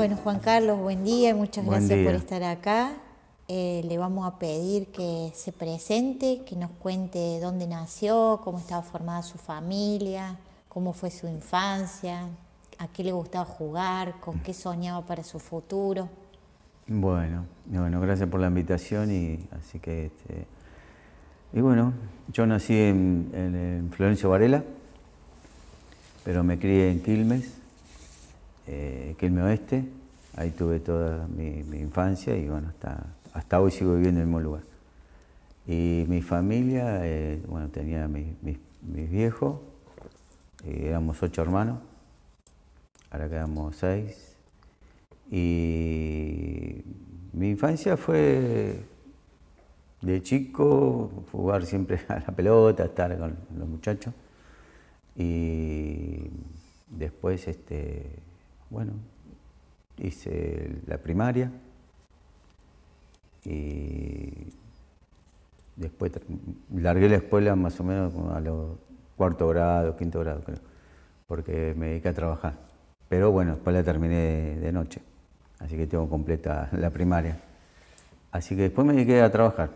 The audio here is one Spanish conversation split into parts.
Bueno, Juan Carlos, buen día y muchas gracias por estar acá. Eh, le vamos a pedir que se presente, que nos cuente dónde nació, cómo estaba formada su familia, cómo fue su infancia, a qué le gustaba jugar, con qué soñaba para su futuro. Bueno, bueno, gracias por la invitación y así que este, y bueno, yo nací en, en Florencio Varela, pero me crié en Quilmes, eh, Quilme Oeste. Ahí tuve toda mi, infancia y bueno, hasta, hasta, hoy sigo viviendo en el mismo lugar. Y mi familia, eh, bueno, tenía mis viejos, eh, éramos ocho hermanos, ahora quedamos seis. Y mi infancia fue de chico, jugar siempre a la pelota, estar con los muchachos. Y después, este, bueno, hice la primaria y después largué la escuela más o menos a los cuarto grado, quinto grado, creo, porque me dediqué a trabajar. Pero bueno, después la terminé de noche, así que tengo completa la primaria. Así que después me dediqué a trabajar,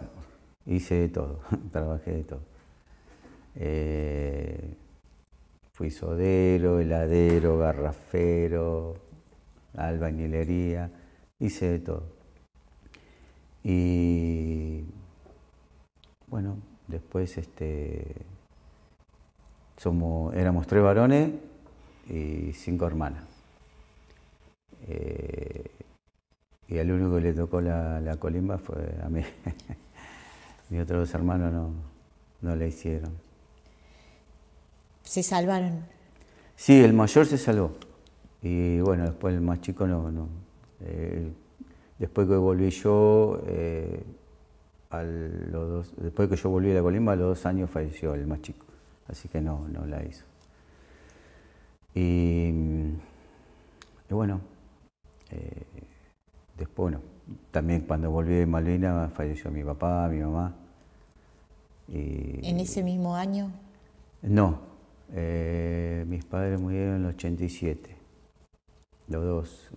hice de todo, trabajé de todo. Eh, Fui sodero, heladero, garrafero, albañilería, hice de todo. Y bueno, después este, somos, éramos tres varones y cinco hermanas. Eh, y al único que le tocó la, colimba fue a mí. Mis otros dos hermanos no, no la hicieron se salvaron. Sí, el mayor se salvó. Y bueno, después el más chico no. Eh, después que volví yo, eh, a los dos, después que yo volví a la colimba, a los dos años falleció el más chico. Así que no, no la hizo. Y, bueno, eh, después, bueno, también cuando volví de Malvina falleció mi papá, mi mamá. ¿En ese mismo año? No, eh, mis padres murieron en el 87, los dos,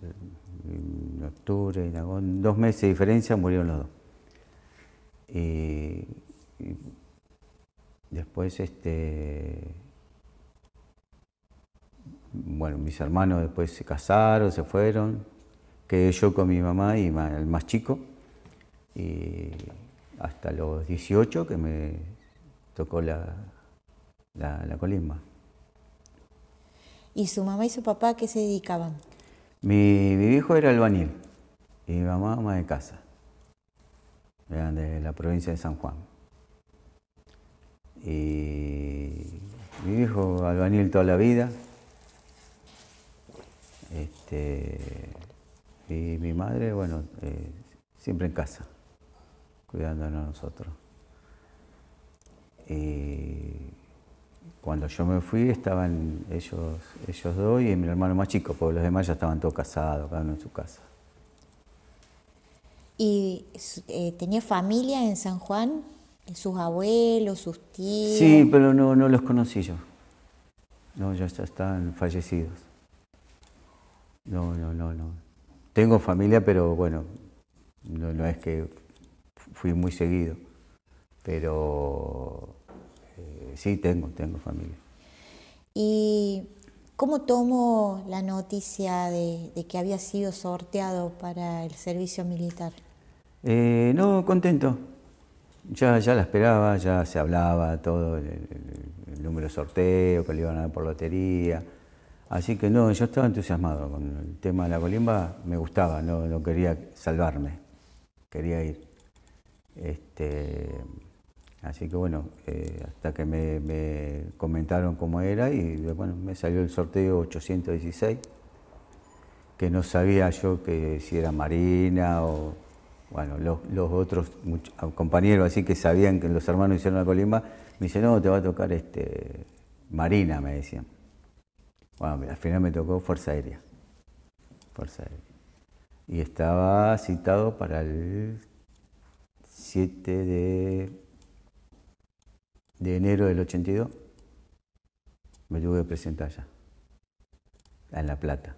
en octubre, en agosto, dos meses de diferencia murieron los dos. después, este, bueno, mis hermanos después se casaron, se fueron, quedé yo con mi mamá y el más chico, y hasta los 18 que me tocó la la, la colimba. ¿Y su mamá y su papá a qué se dedicaban? Mi, mi era albañil y mi mamá ama de casa. Eran de la provincia de San Juan. Y mi hijo, albañil toda la vida. Este, y mi madre, bueno, eh, siempre en casa, cuidándonos nosotros. Y cuando yo me fui estaban ellos, ellos dos y mi hermano más chico, porque los demás ya estaban todos casados, cada uno en su casa. ¿Y eh, tenía familia en San Juan? ¿Sus abuelos, sus tíos? Sí, pero no, no los conocí yo. No, ya, estaban están fallecidos. No, no, no, no. Tengo familia, pero bueno, no, no es que fui muy seguido. Pero sí, tengo, tengo familia. ¿Y cómo tomo la noticia de, que había sido sorteado para el servicio militar? Eh, no, contento. Ya, ya la esperaba, ya se hablaba todo, el, número de sorteo que le iban a dar por lotería. Así que no, yo estaba entusiasmado con el tema de la colimba, me gustaba, no, no quería salvarme, quería ir. Este, Así que bueno, eh, hasta que me, comentaron cómo era y bueno, me salió el sorteo 816, que no sabía yo que si era Marina o bueno, los, otros ah, compañeros así que sabían que los hermanos hicieron la colimba, me dice, no, te va a tocar este Marina, me decían. Bueno, al final me tocó Fuerza Aérea. Fuerza Aérea. Y estaba citado para el 7 de de enero del 82, me tuve que presentar allá, en La Plata.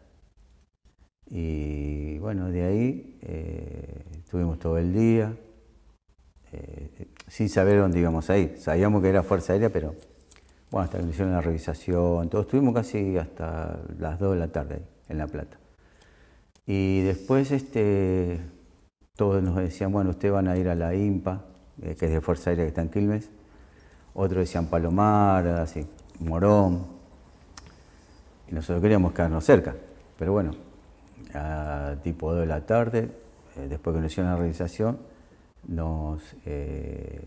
Y bueno, de ahí eh, estuvimos todo el día, eh, sin saber dónde íbamos a ir. Sabíamos que era Fuerza Aérea, pero bueno, hasta que hicieron la revisación, todos estuvimos casi hasta las 2 de la tarde en La Plata. Y después este, todos nos decían, bueno, ustedes van a ir a la IMPA, eh, que es de Fuerza Aérea que está en Quilmes, otros decían Palomar, así, Morón. Y nosotros queríamos quedarnos cerca, pero bueno, a tipo 2 de la tarde, eh, después que nos hicieron la realización, nos, eh,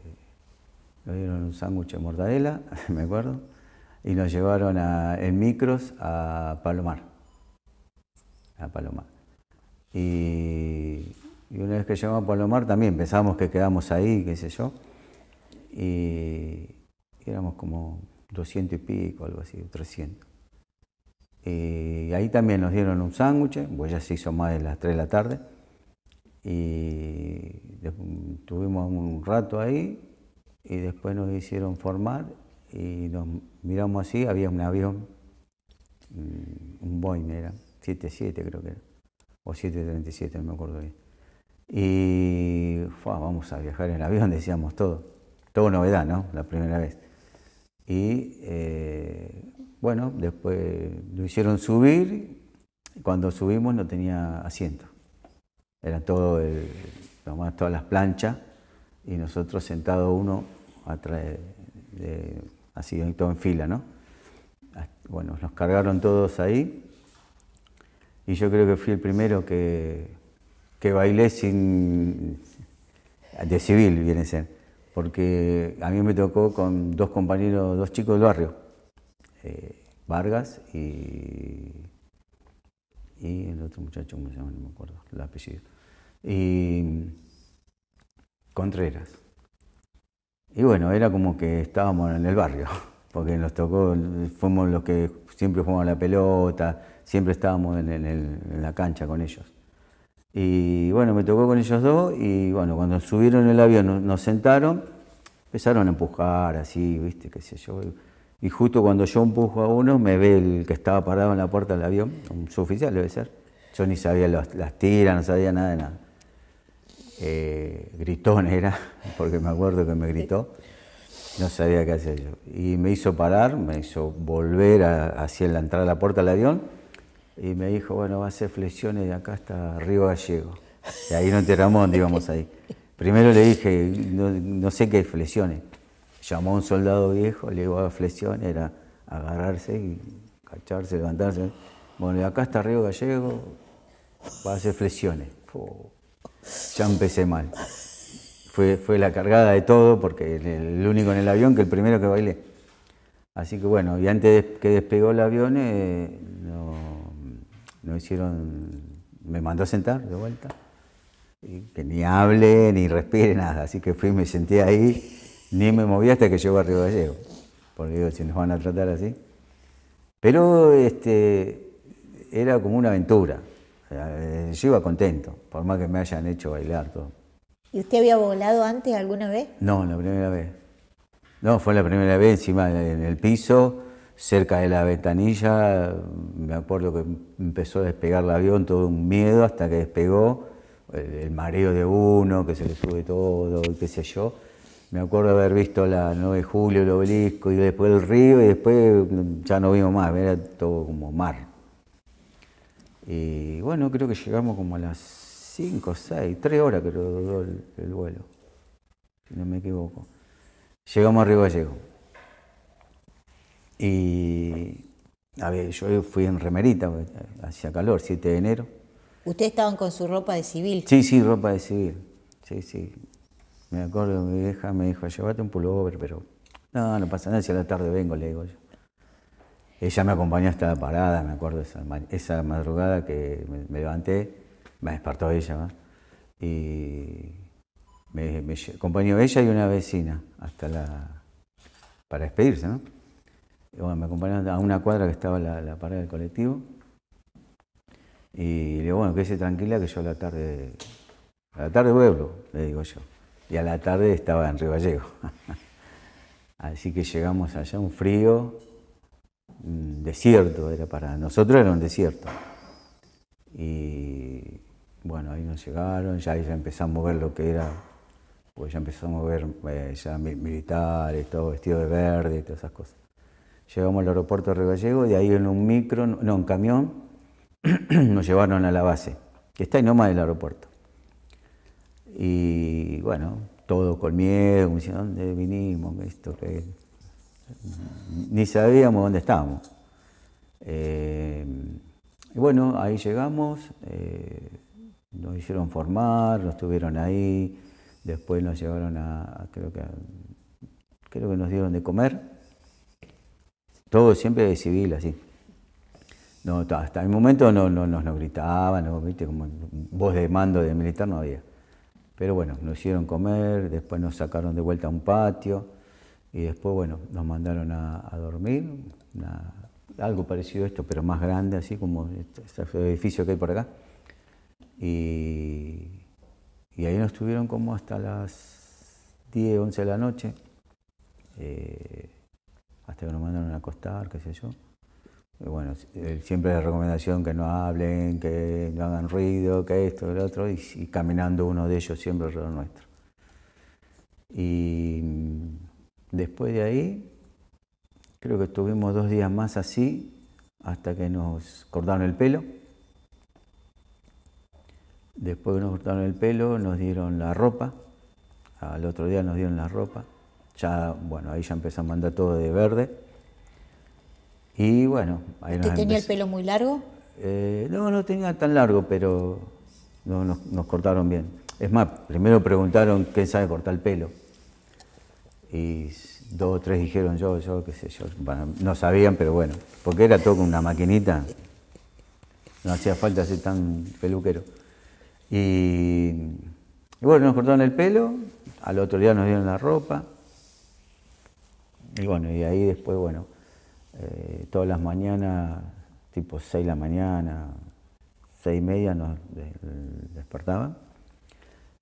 dieron un sándwich de mortadela, me acuerdo, y nos llevaron en micros a Palomar. A Palomar. Y, una vez que llegamos a Palomar también pensábamos que quedamos ahí, qué sé yo. Y, éramos como 200 y pico, algo así, 300. Y eh, ahí también nos dieron un sándwich, pues ya se hizo más de las 3 de la tarde. Y tuvimos un rato ahí y después nos hicieron formar y nos miramos así, había un avión, mm, un Boeing era, 77 creo que era, o 737, no me acuerdo bien. Y vamos a viajar en avión, decíamos todo. Todo novedad, ¿no? La primera vez. Y eh, bueno, después lo hicieron subir. Cuando subimos no tenía asiento. Eran todo el, nomás todas las planchas y nosotros sentado uno atrás de, así todo en fila, ¿no? Bueno, nos cargaron todos ahí y yo creo que fui el primero que, que bailé sin de civil, viene a ser porque a mí me tocó con dos compañeros, dos chicos del barrio, eh, Vargas y, el otro muchacho, se No me acuerdo el apellido. Y Contreras. Y bueno, era como que estábamos en el barrio, porque nos tocó, fuimos los que siempre jugamos la pelota, siempre estábamos en la cancha con ellos. Y bueno, me tocó con ellos dos y bueno, cuando subieron el avión nos sentaron, empezaron a empujar así, viste, qué sé yo. Y justo cuando yo empujo a uno, me ve el que estaba parado en la puerta del avión, un suboficial debe ser. Yo ni sabía las tiras, no sabía nada de nada. Eh, gritón era, porque me acuerdo que me gritó. No sabía qué hacer yo. Y me hizo parar, me hizo volver hacia la entrada de la puerta del avión y me dijo, bueno, va a hacer flexiones de acá hasta Río Gallego. y ahí no enteramos dónde íbamos ahí. Primero le dije, no, sé qué flexiones. Llamó a un soldado viejo, le digo, a flexiones, era agarrarse y cacharse, levantarse. Bueno, de acá hasta Río Gallego va a hacer flexiones. ya empecé mal. Fue, fue la cargada de todo, porque el, único en el avión que el primero que bailé. Así que bueno, y antes que despegó el avión, eh, hicieron, me mandó a sentar de vuelta, que ni hable, ni respire, nada. Así que fui, me senté ahí, ni me moví hasta que llegó a Río Gallego, porque digo, si nos van a tratar así. Pero este, era como una aventura. Eh, yo iba contento, por más que me hayan hecho bailar todo. ¿Y usted había volado antes alguna vez? No, la primera vez. No, fue la primera vez encima en el piso cerca de la ventanilla, me acuerdo que empezó a despegar el avión, todo un miedo hasta que despegó, el, mareo de uno, que se le sube todo, qué sé yo. Me acuerdo haber visto la 9 de julio, el obelisco, y después el río, y después mm, ya no vimos más, era todo como mar. Y bueno, creo que llegamos como a las 5, 6, 3 horas creo duró el, vuelo, si no me equivoco. Llegamos a Río Vallejo. Y yo fui en remerita, eh, hacía calor, 7 de enero. ¿Ustedes estaban con su ropa de civil? Sí, sí, ropa de civil. Sí, sí. Me acuerdo, mi vieja me dijo, llévate un pullover, pero no, no pasa nada, si a la tarde vengo, le digo yo. Ella me acompañó hasta la parada, me acuerdo esa, esa madrugada que me, levanté, me despertó ella, y me, me acompañó ella y una vecina hasta la para despedirse, ¿no? bueno, me acompañaron a una cuadra que estaba la, la parada del colectivo. Y le digo, bueno, quédese tranquila que yo a la tarde, a la tarde vuelvo, le digo yo. Y a la tarde estaba en Río Gallego. Así que llegamos allá, un frío, un desierto era para nosotros, era un desierto. Y bueno, ahí nos llegaron, ya ahí ya empezamos a ver lo que era, pues ya empezamos a ver eh, ya militares, todo vestido de verde y todas esas cosas llegamos al aeropuerto de Río y de ahí en un micro, no, en camión, nos llevaron a la base, que está ahí nomás del aeropuerto. Y bueno, todo con miedo, me decían, ¿dónde vinimos? Ni sabíamos dónde estábamos. Eh, y bueno, ahí llegamos, eh, nos hicieron formar, nos tuvieron ahí, después nos llevaron creo que a, creo que nos dieron de comer todo siempre de civil, así. No, hasta el momento no, nos gritaban, como voz de mando de militar no había. Pero bueno, nos hicieron comer, después nos sacaron de vuelta a un patio y después, bueno, nos mandaron a, dormir, algo parecido a esto, pero más grande, así como este, este edificio que hay por acá. Y, ahí nos estuvieron como hasta las 10, 11 de la noche. Eh, hasta que nos mandaron a acostar, qué sé yo. Eh, bueno, eh, siempre la recomendación que no hablen, que no hagan ruido, que esto, que lo otro, y, caminando uno de ellos siempre alrededor nuestro. Y mm, después de ahí, creo que estuvimos dos días más así, hasta que nos cortaron el pelo. Después que nos cortaron el pelo, nos dieron la ropa. Al otro día nos dieron la ropa. Ya, bueno, ahí ya empezamos a mandar todo de verde. Y bueno, ahí tenía el pelo muy largo? Eh, no, no tenía tan largo, pero no, nos, cortaron bien. Es más, primero preguntaron quién sabe cortar el pelo. Y dos o tres dijeron yo, yo, qué sé yo. no sabían, pero bueno, porque era todo con una maquinita. No hacía falta ser tan peluquero. y bueno, nos cortaron el pelo, al otro día nos dieron la ropa y bueno, y ahí después, bueno, eh, todas las mañanas, tipo 6 de la mañana, 6 y media nos despertaban.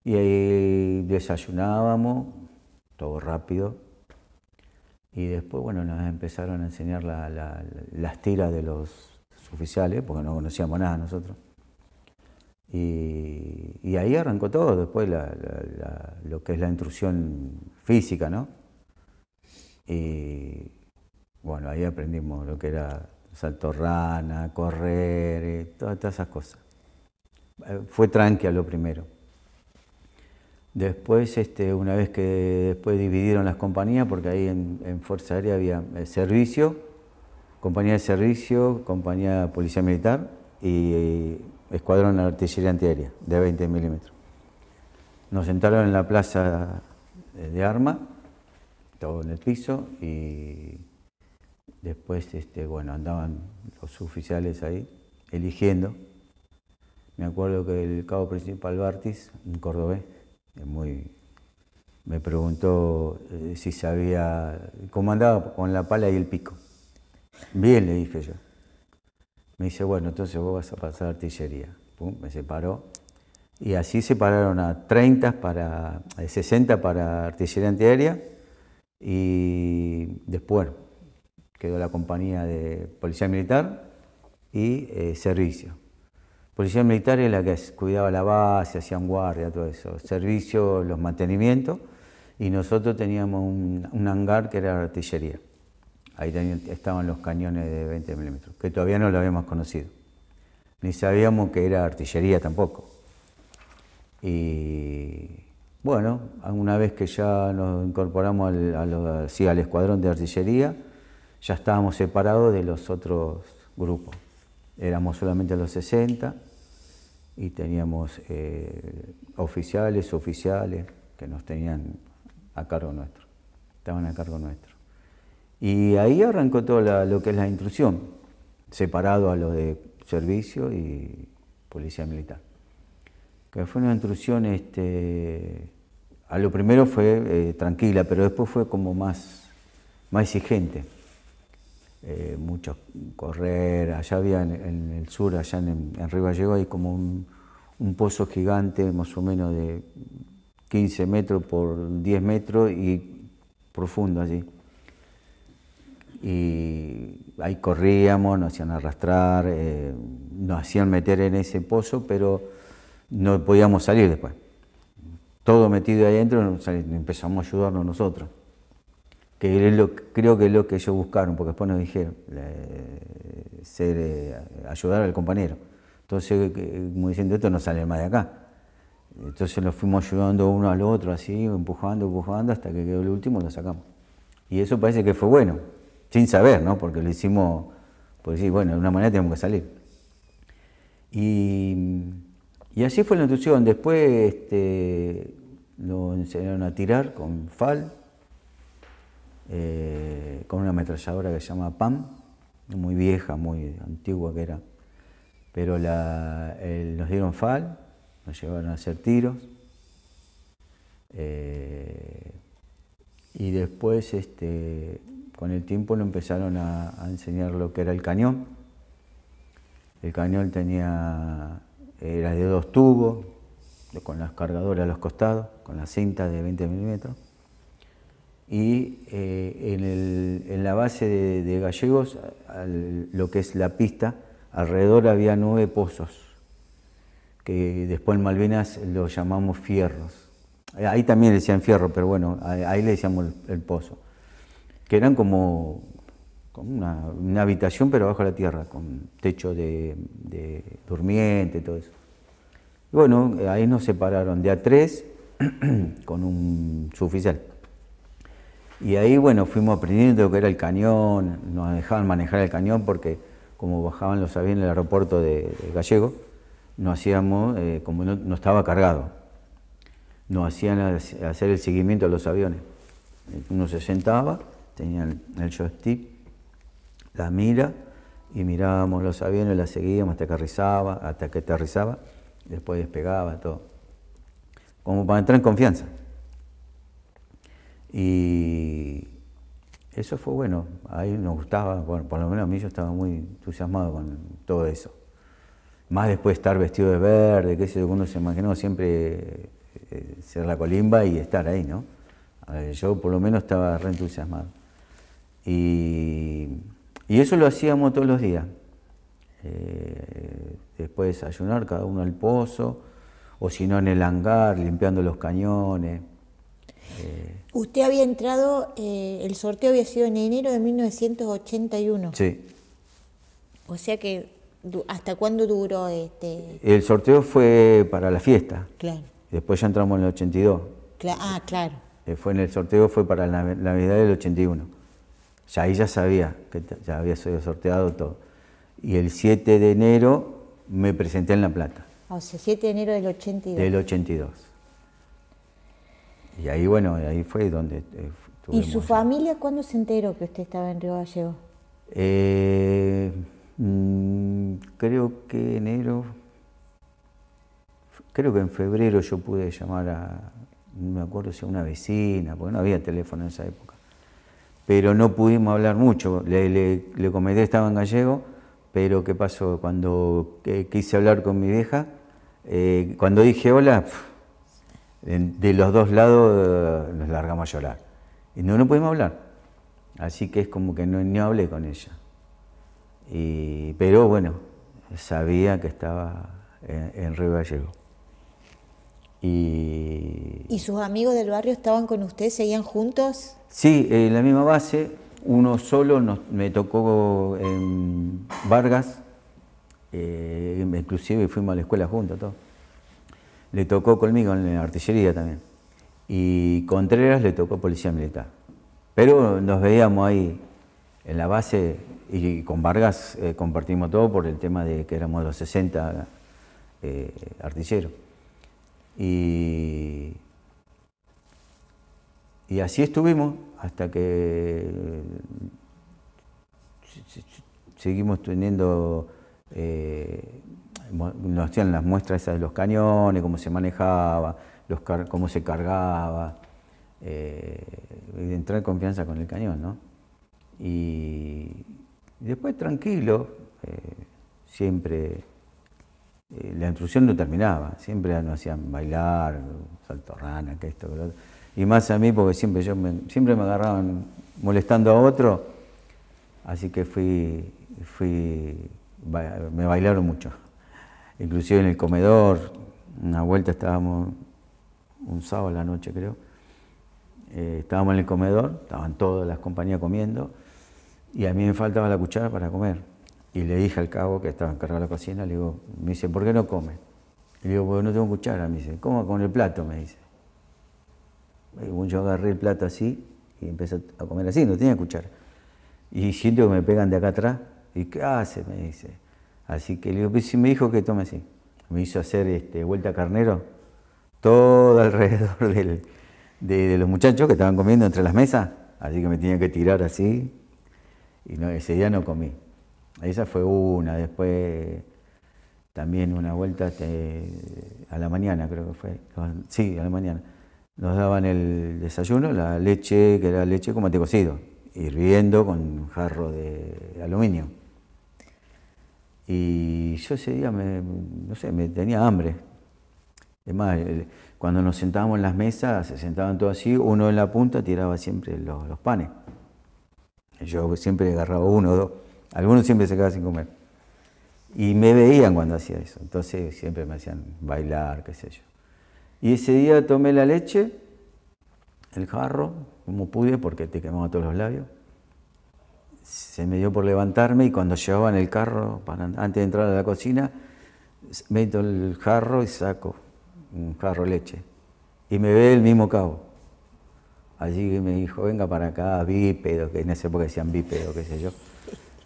Y ahí desayunábamos, todo rápido. Y después, bueno, nos empezaron a enseñar las tiras de los oficiales, porque no conocíamos nada nosotros. Y, ahí arrancó todo, después lo que es la intrusión física, ¿no? Y bueno, ahí aprendimos lo que era salto rana, correr, eh, todas, esas cosas. Eh, fue tranquila lo primero. Después, este, una vez que después dividieron las compañías, porque ahí en, Fuerza Aérea había eh, servicio, compañía de servicio, compañía de policía militar y escuadrón de artillería antiaérea de 20 milímetros. Nos sentaron en la plaza de Armas, todo en el piso y después, este, bueno, andaban los oficiales ahí eligiendo. Me acuerdo que el cabo principal Bartis, un cordobés, muy, me preguntó eh, si sabía cómo andaba con la pala y el pico. Bien, le dije yo. Me dice, bueno, entonces vos vas a pasar artillería. Pum, me separó. Y así separaron a 30 para, a 60 para artillería antiaérea y después quedó la compañía de policía militar y eh, servicio. Policía militar es la que cuidaba la base, hacían guardia, todo eso. Servicio, los mantenimientos. Y nosotros teníamos un, hangar que era artillería. Ahí estaban los cañones de 20 milímetros, que todavía no lo habíamos conocido. Ni sabíamos que era artillería tampoco. Y bueno, una vez que ya nos incorporamos al, escuadrón de artillería, ya estábamos separados de los otros grupos. Éramos solamente los 60 y teníamos eh, oficiales, oficiales que nos tenían a cargo nuestro, estaban a cargo nuestro. Y ahí arrancó todo lo que es la intrusión, separado a lo de servicio y policía militar fue una intrusión, este, a lo primero fue eh, tranquila, pero después fue como más, más exigente. Eh, mucho correr, allá había en, el sur, allá en, en Río Gallego, hay como un, pozo gigante, más o menos de 15 metros por 10 metros y profundo allí. Y ahí corríamos, nos hacían arrastrar, eh, nos hacían meter en ese pozo, pero no podíamos salir después. Todo metido ahí adentro, empezamos a ayudarnos nosotros. Que creo que es lo que ellos buscaron, porque después nos dijeron eh, ser, eh, ayudar al compañero. Entonces, eh, como diciendo, esto no sale más de acá. Entonces nos fuimos ayudando uno al otro, así, empujando, empujando, hasta que quedó el último lo sacamos. Y eso parece que fue bueno, sin saber, ¿no? Porque lo hicimos, por decir, bueno, de una manera tenemos que salir. Y y así fue la intuición. Después este, lo enseñaron a tirar con FAL, eh, con una ametralladora que se llama PAM, muy vieja, muy antigua que era. Pero la, nos dieron FAL, nos llevaron a hacer tiros. Eh, y después, este, con el tiempo, lo empezaron a enseñar lo que era el cañón. El cañón tenía era eh, de dos tubos, con las cargadoras a los costados, con la cinta de 20 milímetros. Y eh, en, la base de, Gallegos, lo que es la pista, alrededor había nueve pozos, que después en Malvinas los llamamos fierros. Eh, ahí también le decían fierro, pero bueno, ahí le decíamos el pozo, que eran como una, habitación pero bajo la tierra, con techo de, durmiente, todo eso. Y bueno, ahí nos separaron de a tres con un suboficial. Y ahí, bueno, fuimos aprendiendo lo que era el cañón, nos dejaban manejar el cañón porque como bajaban los aviones del aeropuerto de, Gallego, no hacíamos, eh, como no, estaba cargado, no hacían hacer el seguimiento de los aviones. Uno se sentaba, tenía el joystick la mira y mirábamos los aviones, la seguíamos hasta que aterrizaba, hasta que aterrizaba, después despegaba, todo. Como para entrar en confianza. Y eso fue bueno, ahí nos gustaba, bueno, por lo menos a mí yo estaba muy entusiasmado con todo eso. Más después estar vestido de verde, que ese uno se imaginó siempre eh, ser la colimba y estar ahí, ¿no? Eh, yo por lo menos estaba re entusiasmado. Y y eso lo hacíamos todos los días. Eh, después desayunar, cada uno al pozo, o si no en el hangar, limpiando los cañones. Eh, Usted había entrado, eh, el sorteo había sido en enero de 1981. Sí. O sea que, ¿hasta cuándo duró este...? El sorteo fue para la fiesta. Claro. Después ya entramos en el 82. ah, claro. fue en el sorteo fue para la Navidad del 81. Ya ahí ya sabía que ya había sido sorteado todo. Y el 7 de enero me presenté en La Plata. Ah, o sea, 7 de enero del 82. Del 82. Y ahí, bueno, ahí fue donde... Eh, ¿Y su familia cuándo se enteró que usted estaba en Río Gallegos? Eh, mm, creo que enero, creo que en febrero yo pude llamar a, no me acuerdo si a una vecina, porque no había teléfono en esa época pero no pudimos hablar mucho. Le, le, estaba en gallego, pero ¿qué pasó? Cuando eh, quise hablar con mi vieja, eh, cuando dije hola, de los dos lados eh, nos largamos a llorar. Y no, no pudimos hablar. Así que es como que no, no hablé con ella. Y, pero bueno, sabía que estaba en, Río Gallego. Y... ¿Y sus amigos del barrio estaban con usted? ¿Seguían juntos? Sí, en eh, la misma base, uno solo, me tocó en em, Vargas, eh, inclusive fuimos a la escuela juntos, todo. Le tocó conmigo en la artillería también. Y Contreras le tocó policía militar. Pero nos veíamos ahí en la base y con Vargas eh, compartimos todo por el tema de que éramos los 60 artilleros. Y y así estuvimos hasta que seguimos teniendo, eh, nos hacían las muestras esas de los cañones, cómo se manejaba, cómo se cargaba, de eh, entrar en confianza con el cañón, ¿no? Y después tranquilo, eh, siempre la instrucción no terminaba, siempre nos hacían bailar, salto rana que esto, que lo otro y más a mí porque siempre, yo me, siempre me agarraban molestando a otro, así que fui, fui, me bailaron mucho. Inclusive en el comedor, una vuelta estábamos, un sábado a la noche creo, eh, estábamos en el comedor, estaban todas las compañías comiendo, y a mí me faltaba la cuchara para comer. Y le dije al cabo que estaba encargado de la cocina, le digo, me dice, ¿por qué no come? le digo, porque no tengo cuchara, me dice, ¿cómo con el plato? me dice yo agarré el plato así y empecé a comer así, no tenía cuchara. Y siento que me pegan de acá atrás. ¿Y qué hace? Me dice. Así que le digo, si pues me dijo que tome así. Me hizo hacer este, vuelta carnero todo alrededor del, de, los muchachos que estaban comiendo entre las mesas. Así que me tenía que tirar así. Y no, ese día no comí. Esa fue una. Después también una vuelta este, a la mañana, creo que fue. Sí, a la mañana nos daban el desayuno, la leche, que era leche con mate cocido, hirviendo con un jarro de aluminio. Y yo ese día, me, no sé, me tenía hambre. Es más, cuando nos sentábamos en las mesas, se sentaban todos así, uno en la punta tiraba siempre los panes. Yo siempre agarraba uno o dos. Algunos siempre se quedaban sin comer. Y me veían cuando hacía eso. Entonces siempre me hacían bailar, qué sé yo. Y ese día tomé la leche, el jarro, como pude, porque te quemaba todos los labios. Se me dio por levantarme y cuando llevaba en el carro, antes de entrar a la cocina, meto el jarro y saco un jarro de leche. Y me ve el mismo cabo. Así que me dijo, venga para acá, bípedo, que en esa época decían bípedo, qué sé yo.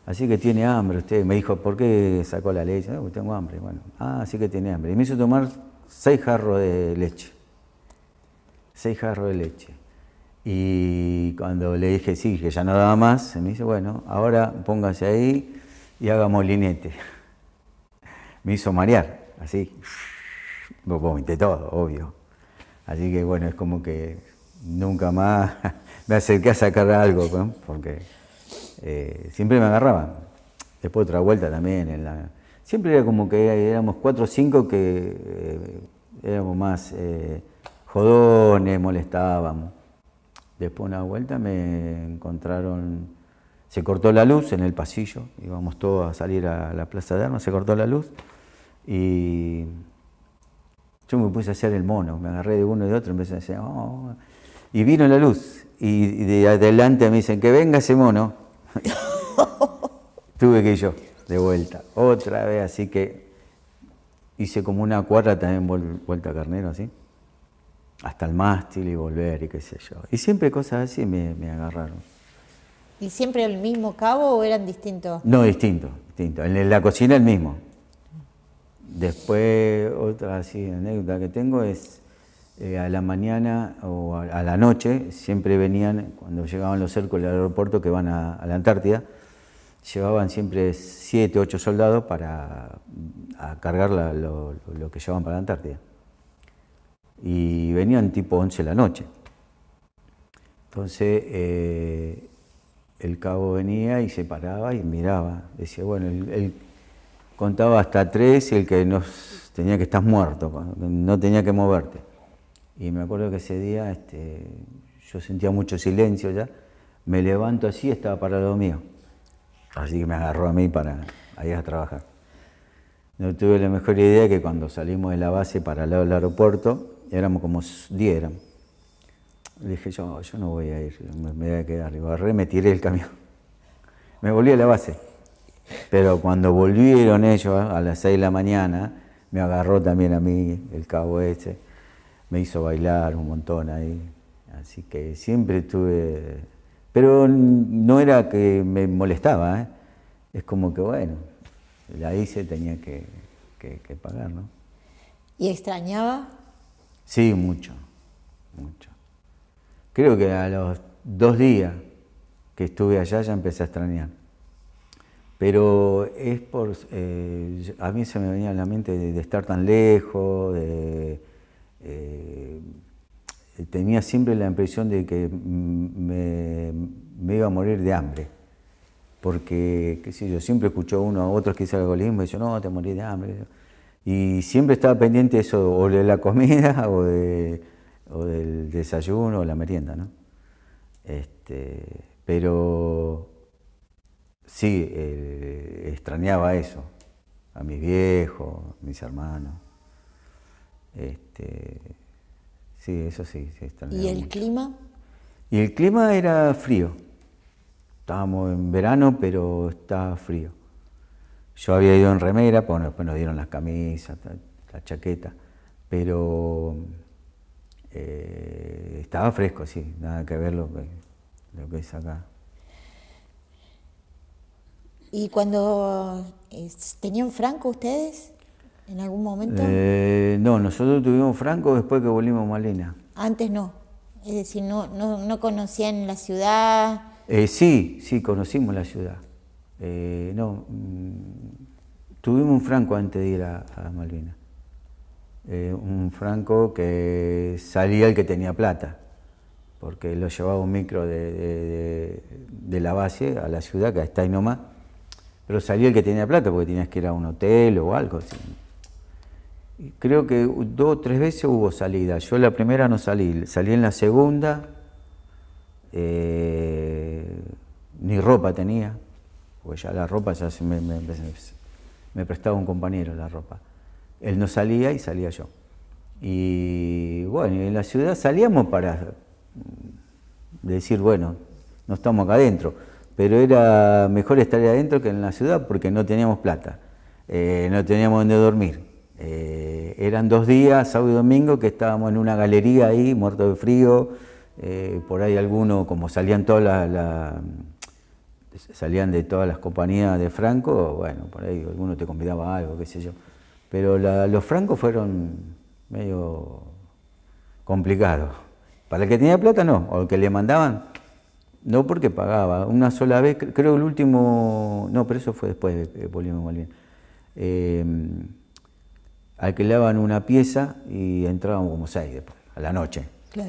Así que tiene hambre usted. Me dijo, ¿por qué sacó la leche? tengo hambre. Bueno, ah, así que tiene hambre. Y me hizo tomar seis jarros de leche. Seis jarros de leche. Y cuando le dije sí, que ya no daba más, se me dice, bueno, ahora póngase ahí y haga molinete. me hizo marear, así. Lo vomité todo, obvio. Así que bueno, es como que nunca más me acerqué a sacar algo, porque eh, siempre me agarraban. Después otra vuelta también en la siempre era como que éramos cuatro o cinco que eh, éramos más eh, jodones, molestábamos. Después una vuelta me encontraron, se cortó la luz en el pasillo, íbamos todos a salir a la plaza de armas, se cortó la luz y yo me puse a hacer el mono, me agarré de uno y de otro, empecé a decir, oh. y vino la luz y de adelante me dicen que venga ese mono. Tuve que ir yo de vuelta, otra vez, así que hice como una cuadra también vuelta a carnero, así, hasta el mástil y volver y qué sé yo. Y siempre cosas así me, agarraron. ¿Y siempre el mismo cabo o eran distintos? No, distinto distintos. En la cocina el mismo. Después, otra así, anécdota que tengo es eh, a la mañana o a, la noche, siempre venían, cuando llegaban los cercos del aeropuerto que van a la Antártida, llevaban siempre siete, ocho soldados para cargar lo, que llevaban para la Antártida. Y venían tipo 11 la noche. Entonces eh, el cabo venía y se paraba y miraba. Decía, bueno, él, contaba hasta tres y el que nos tenía que estar muerto, pues, no tenía que moverte. Y me acuerdo que ese día este, yo sentía mucho silencio ya. Me levanto así, estaba parado mío Así que me agarró a mí para ir a trabajar. No tuve la mejor idea que cuando salimos de la base para el lado del aeropuerto, éramos como 10 dije yo, yo no voy a ir, me, voy a quedar. Y barré, me tiré el camión. Me volví a la base. Pero cuando volvieron ellos a las 6 de la mañana, me agarró también a mí el cabo este. Me hizo bailar un montón ahí. Así que siempre tuve pero no era que me molestaba, ¿eh? es como que bueno, la hice, tenía que, que, pagar, ¿no? ¿Y extrañaba? Sí, mucho, mucho. Creo que a los dos días que estuve allá ya empecé a extrañar. Pero es por. Eh, a mí se me venía a la mente de, estar tan lejos, de. Eh, eh, tenía siempre la impresión de que me, iba a morir de hambre. Porque, qué sé yo, siempre a uno a otros que dice alcoholismo y yo, no, te morí de hambre. Y siempre estaba pendiente eso, o de la comida, o, del desayuno, o la merienda, ¿no? Este, pero sí, eh, extrañaba eso, a mis viejos, mis hermanos. Este, Sí, eso sí. sí ¿Y el clima? Y el clima era frío. Estábamos en verano, pero estaba frío. Yo había ido en remera, pues bueno, después nos dieron las camisas, la chaqueta, pero eh, estaba fresco, sí, nada que ver lo que es acá. ¿Y cuando tenían franco ustedes? en algún momento? Eh, no, nosotros tuvimos Franco después que volvimos a Malena. Antes no, es decir, no, no, conocían la ciudad. Eh, sí, sí, conocimos la ciudad. Eh, no, mm, tuvimos un Franco antes de ir a, a un Franco que salía el que tenía plata, porque lo llevaba un micro de, la base a la ciudad, que está ahí nomás, pero salía el que tenía plata porque tenías que ir a un hotel o algo. Así creo que dos o tres veces hubo salida. Yo la primera no salí, salí en la segunda, eh, ni ropa tenía, porque ya la ropa ya me, prestaba un compañero la ropa. Él no salía y salía yo. Y bueno, en la ciudad salíamos para decir, bueno, no estamos acá adentro, pero era mejor estar adentro que en la ciudad porque no teníamos plata, eh, no teníamos donde dormir eh, eran dos días, sábado y domingo, que estábamos en una galería ahí, muerto de frío, eh, por ahí algunos como salían todas las, salían de todas las compañías de Franco, bueno, por ahí alguno te convidaba algo, qué sé yo. Pero los francos fueron medio complicados. Para el que tenía plata no, o el que le mandaban, no porque pagaba. Una sola vez, creo el último, no, pero eso fue después de Bolívar alquilaban una pieza y entrábamos como seis después, a la noche,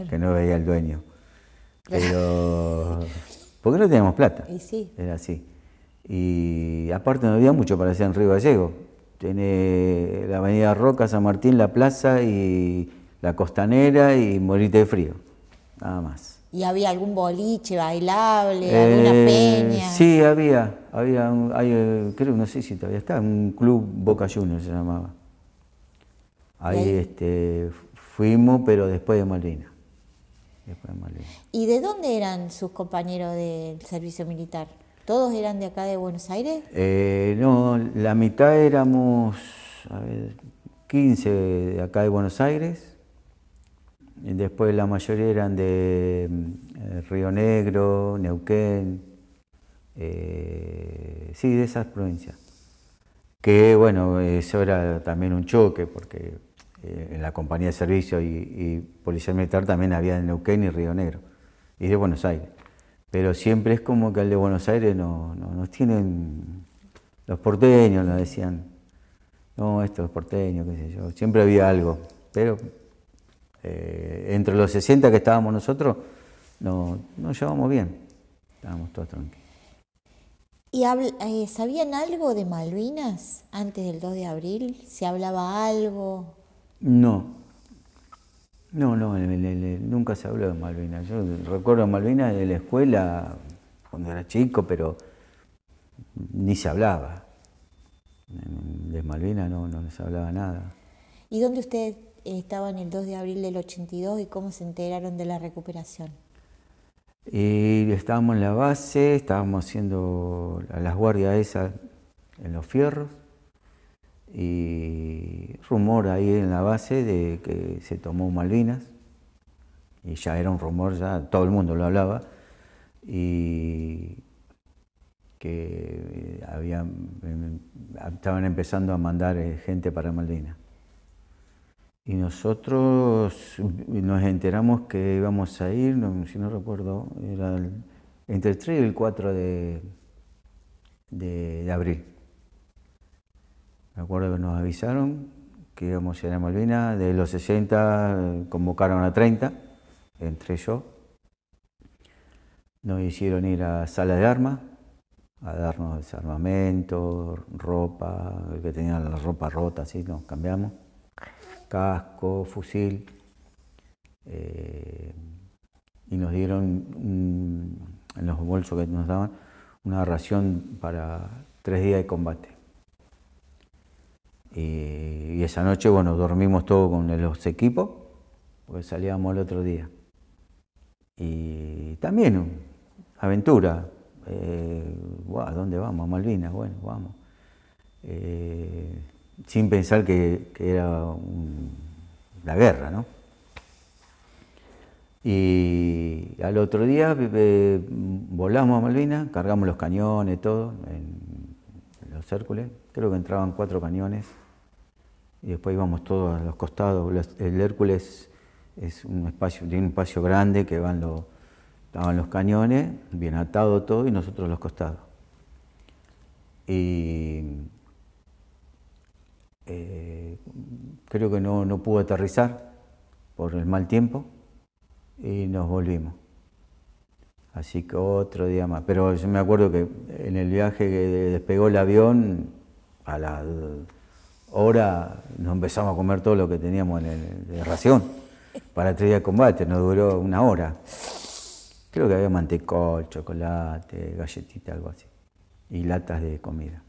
que no veía el dueño. Pero. porque no teníamos plata. Y sí. Era así. Y aparte no había mucho para hacer en Río Gallego. Tiene la Avenida Roca, San Martín, la plaza y la costanera y morite de frío. Nada más. ¿Y había algún boliche bailable, alguna eh, peña? Sí, había. Había, eh, creo, no sé si todavía está, un club Boca Juniors se llamaba. Ahí, Este, fuimos, pero después de Malvinas. ¿Y de dónde eran sus compañeros del servicio militar? ¿Todos eran de acá de Buenos Aires? Eh, no, la mitad éramos, a ver, 15 de acá de Buenos Aires. Y después la mayoría eran de eh, Río Negro, Neuquén, eh, sí, de esas provincias. Que bueno, eso era también un choque porque eh, en la compañía de servicio y, policía militar también había en Neuquén y Río Negro y de Buenos Aires. Pero siempre es como que al de Buenos Aires no, nos tienen los porteños, nos decían, no, estos porteños, qué sé yo, siempre había algo. Pero eh, entre los 60 que estábamos nosotros, no, nos llevamos bien, estábamos todos tranquilos. ¿Y eh, sabían algo de Malvinas antes del 2 de abril? ¿Se hablaba algo? No. No, no, nunca se habló de Malvina. Yo recuerdo Malvinas de la escuela cuando era chico, pero ni se hablaba. De Malvina. no, no se hablaba nada. ¿Y dónde ustedes estaban el 2 de abril del 82 y cómo se enteraron de la recuperación? estábamos en la base, estábamos haciendo las guardias esas en los fierros y rumor ahí en la base de que se tomó Malvinas, y ya era un rumor, ya todo el mundo lo hablaba, y que eh, había, em, estaban empezando a mandar eh, gente para Malvinas. Y nosotros nos enteramos que íbamos a ir, si no recuerdo, era entre el 3 y el 4 de abril. Me acuerdo que nos avisaron que íbamos a ir a Malvinas, de los 60 eh, convocaron a 30, entre yo. Nos hicieron ir a sala de armas, a darnos desarmamento, ropa, el que tenían la ropa rota, así nos cambiamos, casco, fusil, eh, y nos dieron en los bolsos que nos daban una ración para tres días de combate. Y, esa noche, bueno, dormimos todos con los equipos, pues salíamos al otro día. Y también, aventura. Eh, ¿a ¿Dónde vamos? A Malvinas, bueno, vamos. Eh, sin pensar que, era la guerra, ¿no? Y al otro día eh, volamos a Malvinas, cargamos los cañones, todo, en los Hércules. Creo que entraban cuatro cañones y después íbamos todos a los costados. El Hércules es un espacio, tiene un espacio grande que van los, estaban los cañones, bien atado todo, y nosotros los costados. Y eh, creo que no, pudo aterrizar por el mal tiempo y nos volvimos. Así que otro día más. Pero yo me acuerdo que en el viaje que despegó el avión, a la... Ahora nos empezamos a comer todo lo que teníamos en de ración para tres días de combate, nos duró una hora. Creo que había mantecol, chocolate, galletita, algo así, y latas de comida.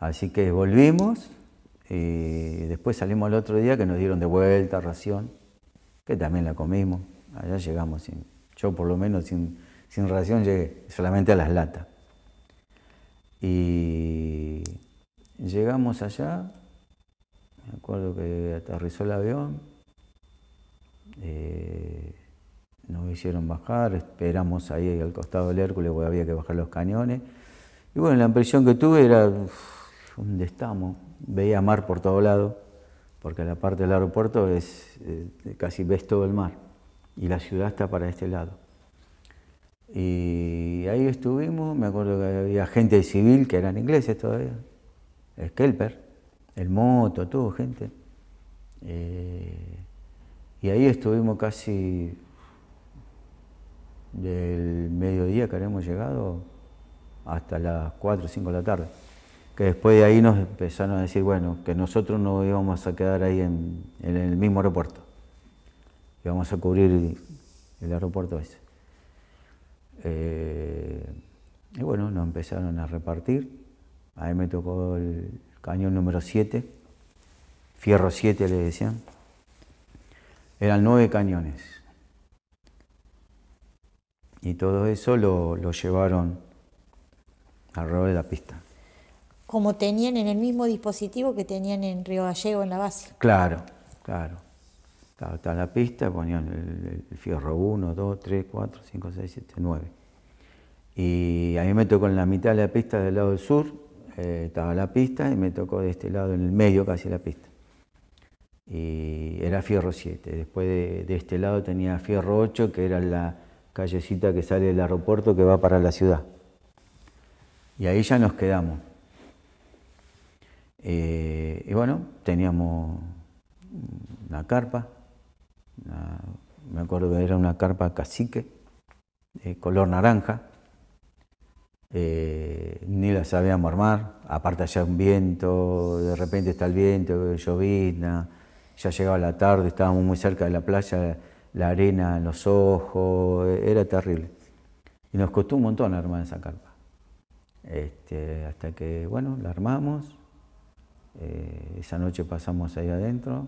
Así que volvimos y después salimos al otro día que nos dieron de vuelta ración, que también la comimos. Allá llegamos sin, yo por lo menos sin, sin ración llegué, solamente a las latas. Y llegamos allá, me acuerdo que aterrizó el avión, eh, nos hicieron bajar, esperamos ahí al costado del Hércules porque había que bajar los cañones. Y bueno, la impresión que tuve era, ¿dónde estamos? Veía mar por todo lado, porque la parte del aeropuerto es, eh, casi ves todo el mar y la ciudad está para este lado. Y ahí estuvimos, me acuerdo que había gente civil que eran ingleses todavía, Skelper, el moto, todo, gente. Eh, y ahí estuvimos casi del mediodía que habíamos llegado hasta las 4 o 5 de la tarde. Que después de ahí nos empezaron a decir, bueno, que nosotros no íbamos a quedar ahí en, el mismo aeropuerto. Íbamos a cubrir el, aeropuerto ese. Eh, y bueno, nos empezaron a repartir Ahí me tocó el cañón número 7, fierro 7 le decían. Eran nueve cañones. Y todo eso lo, llevaron alrededor de la pista. Como tenían en el mismo dispositivo que tenían en Río Gallego, en la base. Claro, claro. Está en la pista, ponían el, fierro 1, 2, 3, 4, 5, 6, 7, 9. Y ahí me tocó en la mitad de la pista del lado sur eh, estaba la pista y me tocó de este lado, en el medio casi la pista. Y era Fierro 7. Después de, este lado tenía Fierro 8, que era la callecita que sale del aeropuerto que va para la ciudad. Y ahí ya nos quedamos. Eh, y bueno, teníamos una carpa, me acuerdo que era una carpa cacique, de color naranja, eh, ni la sabíamos armar, aparte allá un viento, de repente está el viento, llovizna, ya llegaba la tarde, estábamos muy cerca de la playa, la arena en los ojos, e-, era terrible. Y nos costó un montón armar esa carpa. Este, hasta que, bueno, la armamos, eh, esa noche pasamos ahí adentro,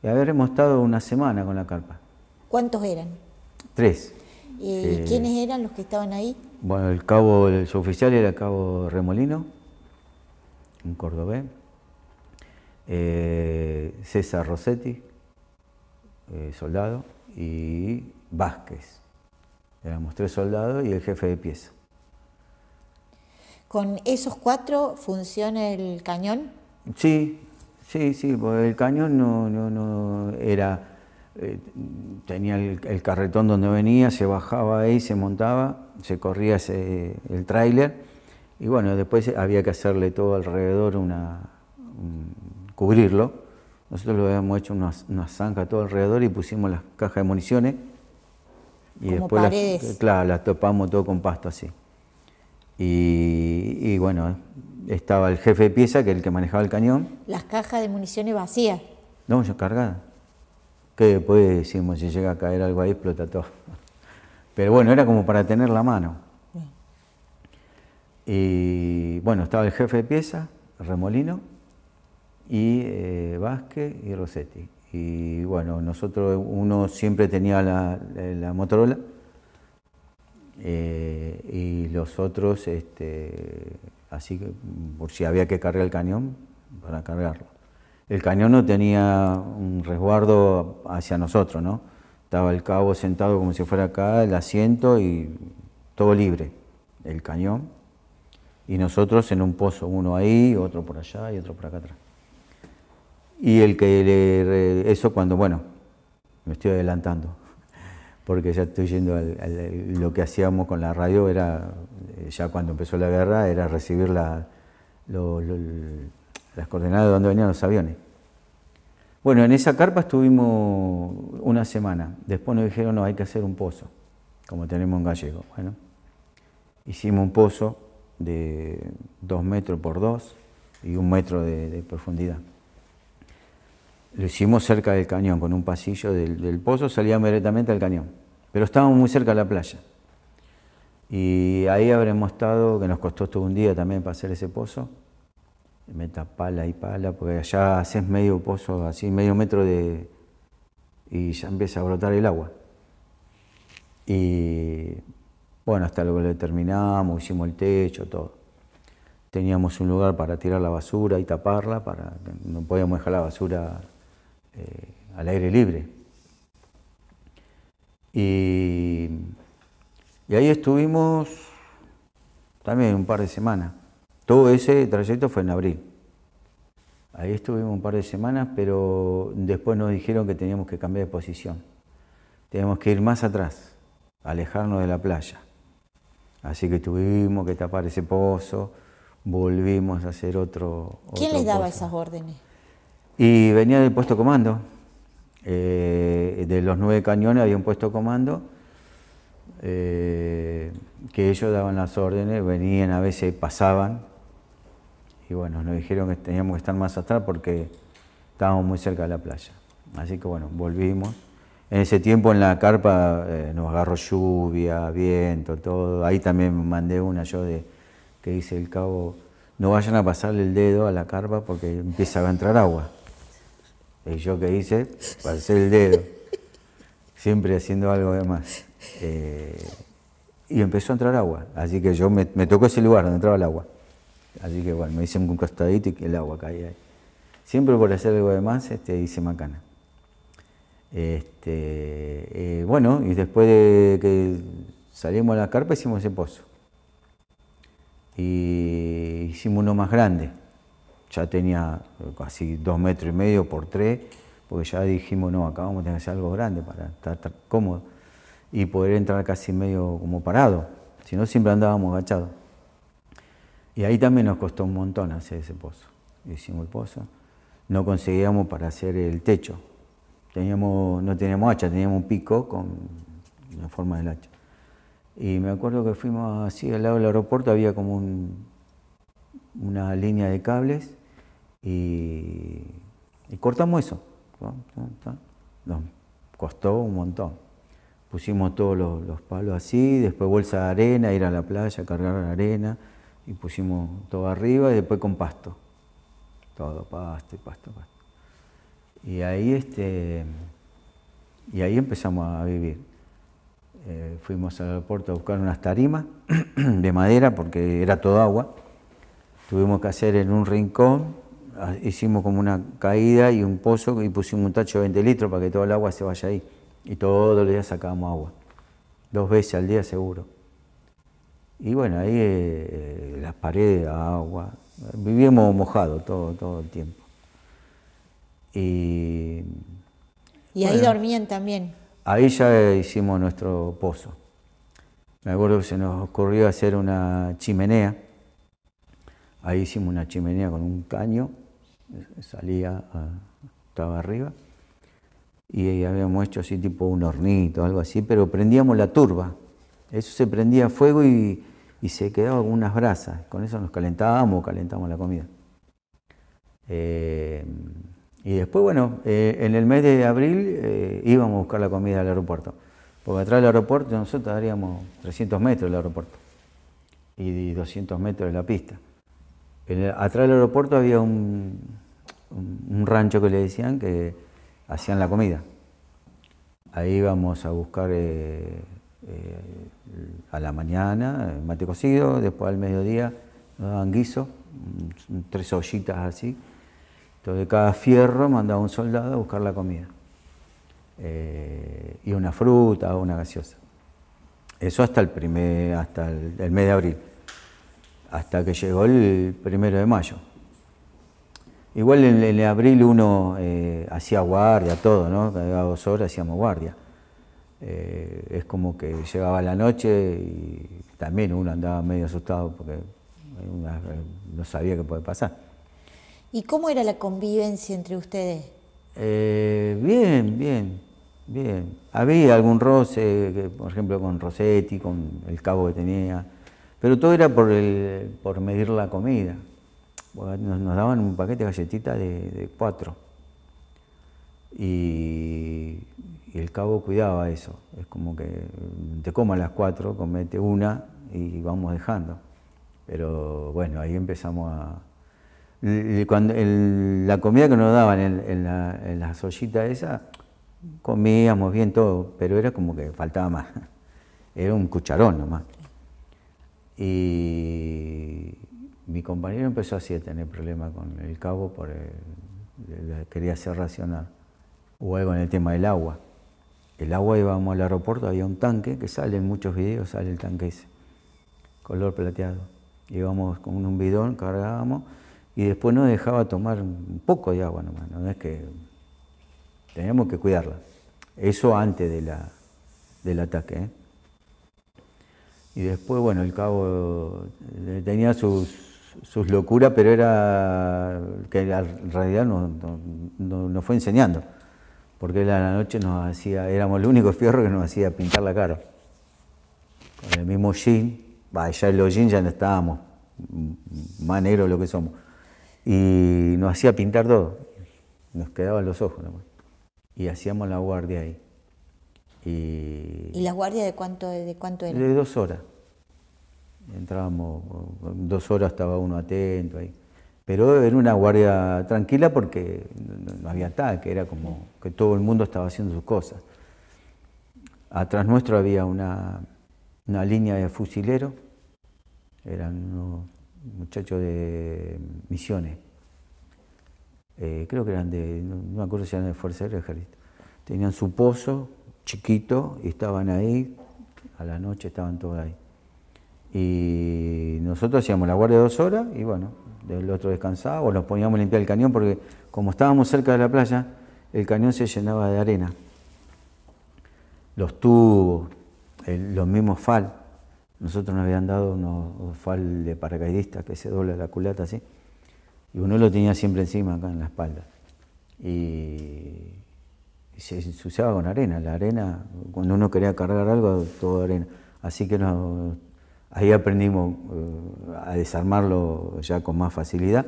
y haber estado una semana con la carpa. ¿Cuántos eran? Tres. ¿Y eh, quiénes eran los que estaban ahí? Bueno, el cabo, el, su oficial era el cabo Remolino, un cordobés. Eh, César Rossetti, eh, soldado, y Vázquez. Éramos tres soldados y el jefe de pieza. ¿Con esos cuatro funciona el cañón? Sí, sí, sí, porque el cañón no, no, no era eh, tenía el, carretón donde venía, se bajaba ahí, se montaba, se corría el tráiler y bueno, después había que hacerle todo alrededor, una, cubrirlo. Nosotros lo habíamos hecho una, zanja todo alrededor y pusimos las cajas de municiones y después claro, las topamos todo con pasto así. Y, bueno, estaba el jefe de pieza, que es el que manejaba el cañón. Las cajas de municiones vacías. No, ya cargadas que después decimos, si llega a caer algo ahí, explota todo. Pero bueno, era como para tener la mano. Y bueno, estaba el jefe de pieza, Remolino, y eh, Vázquez y Rossetti. Y bueno, nosotros, uno siempre tenía la, Motorola eh, y los otros, este, así que por si había que cargar el cañón, para cargarlo el cañón no tenía un resguardo hacia nosotros, ¿no? Estaba el cabo sentado como si fuera acá, el asiento y todo libre, el cañón. Y nosotros en un pozo, uno ahí, otro por allá y otro por acá atrás. Y el que le, eso cuando, bueno, me estoy adelantando, porque ya estoy yendo lo que hacíamos con la radio era, eh, ya cuando empezó la guerra, era recibir la, las coordenadas de donde venían los aviones. Bueno, en esa carpa estuvimos una semana. Después nos dijeron, no, hay que hacer un pozo, como tenemos en gallego. Bueno, hicimos un pozo de dos metros por dos y un metro de, profundidad. Lo hicimos cerca del cañón, con un pasillo del, del pozo, salíamos directamente al cañón. Pero estábamos muy cerca de la playa. Y ahí habremos estado, que nos costó todo un día también para hacer ese pozo, meta pala y pala, porque allá haces medio pozo, así medio metro de... y ya empieza a brotar el agua. Y bueno, hasta luego le terminamos, hicimos el techo, todo. Teníamos un lugar para tirar la basura y taparla, para no podíamos dejar la basura eh, al aire libre. Y, y ahí estuvimos también un par de semanas. Todo ese trayecto fue en abril. Ahí estuvimos un par de semanas, pero después nos dijeron que teníamos que cambiar de posición. Teníamos que ir más atrás, alejarnos de la playa. Así que tuvimos que tapar ese pozo, volvimos a hacer otro. ¿Quién les daba esas órdenes? Y venía del puesto comando. Eh, de los nueve cañones había un puesto comando eh, que ellos daban las órdenes, venían a veces, pasaban y bueno, nos dijeron que teníamos que estar más atrás porque estábamos muy cerca de la playa. Así que bueno, volvimos. En ese tiempo en la carpa eh, nos agarró lluvia, viento, todo. Ahí también mandé una yo de que dice el cabo, no vayan a pasarle el dedo a la carpa porque empieza a entrar agua. Y yo que hice, pasé el dedo, siempre haciendo algo de más. Eh, y empezó a entrar agua, así que yo me tocó ese lugar donde entraba el agua. Así que bueno, me hice un costadito y el agua caía ahí. Siempre por hacer algo de más este, hice macana. Este, eh, bueno, y después de que salimos a la carpa hicimos ese pozo. Y hicimos uno más grande. Ya tenía eh, casi dos metros y medio por tres, porque ya dijimos, no, acá vamos a tener que hacer algo grande para estar, estar cómodo y poder entrar casi medio como parado. Si no, siempre andábamos agachados. Y ahí también nos costó un montón hacer ese pozo. Hicimos el pozo. No conseguíamos para hacer el techo. Teníamos, no teníamos hacha, teníamos un pico con la forma del hacha. Y me acuerdo que fuimos así al lado del aeropuerto, había como una línea de cables y, cortamos eso. Nos costó un montón. Pusimos todos los, los palos así, después bolsa de arena, ir a la playa, cargar la arena y pusimos todo arriba y después con pasto. Todo, pasto y pasto, pasto. Y ahí, este, y ahí empezamos a vivir. Eh, fuimos al aeropuerto a buscar unas tarimas de madera porque era todo agua. Tuvimos que hacer en un rincón, ah, hicimos como una caída y un pozo y pusimos un tacho de 20 litros para que todo el agua se vaya ahí. Y todos los días sacábamos agua. Dos veces al día seguro. Y bueno, ahí eh, eh, las paredes, agua, vivíamos mojado todo, todo el tiempo. Y, ahí dormían también. Ahí ya hicimos nuestro pozo. Me acuerdo que se nos ocurrió hacer una chimenea. Ahí hicimos una chimenea con un caño, eh, salía, ah, estaba arriba. Y habíamos hecho así tipo un hornito, algo así, pero prendíamos la turba. Eso se prendía fuego y y se quedaban unas brasas. Con eso nos calentábamos, calentábamos la comida. Eh, y después, bueno, eh, en el mes de abril eh, íbamos a buscar la comida al aeropuerto. Porque atrás del aeropuerto nosotros daríamos 300 metros del aeropuerto y 200 metros de la pista. atrás del aeropuerto había un rancho que le decían que hacían la comida. Ahí íbamos a buscar eh, a la mañana, eh, mate cocido, después al mediodía nos daban guiso, tres ollitas así. Entonces cada fierro mandaba un soldado a buscar la comida. Eh, y una fruta una gaseosa. Eso hasta el primer, hasta el, mes de abril, hasta que llegó el primero de mayo. Igual en, el abril uno hacía guardia, todo, ¿no? Cada dos horas hacíamos guardia. Eh, es como que llegaba la noche y también uno andaba medio asustado porque no sabía qué puede pasar. ¿Y cómo era la convivencia entre ustedes? Eh, bien, bien, bien. Había algún roce, por ejemplo, con Rosetti con el cabo que tenía, pero todo era por, por medir la comida. Nos, daban un paquete de galletitas de, de cuatro. Y y el cabo cuidaba eso. Es como que mm, te a las cuatro, comete una y vamos dejando. Pero bueno, ahí empezamos a... Cuando la comida que nos daban en, la, en las ollitas esas, comíamos bien todo, pero era como que faltaba más. Era un cucharón nomás. Y mi compañero empezó así a tener problemas con el cabo, por quería hacer racional o algo en el tema del agua el agua íbamos al aeropuerto, había un tanque que sale en muchos videos, sale el tanque ese, color plateado. Íbamos con un bidón, cargábamos y después nos dejaba tomar un poco de agua nomás, no es que teníamos que cuidarla. Eso antes de del ataque. ¿eh? Y después, bueno, el cabo eh, tenía sus, sus locuras, pero era que en realidad nos fue enseñando porque él a la noche nos hacía, éramos el único fierro que nos hacía pintar la cara. Con el mismo jean, ya en el jean ya no estábamos, más negro lo que somos. Y nos hacía pintar todo, nos quedaban los ojos Y hacíamos la guardia ahí. ¿Y, ¿Y la guardia de cuánto, de cuánto era? De dos horas. Entrábamos, dos horas estaba uno atento ahí pero era una guardia tranquila porque no había ataque, era como que todo el mundo estaba haciendo sus cosas. Atrás nuestro había una, línea de fusileros, eran unos muchachos de misiones, eh, creo que eran de, no me acuerdo si eran de Fuerza del Ejército, tenían su pozo chiquito y estaban ahí, a la noche estaban todos ahí. Y nosotros hacíamos la guardia dos horas y bueno, el otro descansaba, o nos poníamos a limpiar el cañón, porque como estábamos cerca de la playa, el cañón se llenaba de arena. Los tubos, los mismos fal. Nosotros nos habían dado unos fal de paracaidista que se dobla la culata así. Y uno lo tenía siempre encima, acá en la espalda. Y, se ensuciaba con arena. La arena, cuando uno quería cargar algo, todo arena. Así que nos, Ahí aprendimos eh, a desarmarlo ya con más facilidad,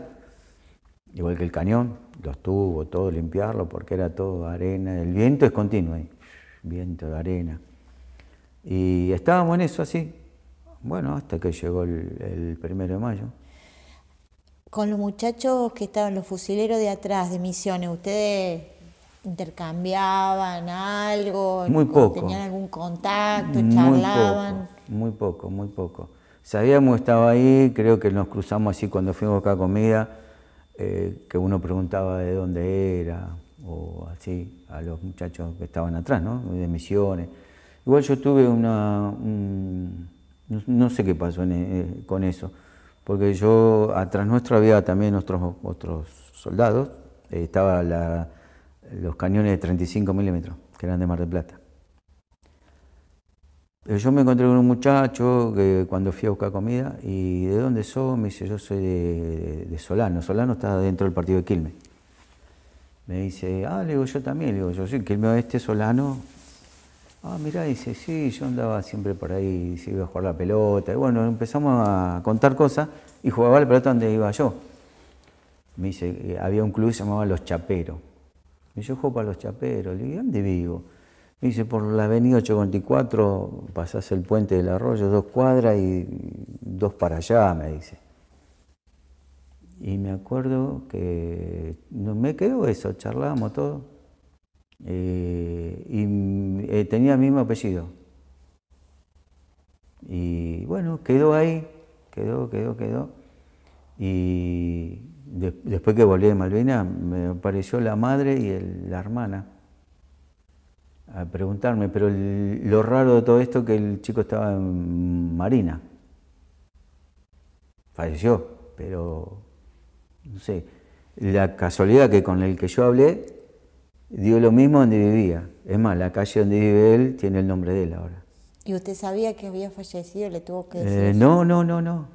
igual que el cañón, los tubos, todo, limpiarlo, porque era todo arena. El viento es continuo ahí, viento, arena. Y estábamos en eso así, bueno, hasta que llegó el, primero de mayo. Con los muchachos que estaban, los fusileros de atrás de misiones, ¿ustedes intercambiaban algo? Muy poco. ¿Tenían algún contacto? ¿Charlaban? Muy muy poco, muy poco. Sabíamos que estaba ahí, creo que nos cruzamos así cuando fuimos acá a comida, eh, que uno preguntaba de dónde era, o así, a los muchachos que estaban atrás, ¿no? De misiones. Igual yo tuve una... no, sé qué pasó eh, con eso, porque yo, atrás nuestro había también otros, otros soldados, eh, estaba los cañones de 35 milímetros, que eran de Mar del Plata. Eh, yo me encontré con un muchacho que cuando fui a buscar comida y ¿de dónde sos? Me dice, yo soy de, Solano. Solano está dentro del partido de Quilmes. Me dice, ah, le digo, yo también, le digo, yo soy Quilmes Oeste, Solano. Ah, mirá, dice, sí, yo andaba siempre por ahí, dice, iba a jugar la pelota. Y bueno, empezamos a contar cosas y jugaba la pelota donde iba yo. Me dice, eh, había un club que se llamaba Los Chaperos. Y yo juego para Los Chaperos. Le digo, ¿dónde vivo? Me Dice, por la avenida 8.4 pasás el puente del arroyo, dos cuadras y dos para allá, me dice. Y me acuerdo que no, me quedó eso, charlábamos todo. Eh, y eh, tenía el mismo apellido. Y bueno, quedó ahí, quedó, quedó, quedó. Y después que volví de Malvina me apareció la madre y la hermana a preguntarme, pero lo raro de todo esto es que el chico estaba en Marina. Falleció, pero no sé. La casualidad que con el que yo hablé dio lo mismo donde vivía. Es más, la calle donde vive él tiene el nombre de él ahora. ¿Y usted sabía que había fallecido? ¿Le tuvo que eh, decir? no, no, no, no.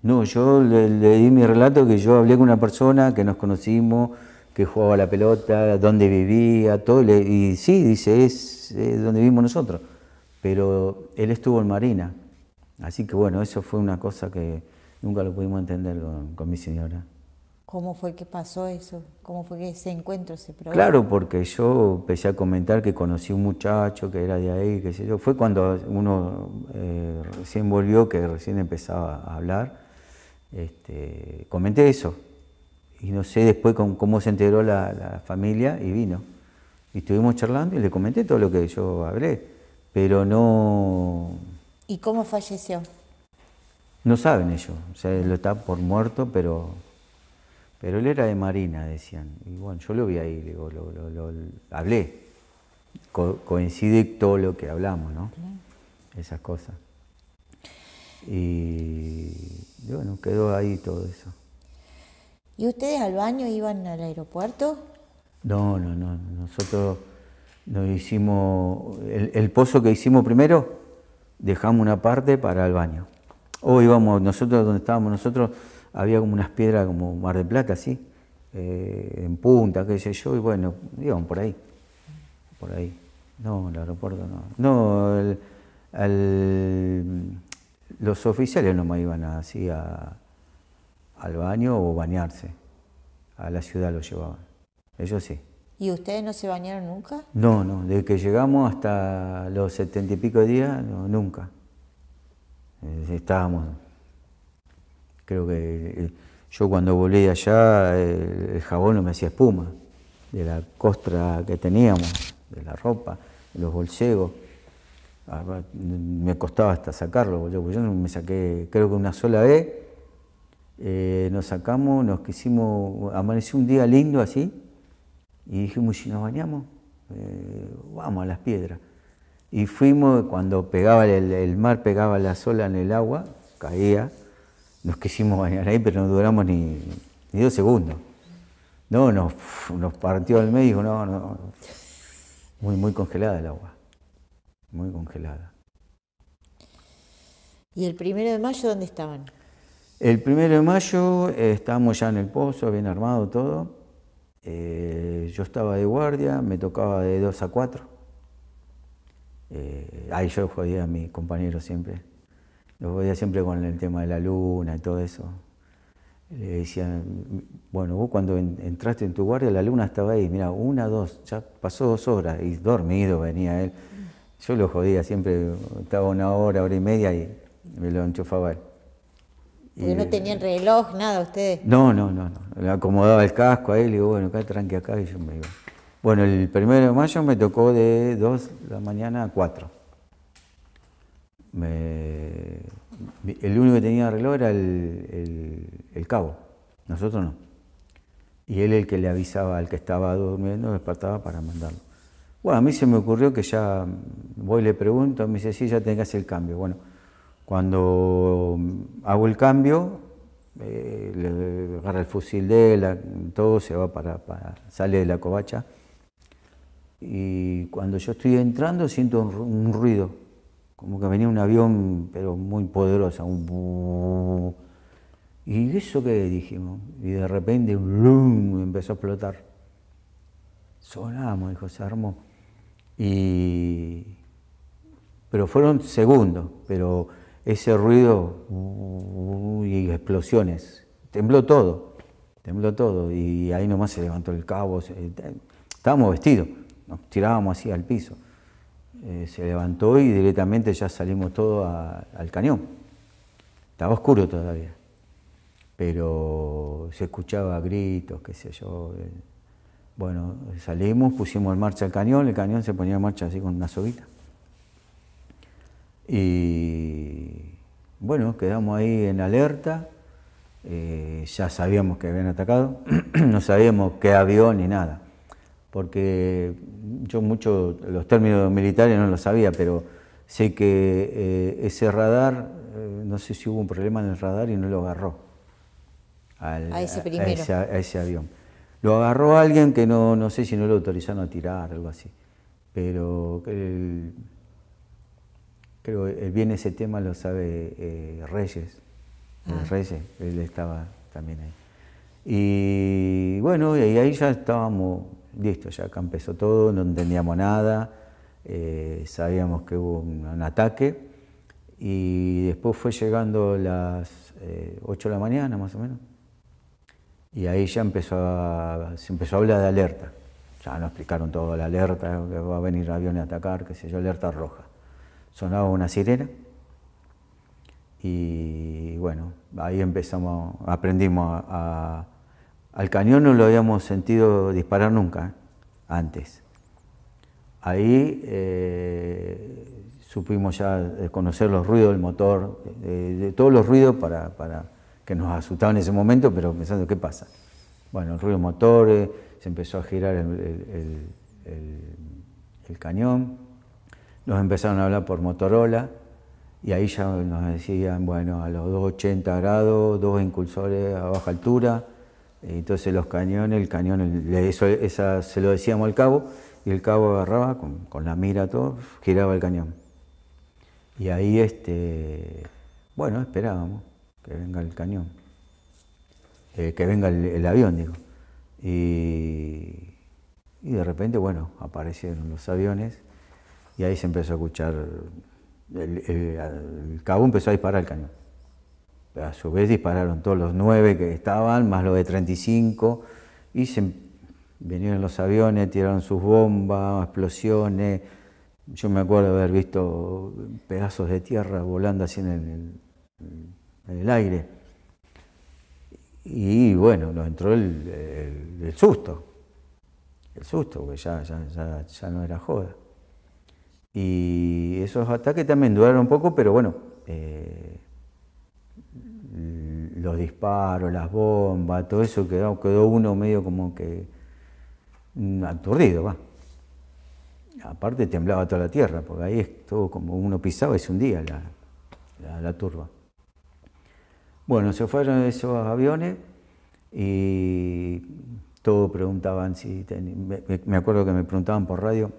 No, yo le, le di mi relato que yo hablé con una persona, que nos conocimos, que jugaba la pelota, dónde vivía, todo. Y sí, dice, es, donde vivimos nosotros. Pero él estuvo en Marina. Así que bueno, eso fue una cosa que nunca lo pudimos entender con, mi señora. ¿Cómo fue que pasó eso? ¿Cómo fue que ese encuentro se produjo? Claro, porque yo empecé a comentar que conocí un muchacho que era de ahí, qué sé yo. Fue cuando uno eh, recién volvió, que recién empezaba a hablar. Este, comenté eso, y no sé después cómo se integró la, familia y vino. Y estuvimos charlando y le comenté todo lo que yo hablé, pero no... ¿Y cómo falleció? No saben ellos, o sea, lo está por muerto, pero, pero él era de Marina, decían. Y bueno, yo lo vi ahí, digo, lo, hablé. coincide todo lo que hablamos, ¿no? Esas cosas. y bueno, quedó ahí todo eso. ¿Y ustedes al baño iban al aeropuerto? No, no, no. Nosotros nos hicimos. El, pozo que hicimos primero, dejamos una parte para el baño. O ah. íbamos, nosotros donde estábamos nosotros, había como unas piedras como Mar de Plata, sí, eh, en punta, qué sé yo, y bueno, íbamos por ahí. Por ahí. No, el aeropuerto no. No, los oficiales no me iban así a al baño o bañarse. A la ciudad lo llevaban. ellos sí. ¿Y ustedes no se bañaron nunca? No, no. Desde que llegamos hasta los setenta y pico de días, nunca. Eh, estábamos. Creo que eh, yo cuando volví allá, el jabón no me hacía espuma. De la costra que teníamos, de la ropa, los bolsegos. Me costaba hasta sacarlo, yo no me saqué, creo que una sola vez eh, nos sacamos, nos quisimos, amaneció un día lindo así, y dijimos, si nos bañamos, eh, vamos a las piedras. Y fuimos, cuando pegaba el, mar, pegaba la sola en el agua, caía, nos quisimos bañar ahí, pero no duramos ni, dos segundos. No, nos, partió el medio, no, no, muy, muy congelada el agua, muy congelada. ¿Y el primero de mayo dónde estaban? El primero de mayo eh, estábamos ya en el pozo, bien armado todo. Eh, yo estaba de guardia, me tocaba de dos a cuatro. Eh, ahí yo jodía a mi compañero siempre. Lo jodía siempre con el tema de la luna y todo eso. Le decían, bueno, vos cuando entraste en tu guardia, la luna estaba ahí, mira, una, dos, ya pasó dos horas y dormido venía él. Yo lo jodía siempre, estaba una hora, hora y media y me lo enchufaba él y no eh, tenían reloj, nada ustedes. No, no, no, no. Le acomodaba el casco a él y digo, bueno, acá tranqui acá y yo me iba. Bueno, el primero de mayo me tocó de 2 de la mañana a 4. el único que tenía reloj era el, el, cabo, nosotros no. Y él el que le avisaba al que estaba durmiendo, despertaba para mandarlo. Bueno, a mí se me ocurrió que ya voy y le pregunto, me dice, sí, ya tengas el cambio. Bueno, cuando mm, hago el cambio, eh, le agarra el fusil de él, todo se va para, sale de la covacha. Y cuando yo estoy entrando siento un, ruido, como que venía un avión, pero muy poderoso, un... ¿Y eso qué dijimos? Y de repente ¡blum! empezó a explotar. Sonamos, dijo, se armó. Y... Pero fueron segundos, pero ese ruido y explosiones. Tembló todo, tembló todo. Y ahí nomás se levantó el cabo. Eh, estábamos vestidos, nos tirábamos así al piso. Eh, se levantó y directamente ya salimos todos al cañón. Estaba oscuro todavía, pero se escuchaba gritos, qué sé yo. Eh. Bueno, salimos, pusimos en marcha el cañón, el cañón se ponía en marcha así con una sobita. Y bueno, quedamos ahí en alerta. Eh, ya sabíamos que habían atacado, no sabíamos qué avión ni nada, porque yo mucho los términos militares no los sabía, pero sé que eh, ese radar, eh, no sé si hubo un problema en el radar y no lo agarró a, ese avión. Lo agarró alguien que no, no sé si no lo autorizaron a tirar, algo así, pero el, creo, que eh, bien ese tema lo sabe eh, Reyes. Ah. Eh, Reyes, él estaba también ahí. Y bueno, y ahí ya estábamos listos, ya acá empezó todo, no entendíamos nada, sabíamos que hubo un, ataque y después fue llegando las 8 de la mañana más o menos. Y ahí ya empezó a, se empezó a hablar de alerta. Ya nos explicaron todo, la alerta, que va a venir avión a atacar, qué sé yo, alerta roja sonaba una sirena y bueno, ahí empezamos, aprendimos a, al cañón no lo habíamos sentido disparar nunca ¿eh? antes. Ahí eh, supimos ya conocer los ruidos del motor, de, todos los ruidos para, que nos asustaban en ese momento, pero pensando qué pasa. Bueno, el ruido del motor, eh, se empezó a girar el cañón nos empezaron a hablar por Motorola y ahí ya nos decían, bueno, a los 280 grados, dos impulsores a baja altura, entonces los cañones, el cañón, eso, esa, se lo decíamos al cabo y el cabo agarraba con, la mira todo, giraba el cañón. Y ahí, este, bueno, esperábamos que venga el cañón, eh, que venga el, avión, digo. y de repente, bueno, aparecieron los aviones y ahí se empezó a escuchar, el, el, cabo empezó a disparar el cañón. A su vez dispararon todos los nueve que estaban, más los de 35, y se, em, vinieron los aviones, tiraron sus bombas, explosiones. Yo me acuerdo de haber visto pedazos de tierra volando así en el, aire. Y bueno, nos entró el, susto, el susto, porque ya, ya, ya no era joda. Y esos ataques también duraron un poco, pero bueno, eh, los disparos, las bombas, todo eso quedó, quedó uno medio como que mm, aturdido, va. Aparte temblaba toda la tierra, porque ahí es todo como uno pisaba y se hundía la, turba. Bueno, se fueron esos aviones y todos preguntaban si... Me acuerdo que me preguntaban por radio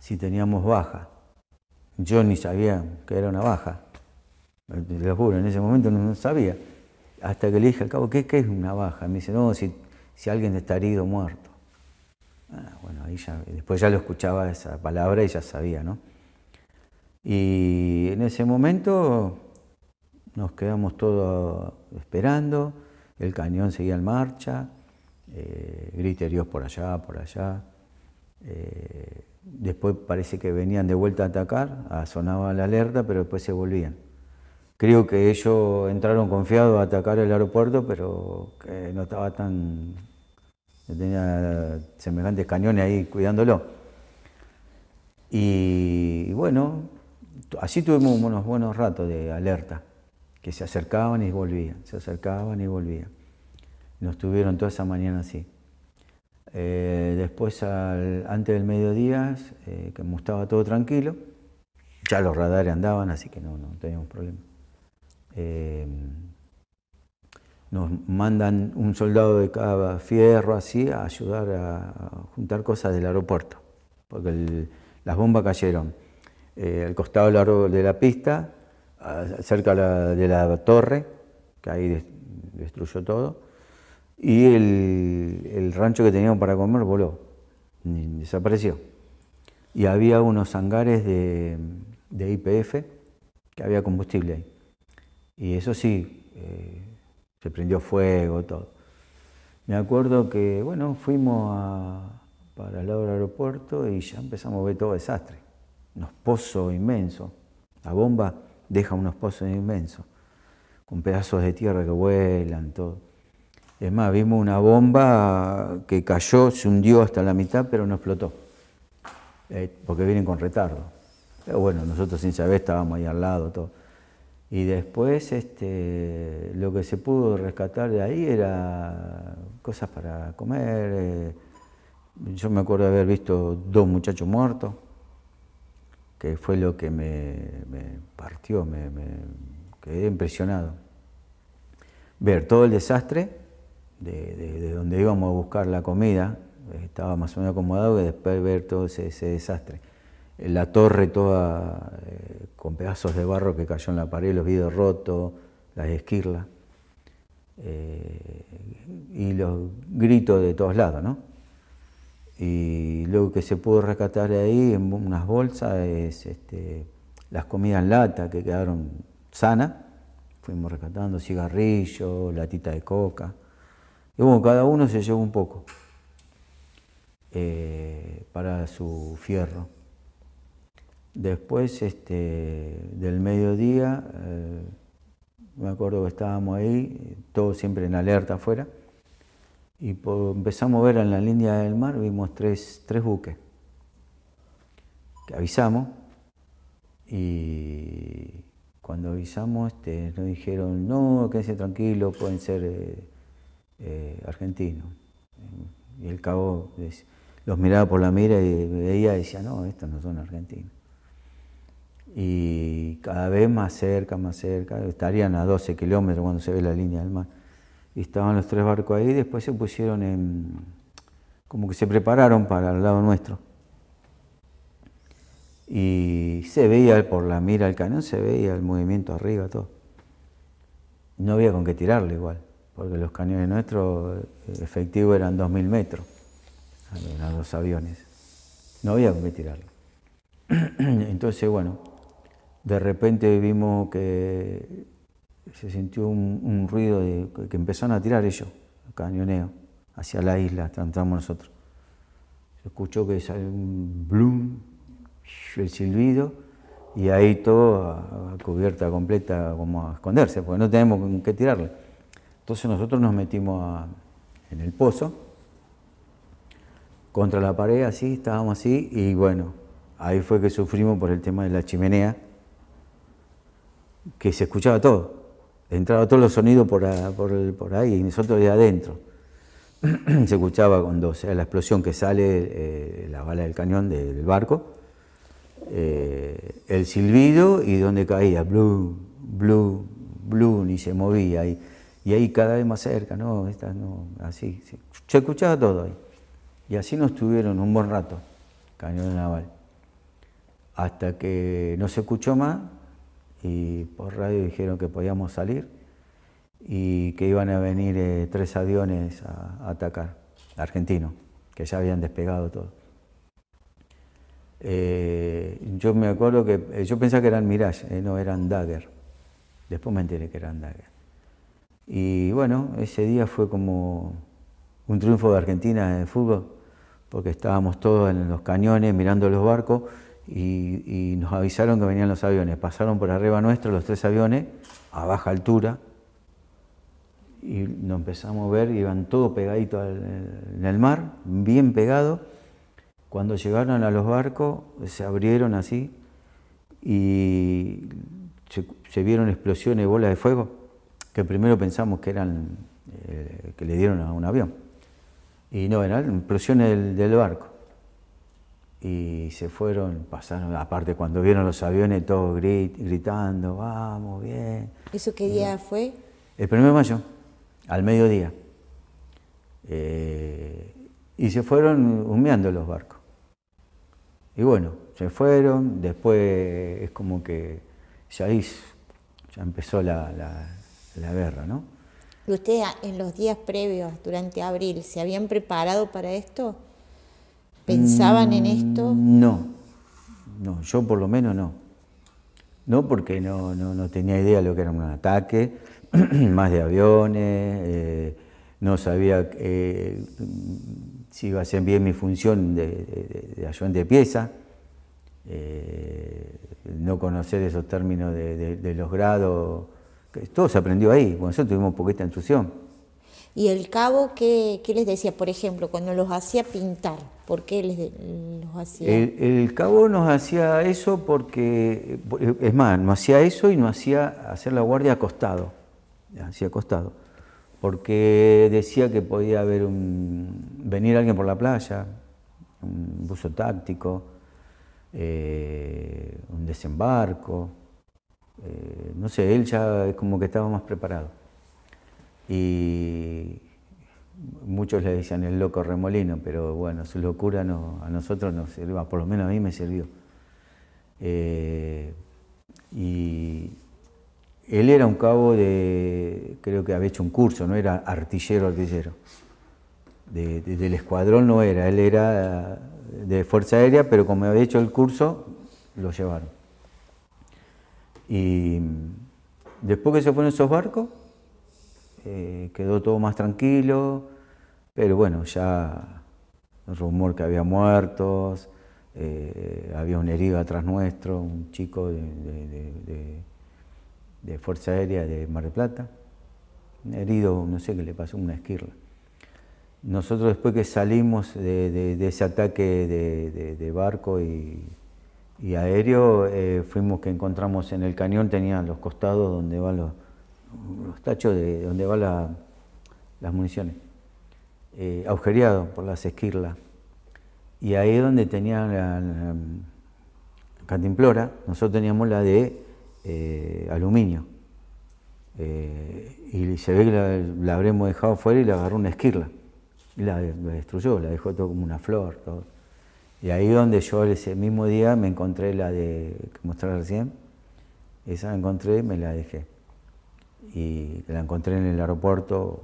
si teníamos baja. Yo ni sabía que era una baja. Te juro, en ese momento no, sabía. Hasta que le dije al cabo, ¿qué, es una baja? Me dice, no, si, alguien está herido o muerto. Ah, bueno, ahí ya, después ya lo escuchaba esa palabra y ya sabía, ¿no? Y en ese momento nos quedamos todos esperando, el cañón seguía en marcha, eh, Dios por allá, por allá. Eh, Después parece que venían de vuelta a atacar, sonaba la alerta, pero después se volvían. Creo que ellos entraron confiados a atacar el aeropuerto, pero que no estaba tan... tenía semejantes cañones ahí cuidándolo. y bueno, así tuvimos unos buenos ratos de alerta, que se acercaban y volvían, se acercaban y volvían. Nos tuvieron toda esa mañana así. Eh, después, antes del mediodía, que eh, estaba todo tranquilo, ya los radares andaban, así que no, no teníamos problema. Eh, nos mandan un soldado de cada fierro así a ayudar a, juntar cosas del aeropuerto, porque las bombas cayeron al costado de la pista, cerca de la torre, que ahí destruyó todo y el, rancho que teníamos para comer voló, desapareció. Y había unos hangares de IPF que había combustible ahí. Y eso sí, eh, se prendió fuego, todo. Me acuerdo que, bueno, fuimos para el lado del aeropuerto y ya empezamos a ver todo desastre. Unos pozos inmensos. La bomba deja unos pozos inmensos, con pedazos de tierra que vuelan, todo. Es más, vimos una bomba que cayó, se hundió hasta la mitad, pero no explotó, eh, porque vienen con retardo. Pero bueno, nosotros sin saber estábamos ahí al lado, todo. Y después este, lo que se pudo rescatar de ahí era cosas para comer. Eh, yo me acuerdo de haber visto dos muchachos muertos, que fue lo que me, partió, me quedé impresionado. Ver todo el desastre de, de, donde íbamos a buscar la comida, estaba más o menos acomodado que después ver todo ese, desastre. La torre toda eh, con pedazos de barro que cayó en la pared, los vidrios rotos, las esquirlas eh, y los gritos de todos lados, ¿no? Y lo que se pudo rescatar ahí en unas bolsas es este, las comidas en lata que quedaron sanas, fuimos rescatando cigarrillos, latita de coca, y bueno, cada uno se llevó un poco eh, para su fierro. Después este, del mediodía, eh, me acuerdo que estábamos ahí, todos siempre en alerta afuera, y empezamos a ver en la línea del mar, vimos tres, buques que avisamos y cuando avisamos este, nos dijeron, no, quédense tranquilos, pueden ser eh, eh, argentino. Y el cabo los miraba por la mira y veía y decía, no, estos no son argentinos. Y cada vez más cerca, más cerca, estarían a 12 kilómetros cuando se ve la línea del mar. Y estaban los tres barcos ahí, después se pusieron en, como que se prepararon para el lado nuestro. Y se veía por la mira el cañón, se veía el movimiento arriba, todo. No había con qué tirarle igual porque los cañones nuestros eh, efectivos eran 2.000 metros, a los aviones. No había que tirarlo. Entonces, bueno, de repente vimos que se sintió un, ruido de, que empezaron a tirar ellos, cañoneo, hacia la isla, tratamos nosotros. Se escuchó que salió un blum, el silbido, y ahí todo a, cubierta completa, como a esconderse, porque no tenemos con qué tirarle. Entonces nosotros nos metimos en el pozo, contra la pared, así, estábamos así, y bueno, ahí fue que sufrimos por el tema de la chimenea, que se escuchaba todo, entraba todos los sonidos por, ahí, y nosotros de adentro. se escuchaba cuando o sea, la explosión que sale, eh, la bala del cañón del barco, eh, el silbido y donde caía, blue, blue, blue, ni se movía ahí y ahí cada vez más cerca, no, esta no, así. Se escuchaba todo ahí. Y así nos tuvieron un buen rato, Cañón Naval. Hasta que no se escuchó más y por radio dijeron que podíamos salir y que iban a venir eh, tres aviones a, atacar, argentinos, que ya habían despegado todo. Eh, yo me acuerdo que eh, yo pensaba que eran Mirage, no, eran Dagger. Después me enteré que eran Dagger. Y bueno, ese día fue como un triunfo de Argentina en el fútbol, porque estábamos todos en los cañones mirando los barcos y, nos avisaron que venían los aviones. Pasaron por arriba nuestro los tres aviones a baja altura y nos empezamos a ver, iban todo pegadito en el mar, bien pegado. Cuando llegaron a los barcos, se abrieron así y se, se vieron explosiones, y bolas de fuego que primero pensamos que eran eh, que le dieron a un avión. Y no, eran implosiones del, barco. Y se fueron, pasaron, aparte cuando vieron los aviones, todos gritando, vamos, bien. ¿Eso qué día fue? El 1 de mayo, al mediodía. Eh, y se fueron humeando los barcos. Y bueno, se fueron, después es como que ya, hizo, ya empezó la la guerra, ¿no? ¿Y ustedes ah, en los días previos, durante abril, se habían preparado para esto? ¿Pensaban en mm, esto? No, no, yo por lo menos no. No porque no, no, tenía idea de lo que era un ataque, más de aviones, eh, no sabía eh, si iba a ser bien mi función de, de, ayudante de pieza, eh, no conocer esos términos de los grados todo se aprendió ahí, bueno, nosotros tuvimos poquita instrucción. ¿Y el cabo qué, les decía, por ejemplo, cuando los hacía pintar? ¿Por qué les los hacía? El, el, cabo nos hacía eso porque, es más, nos hacía eso y nos hacía hacer la guardia acostado, hacía acostado, porque decía que podía haber un, venir alguien por la playa, un buzo táctico, eh, un desembarco, eh, no sé, él ya es como que estaba más preparado. Y muchos le decían el loco remolino, pero bueno, su locura no, a nosotros nos sirvió, por lo menos a mí me sirvió. Eh, y él era un cabo de, creo que había hecho un curso, no era artillero, artillero. del escuadrón no era, él era de Fuerza Aérea, pero como había hecho el curso, lo llevaron. Y después que se fueron esos barcos, eh, quedó todo más tranquilo, pero bueno, ya el rumor que había muertos, eh, había un herido atrás nuestro, un chico de, Fuerza Aérea de Mar del Plata, herido, no sé qué le pasó, una esquirla. Nosotros después que salimos de, ese ataque de barco y y aéreo eh, fuimos que encontramos en el cañón, tenía los costados donde van los, tachos, de donde van las municiones, eh, por las esquirlas. Y ahí donde tenía la, mm, cantimplora, nosotros teníamos la de eh, aluminio. Eh, y se ve que la, la, habremos dejado fuera y la agarró una esquirla. Y la, destruyó, la dejó todo como una flor, todo. Y ahí donde yo ese mismo día me encontré la de que mostré recién, esa la encontré, y me la dejé. Y la encontré en el aeropuerto,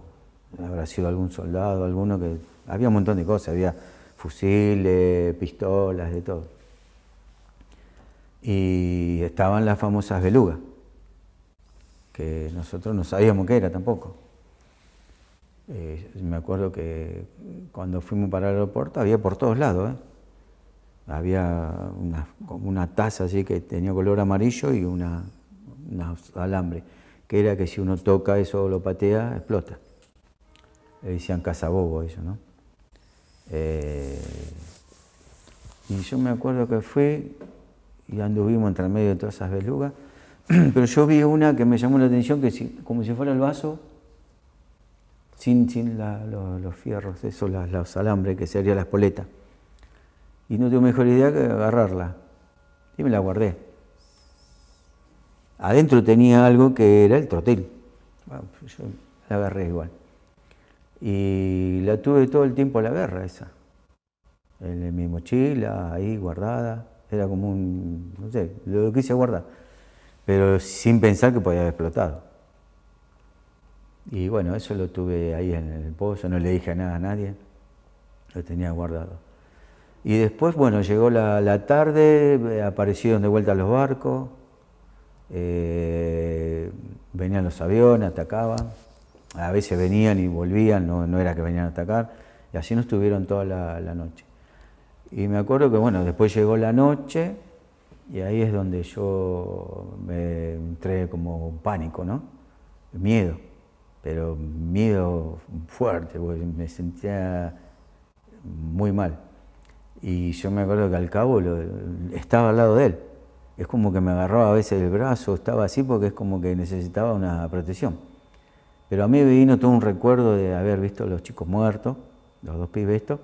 habrá sido algún soldado, alguno que... Había un montón de cosas, había fusiles, pistolas, de todo. Y estaban las famosas belugas, que nosotros no sabíamos qué era tampoco. Eh, me acuerdo que cuando fuimos para el aeropuerto había por todos lados, ¿eh? había una, taza así que tenía color amarillo y una, alambre alambres, que era que si uno toca eso o lo patea, explota. Le decían cazabobo eso, ¿no? Eh, y yo me acuerdo que fue y anduvimos entre medio de todas esas belugas, pero yo vi una que me llamó la atención, que como si fuera el vaso, sin, los, fierros, eso, los, alambres, que sería las poletas y no tengo mejor idea que agarrarla. Y me la guardé. Adentro tenía algo que era el trotil. Pues yo la agarré igual. Y la tuve todo el tiempo a la guerra esa. En mi mochila, ahí guardada. Era como un, no sé, lo quise guardar. Pero sin pensar que podía haber explotado. Y bueno, eso lo tuve ahí en el pozo, no le dije nada a nadie. Lo tenía guardado. Y después, bueno, llegó la, tarde, eh, aparecieron de vuelta los barcos, eh, venían los aviones, atacaban, a veces venían y volvían, no, era que venían a atacar, y así no estuvieron toda la, noche. Y me acuerdo que, bueno, después llegó la noche y ahí es donde yo me entré como pánico, ¿no? Miedo, pero miedo fuerte, porque me sentía muy mal. Y yo me acuerdo que al cabo estaba al lado de él. Es como que me agarraba a veces el brazo, estaba así porque es como que necesitaba una protección. Pero a mí me vino todo un recuerdo de haber visto a los chicos muertos, los dos pibes estos.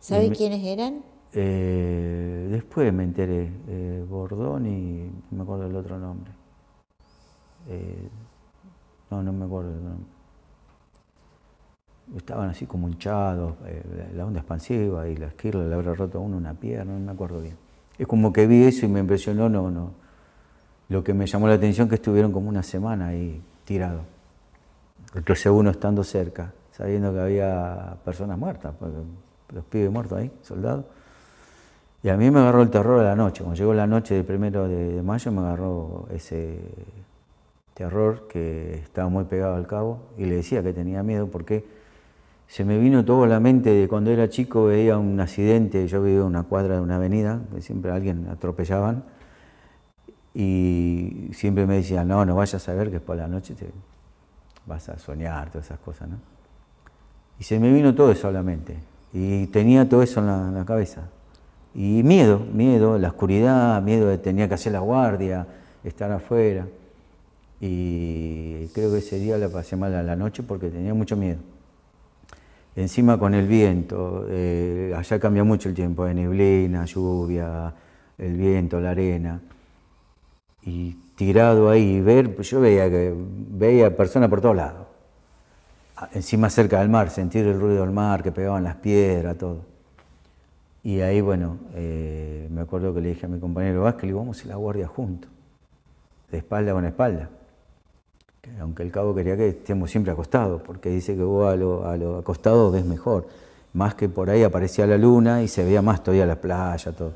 ¿Sabes quiénes eran? Eh, después me enteré, eh, Bordón y no me acuerdo el otro nombre. Eh, no, no me acuerdo el nombre estaban así como hinchados, eh, la onda expansiva y la esquirla le habrá roto a uno una pierna, no me acuerdo bien. Es como que vi eso y me impresionó, no, no. Lo que me llamó la atención que estuvieron como una semana ahí tirados. Entonces uno estando cerca, sabiendo que había personas muertas, pues, los pibes muertos ahí, soldados. Y a mí me agarró el terror de la noche. Cuando llegó la noche del primero de mayo me agarró ese terror que estaba muy pegado al cabo y le decía que tenía miedo porque se me vino todo a la mente de cuando era chico, veía un accidente, yo vivía en una cuadra de una avenida, siempre alguien atropellaban, y siempre me decían, no, no vayas a ver que por la noche te vas a soñar, todas esas cosas, ¿no? Y se me vino todo eso a la mente, y tenía todo eso en la, cabeza. Y miedo, miedo, la oscuridad, miedo de tenía que hacer la guardia, estar afuera. Y creo que ese día la pasé mal a la noche porque tenía mucho miedo encima con el viento, eh, allá cambia mucho el tiempo, de neblina, lluvia, el viento, la arena, y tirado ahí, ver, pues yo veía que veía personas por todos lados, ah, encima cerca del mar, sentir el ruido del mar, que pegaban las piedras, todo. Y ahí, bueno, eh, me acuerdo que le dije a mi compañero Vázquez, le vamos a la guardia juntos, de espalda con espalda aunque el cabo quería que estemos siempre acostados, porque dice que vos a lo, acostado ves mejor, más que por ahí aparecía la luna y se veía más todavía la playa, todo.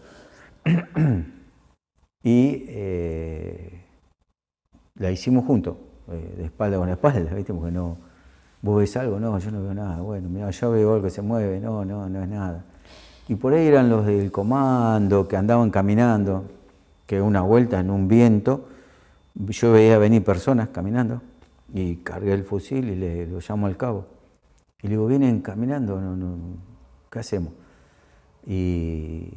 y eh, la hicimos juntos, eh, de espalda con espalda, ¿viste? Porque no, vos ves algo, no, yo no veo nada, bueno, mira, yo veo algo que se mueve, no, no, no es nada. Y por ahí eran los del comando que andaban caminando, que una vuelta en un viento, yo veía venir personas caminando y cargué el fusil y le, lo llamo al cabo. Y le digo, vienen caminando, ¿qué hacemos? Y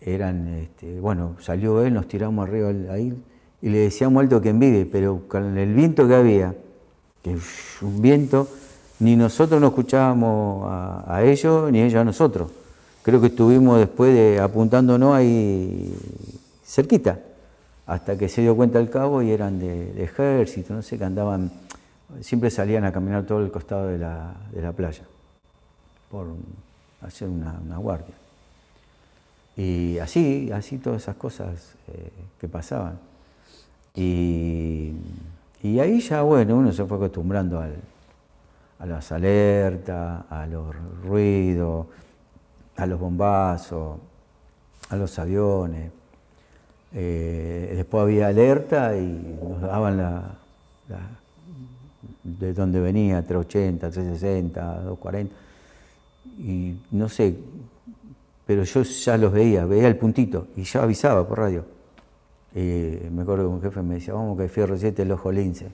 eran, este, bueno, salió él, nos tiramos arriba ahí y le decíamos alto que envidie, pero con el viento que había, que un viento, ni nosotros no escuchábamos a, a ellos, ni ellos a nosotros. Creo que estuvimos después de, apuntándonos ahí cerquita hasta que se dio cuenta al cabo y eran de, ejército, no sé, que andaban, siempre salían a caminar todo el costado de la, playa, por hacer una, guardia. Y así, así todas esas cosas eh, que pasaban. Y, ahí ya, bueno, uno se fue acostumbrando a las alertas, a los ruidos, a los bombazos, a los aviones. Eh, después había alerta y nos daban la, de dónde venía, 380, 360, 240. Y no sé, pero yo ya los veía, veía el puntito y ya avisaba por radio. me acuerdo que un jefe me decía, vamos que Fierro 7 el ojo lince,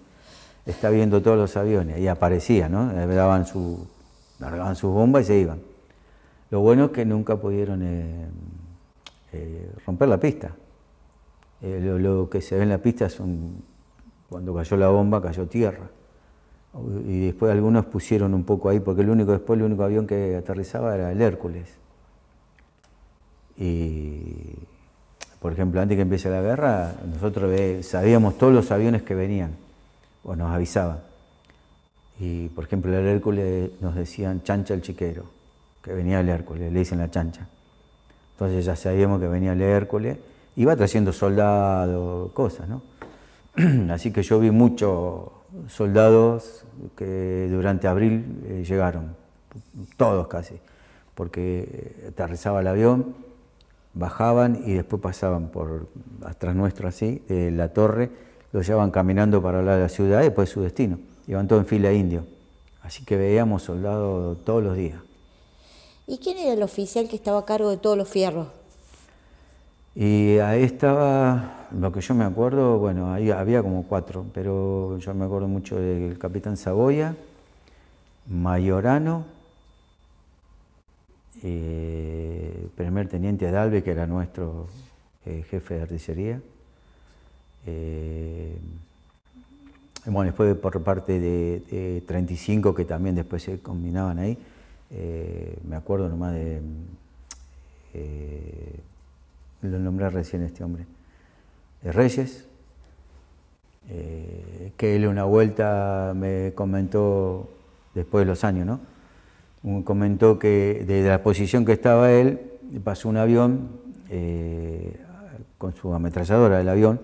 está viendo todos los aviones. Y aparecía, ¿no? Eh, daban su, largaban sus bombas y se iban. Lo bueno es que nunca pudieron eh, romper la pista. Eh, lo, que se ve en la pista es cuando cayó la bomba, cayó tierra. Y después algunos pusieron un poco ahí, porque el único, después el único avión que aterrizaba era el Hércules. Y, por ejemplo, antes que empiece la guerra, nosotros sabíamos todos los aviones que venían, o nos avisaban. Y, por ejemplo, el Hércules nos decían chancha el chiquero, que venía el Hércules, le dicen la chancha. Entonces ya sabíamos que venía el Hércules iba trayendo soldados, cosas, ¿no? Así que yo vi muchos soldados que durante abril eh, llegaron, todos casi, porque eh, aterrizaba el avión, bajaban y después pasaban por atrás nuestro así, de la torre, los llevaban caminando para la ciudad y después su destino. Iban todos en fila indio. Así que veíamos soldados todos los días. ¿Y quién era el oficial que estaba a cargo de todos los fierros? Y ahí estaba, lo que yo me acuerdo, bueno, ahí había como cuatro, pero yo me acuerdo mucho del capitán Saboya, Mayorano, eh, primer teniente adalbe que era nuestro eh, jefe de artillería. Eh, bueno, después por parte de, de, 35, que también después se combinaban ahí, me acuerdo nomás de lo nombré recién este hombre, Reyes, eh, que él una vuelta me comentó, después de los años, ¿no? comentó que desde la posición que estaba él, pasó un avión eh, con su ametralladora del avión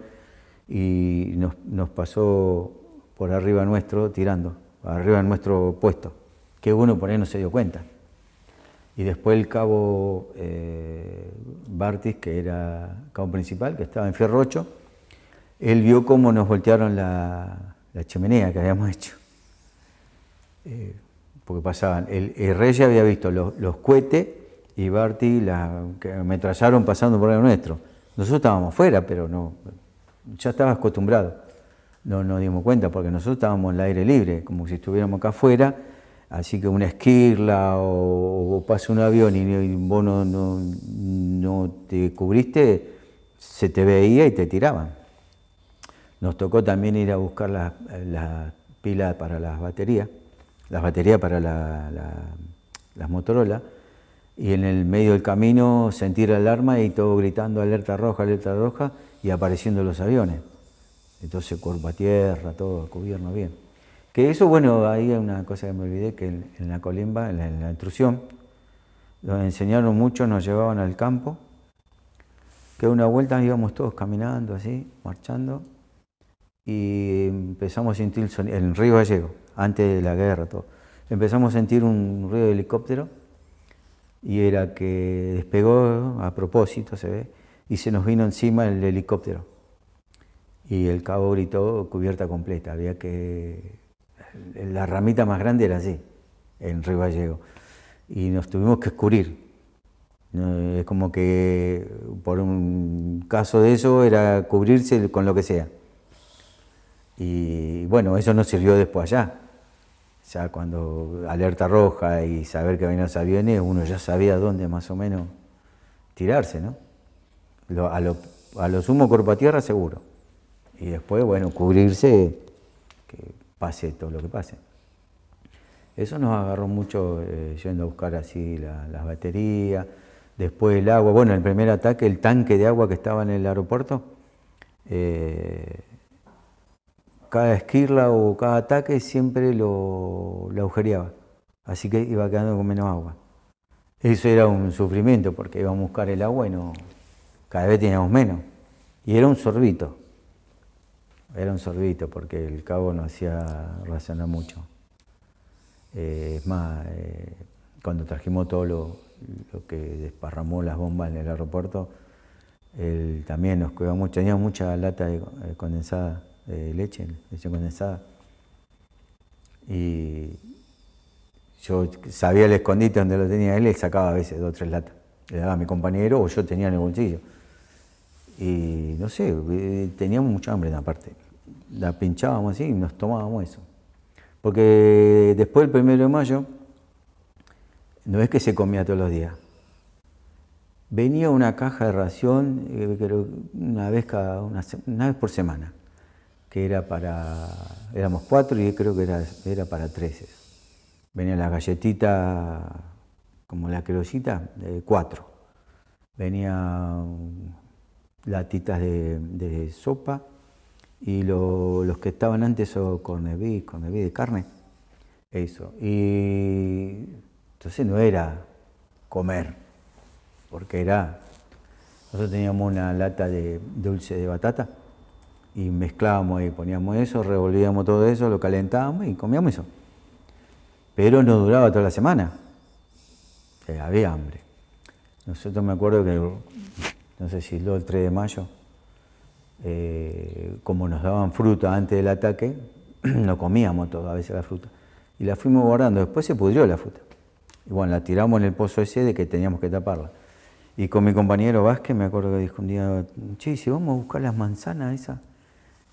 y nos, nos pasó por arriba nuestro tirando, arriba de nuestro puesto, que uno por ahí no se dio cuenta. Y después el cabo eh, Bartis, que era cabo principal, que estaba en Fierrocho, él vio cómo nos voltearon la, chimenea que habíamos hecho. Eh, porque pasaban, el, rey ya había visto los, los cohetes y Bartis la, ametrallaron pasando por el nuestro. Nosotros estábamos fuera, pero no, ya estaba acostumbrado. No nos dimos cuenta porque nosotros estábamos en el aire libre, como si estuviéramos acá afuera Así que una esquirla o, pasa un avión y vos no, no, te cubriste, se te veía y te tiraban. Nos tocó también ir a buscar las pilas para las baterías, las baterías para la, las Motorola, y en el medio del camino sentir alarma y todo gritando alerta roja, alerta roja, y apareciendo los aviones. Entonces cuerpo a tierra, todo, cubierto bien. Que eso, bueno, ahí hay una cosa que me olvidé, que en, la colimba, en la, intrusión, nos enseñaron mucho, nos llevaban al campo, que una vuelta íbamos todos caminando así, marchando, y empezamos a sentir el sonido, Río Gallego, antes de la guerra, todo. Empezamos a sentir un ruido de helicóptero, y era que despegó a propósito, se ve, y se nos vino encima el helicóptero. Y el cabo gritó cubierta completa, había que la ramita más grande era así, en Río Vallego. Y nos tuvimos que cubrir. Es como que por un caso de eso era cubrirse con lo que sea. Y bueno, eso no sirvió después allá. Ya cuando alerta roja y saber que venían los aviones, uno ya sabía dónde más o menos tirarse, ¿no? a, lo, a lo sumo cuerpo a tierra seguro. Y después, bueno, cubrirse pase todo lo que pase. Eso nos agarró mucho eh, yendo a buscar así las baterías, después el agua. Bueno, el primer ataque, el tanque de agua que estaba en el aeropuerto, eh, cada esquirla o cada ataque siempre lo, lo agujereaba. Así que iba quedando con menos agua. Eso era un sufrimiento porque íbamos a buscar el agua y no, cada vez teníamos menos. Y era un sorbito. Era un sorbito porque el cabo no hacía racionar mucho. Eh, es más, eh, cuando trajimos todo lo, que desparramó las bombas en el aeropuerto, él también nos cuidaba mucho. Tenía mucha lata de eh, condensada, de leche, leche condensada. Y yo sabía el escondite donde lo tenía él y sacaba a veces dos o tres latas. Le daba a mi compañero o yo tenía en el bolsillo. Y no sé, eh, teníamos mucha hambre en la parte. La pinchábamos así y nos tomábamos eso. Porque después del primero de mayo, no es que se comía todos los días. Venía una caja de ración, eh, una vez, cada, una, vez por semana, que era para, éramos cuatro y creo que era, para trece. Venía la galletita, como la de eh, cuatro. Venía latitas de, sopa y los que estaban antes o corneví, de carne, eso. Y entonces no era comer, porque era, nosotros teníamos una lata de dulce de batata y mezclábamos y poníamos eso, revolvíamos todo eso, lo calentábamos y comíamos eso. Pero no duraba toda la semana, eh, había hambre. Nosotros me acuerdo que no sé si lo el 3 de mayo, eh, como nos daban fruta antes del ataque, no comíamos toda a veces la fruta. Y la fuimos guardando. Después se pudrió la fruta. Y bueno, la tiramos en el pozo ese de que teníamos que taparla. Y con mi compañero Vázquez, me acuerdo que dijo un día, che, si vamos a buscar las manzanas esas.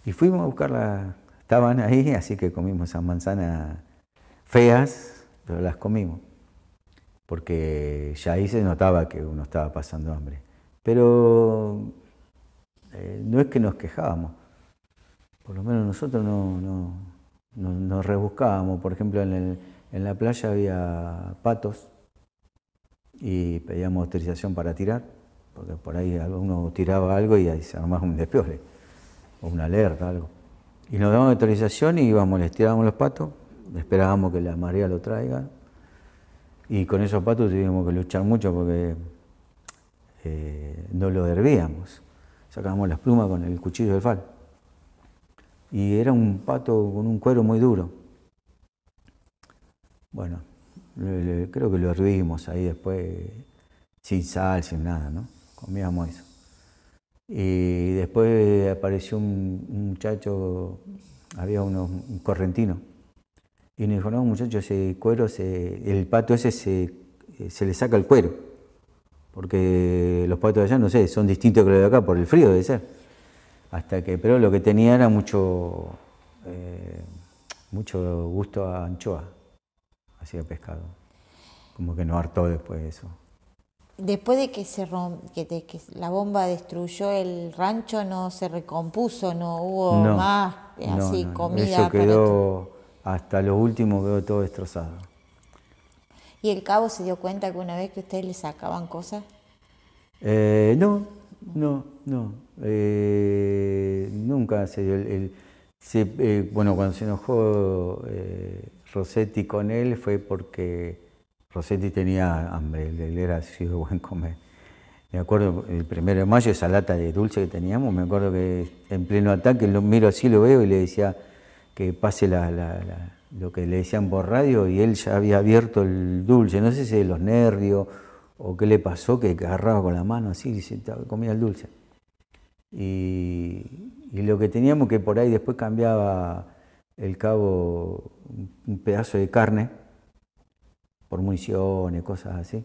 Y fuimos a buscarlas, estaban ahí, así que comimos esas manzanas feas, pero las comimos. Porque ya ahí se notaba que uno estaba pasando hambre. Pero eh, no es que nos quejábamos, por lo menos nosotros no, nos rebuscábamos. Por ejemplo, en, la playa había patos y pedíamos autorización para tirar, porque por ahí uno tiraba algo y ahí se armaba un despiole, o una alerta, algo. Y nos daban autorización y íbamos, les tirábamos los patos, esperábamos que la marea lo traiga, y con esos patos tuvimos que luchar mucho porque eh, no lo hervíamos, sacábamos las plumas con el cuchillo del fal. Y era un pato con un cuero muy duro. Bueno, creo que lo hervimos ahí después, sin sal, sin nada, ¿no? Comíamos eso. Y después apareció un, muchacho, había unos, un correntino, y nos dijo, no, muchacho, ese cuero, el pato ese se le saca el cuero porque los patos de allá, no sé, son distintos que los de acá por el frío debe ser. Hasta que, pero lo que tenía era mucho, eh, mucho gusto a anchoa, hacía pescado. Como que no hartó después de eso. Después de que, se que, la bomba destruyó el rancho, no se recompuso, no hubo más no, no, comida. Eso quedó, hasta lo último quedó todo destrozado. ¿Y el cabo se dio cuenta que una vez que ustedes le sacaban cosas? Eh, no, no, no. Eh, nunca se dio el... Eh, bueno, cuando se enojó Rossetti con él fue porque Rossetti tenía hambre, él era así de buen comer. Me acuerdo, el primero de mayo, esa lata de dulce que teníamos, me acuerdo que en pleno ataque lo miro así, lo veo y le decía que pase la lo que le decían por radio y él ya había abierto el dulce, no sé si de los nervios o qué le pasó, que agarraba con la mano así y comía el dulce. Y, lo que teníamos que por ahí después cambiaba el cabo un pedazo de carne por municiones, cosas así,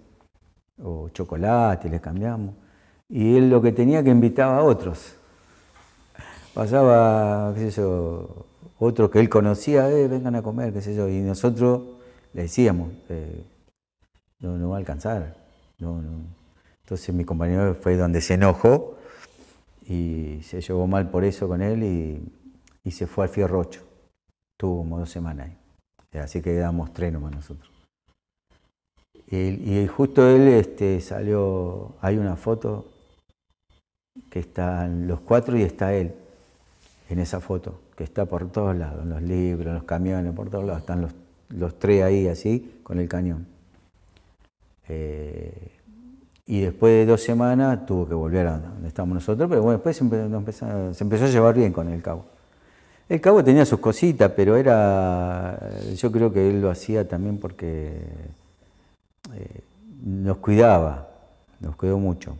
o chocolate, les cambiamos. Y él lo que tenía que invitaba a otros. Pasaba, qué sé yo, otro que él conocía, eh, vengan a comer, qué sé yo, y nosotros le decíamos, eh, no, va a alcanzar, Entonces mi compañero fue donde se enojó y se llevó mal por eso con él y, se fue al Fierrocho. Tuvo como dos semanas ahí. Eh, así que damos tres nomás nosotros. Y, justo él este, salió, hay una foto que están los cuatro y está él en esa foto está por todos lados, en los libros, en los camiones, por todos lados, están los, tres ahí así, con el cañón. Eh, y después de dos semanas tuvo que volver a donde estábamos nosotros, pero bueno, después se empezó, a llevar bien con el cabo. El cabo tenía sus cositas, pero era. Yo creo que él lo hacía también porque eh, nos cuidaba, nos cuidó mucho.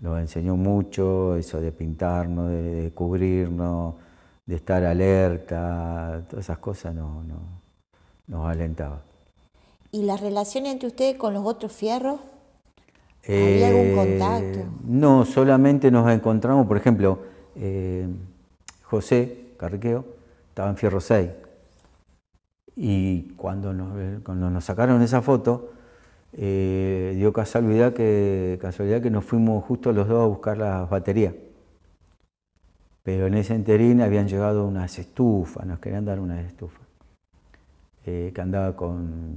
Nos enseñó mucho eso de pintarnos, de cubrirnos, de estar alerta, todas esas cosas no, nos alentaba. ¿Y la relación entre ustedes con los otros fierros? ¿Había algún eh, contacto? No, solamente nos encontramos, por ejemplo, eh, José Carriqueo estaba en Fierro 6. Y cuando nos, cuando nos sacaron esa foto, eh, dio casualidad que, casualidad que nos fuimos justo los dos a buscar las baterías. Pero en ese interín habían llegado unas estufas, nos querían dar unas estufas, eh, que andaba con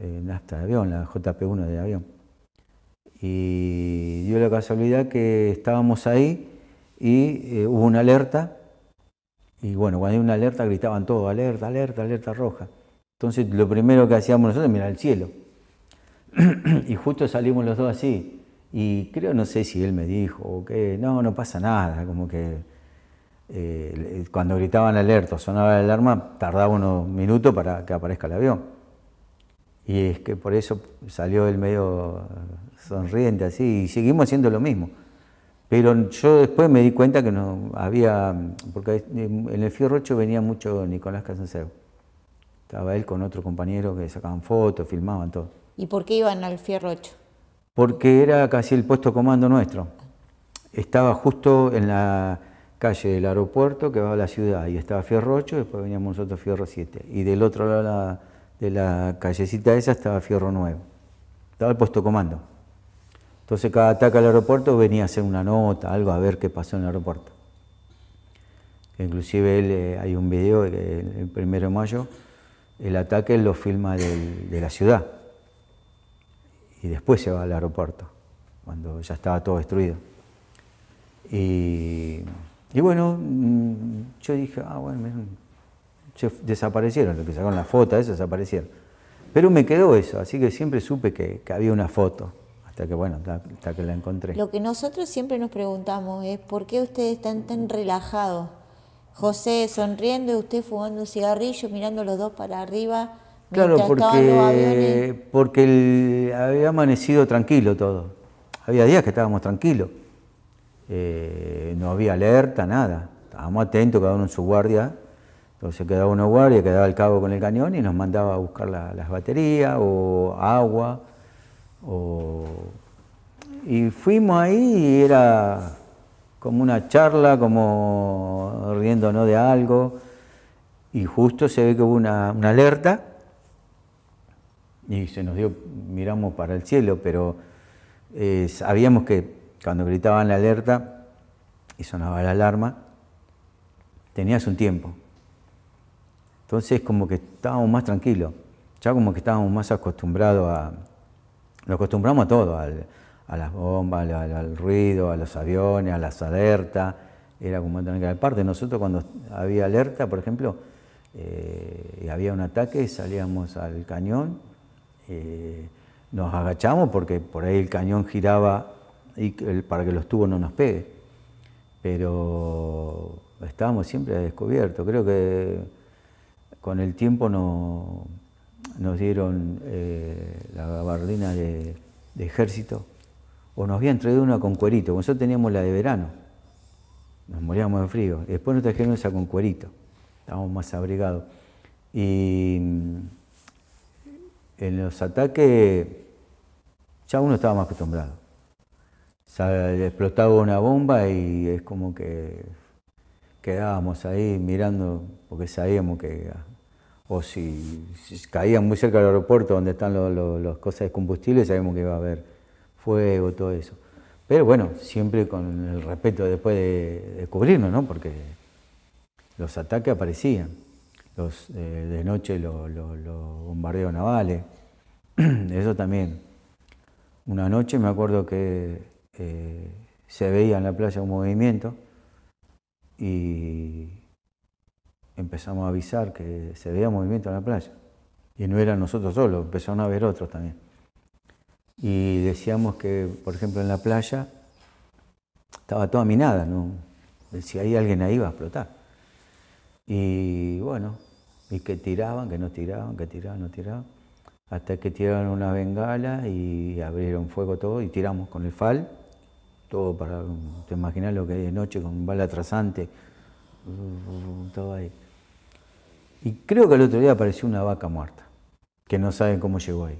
eh, eh de avión, la JP1 de avión. Y dio la casualidad que estábamos ahí y eh, hubo una alerta. Y bueno, cuando hay una alerta gritaban todos, alerta, alerta, alerta roja. Entonces lo primero que hacíamos nosotros era mirar al cielo. y justo salimos los dos así, y creo, no sé si él me dijo o qué, no, no pasa nada, como que eh, cuando gritaban alerta, sonaba la alarma, tardaba unos minutos para que aparezca el avión. Y es que por eso salió el medio sonriente así, y seguimos haciendo lo mismo. Pero yo después me di cuenta que no había, porque en el Fierrocho venía mucho Nicolás Casancedo. Estaba él con otro compañero que sacaban fotos, filmaban todo. ¿Y por qué iban al Fierrocho? porque era casi el puesto comando nuestro. Estaba justo en la calle del aeropuerto que va a la ciudad y estaba Fierro 8, después veníamos nosotros Fierro 7 y del otro lado de la, callecita esa estaba Fierro 9. Estaba el puesto comando. Entonces cada ataque al aeropuerto venía a hacer una nota, algo a ver qué pasó en el aeropuerto. Inclusive eh, hay un video, eh, el, primero de mayo, el ataque lo filma de la ciudad y después se va al aeropuerto, cuando ya estaba todo destruido. Y, bueno, mm, yo dije, ah, bueno, desaparecieron, lo que sacaron la foto, eso desaparecieron. Pero me quedó eso, así que siempre supe que, que había una foto, hasta que, bueno, hasta que la encontré. Lo que nosotros siempre nos preguntamos es, ¿por qué ustedes están tan relajados? José sonriendo y usted fumando un cigarrillo, mirando los dos para arriba, Claro, porque, porque había amanecido tranquilo todo. Había días que estábamos tranquilos. Eh, no había alerta, nada. Estábamos atentos, cada uno en su guardia. Entonces quedaba uno guardia, quedaba el cabo con el cañón y nos mandaba a buscar las baterías o agua. Y fuimos ahí y era como una charla, como riéndonos de algo. Y justo se ve que hubo una alerta y se nos dio, miramos para el cielo, pero eh, sabíamos que cuando gritaban la alerta y sonaba la alarma, tenías un tiempo. Entonces como que estábamos más tranquilos, ya como que estábamos más acostumbrados a... Nos acostumbramos a todo, a las bombas, al, ruido, a los aviones, a las alertas, era como tener que parte. Nosotros cuando había alerta, por ejemplo, eh, y había un ataque, salíamos al cañón eh, nos agachamos porque por ahí el cañón giraba y para que los tubos no nos peguen. Pero estábamos siempre a descubierto. Creo que con el tiempo no, nos dieron eh, la gabardina de, ejército o nos habían traído una con cuerito. Nosotros teníamos la de verano, nos moríamos de frío. Después nos trajeron esa con cuerito, estábamos más abrigados. Y en los ataques ya uno estaba más acostumbrado. explotaba una bomba y es como que quedábamos ahí mirando porque sabíamos que o si, caían muy cerca del aeropuerto donde están las cosas de combustible sabíamos que iba a haber fuego, todo eso. Pero bueno, siempre con el respeto después de, de cubrirnos, ¿no? Porque los ataques aparecían. Eh, de noche los bombardeos navales. Eso también. Una noche me acuerdo que eh, se veía en la playa un movimiento y empezamos a avisar que se veía movimiento en la playa. Y no eran nosotros solos, empezaron a ver otros también. Y decíamos que, por ejemplo, en la playa estaba toda minada, ¿no? si hay alguien ahí va a explotar. Y bueno, y que tiraban, que no tiraban, que tiraban, no tiraban, hasta que tiraron una bengala y abrieron fuego todo y tiramos con el fal, todo para, te imaginas lo que hay de noche con bala trazante. todo ahí. Y creo que el otro día apareció una vaca muerta, que no saben cómo llegó ahí,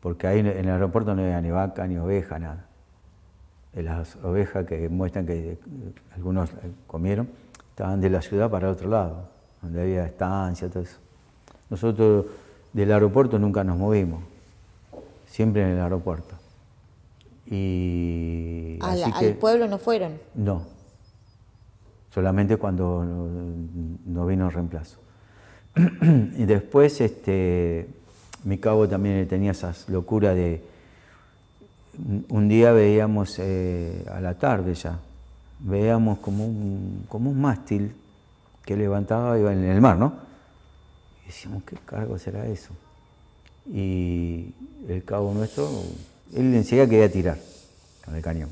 porque ahí en el aeropuerto no había ni vaca, ni oveja, nada. Las ovejas que muestran que algunos comieron estaban de la ciudad para el otro lado, donde había estancia, todo eso. Nosotros del aeropuerto nunca nos movimos, siempre en el aeropuerto. Y ¿Al, así pueblo no fueron? No, solamente cuando no, vino el reemplazo. y después, este, mi cabo también tenía esas locuras de... Un día veíamos eh, a la tarde ya, veíamos como un, como un mástil que levantaba iba en el mar, ¿no? Y decíamos, ¿qué cargo será eso? Y el cabo nuestro, él enseguida quería tirar con el cañón.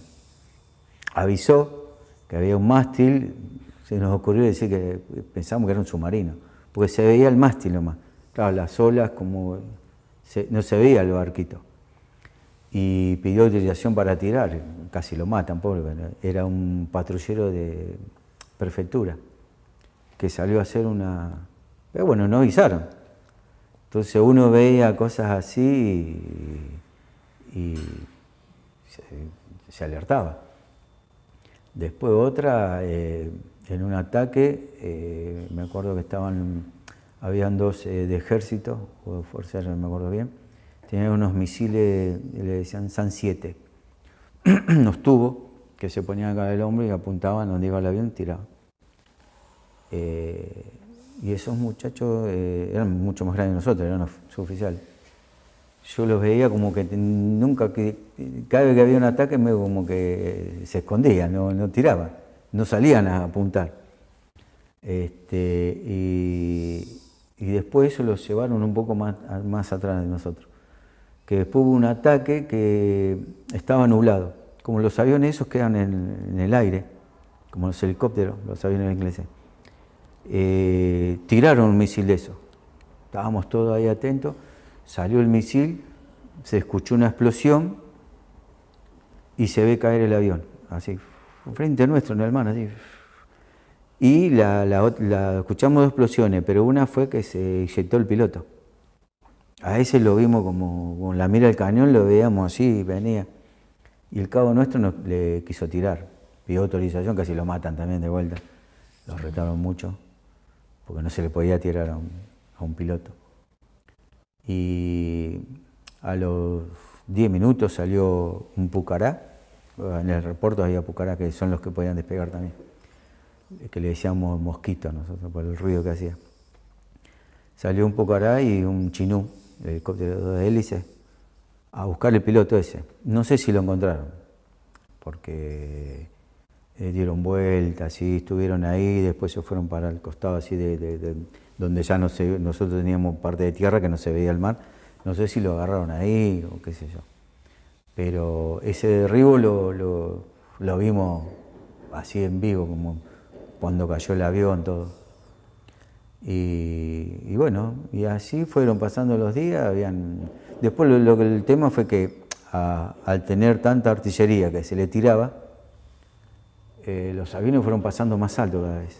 Avisó que había un mástil, se nos ocurrió decir que pensamos que era un submarino, porque se veía el mástil nomás. Claro, las olas como... no se veía el barquito y pidió autorización para tirar. Casi lo matan, pobre. Era un patrullero de prefectura que salió a hacer una... Pero bueno, no avisaron. Entonces uno veía cosas así y, se, alertaba. Después otra, eh, en un ataque, eh, me acuerdo que estaban, habían dos eh, de ejército, o de fuerza, no me acuerdo bien, tenía unos misiles, le decían San 7, unos tubos que se ponían acá del hombro y apuntaban donde iba el avión y tiraban. Eh, y esos muchachos eh, eran mucho más grandes que nosotros, eran suboficiales. Yo los veía como que nunca, cada vez que había un ataque, me como que eh, se escondían, no, tiraban, no salían a apuntar. Este, y, después eso los llevaron un poco más atrás de nosotros que después hubo un ataque que estaba nublado. Como los aviones esos quedan en, el aire, como los helicópteros, los aviones ingleses. Eh, tiraron un misil de eso. Estábamos todos ahí atentos, salió el misil, se escuchó una explosión y se ve caer el avión, así, frente a nuestro, en el mar, así. Y la, la, escuchamos dos explosiones, pero una fue que se inyectó el piloto. A ese lo vimos como con la mira del cañón, lo veíamos así, venía. Y el cabo nuestro le quiso tirar, pidió autorización, casi lo matan también de vuelta. Lo retaron mucho, porque no se le podía tirar a un, piloto. Y a los 10 minutos salió un pucará, en el aeropuerto había pucará, que son los que podían despegar también, que le decíamos mosquito nosotros por el ruido que hacía. Salió un pucará y un chinú, el helicóptero de hélices, a buscar el piloto ese. No sé si lo encontraron, porque eh, dieron vueltas, y estuvieron ahí, después se fueron para el costado así de, donde ya no se, nosotros teníamos parte de tierra que no se veía el mar. No sé si lo agarraron ahí o qué sé yo. Pero ese derribo lo, lo, lo vimos así en vivo, como cuando cayó el avión, todo. Y, bueno, y así fueron pasando los días. Habían... Después lo, el tema fue que al tener tanta artillería que se le tiraba, eh, los aviones fueron pasando más alto cada vez.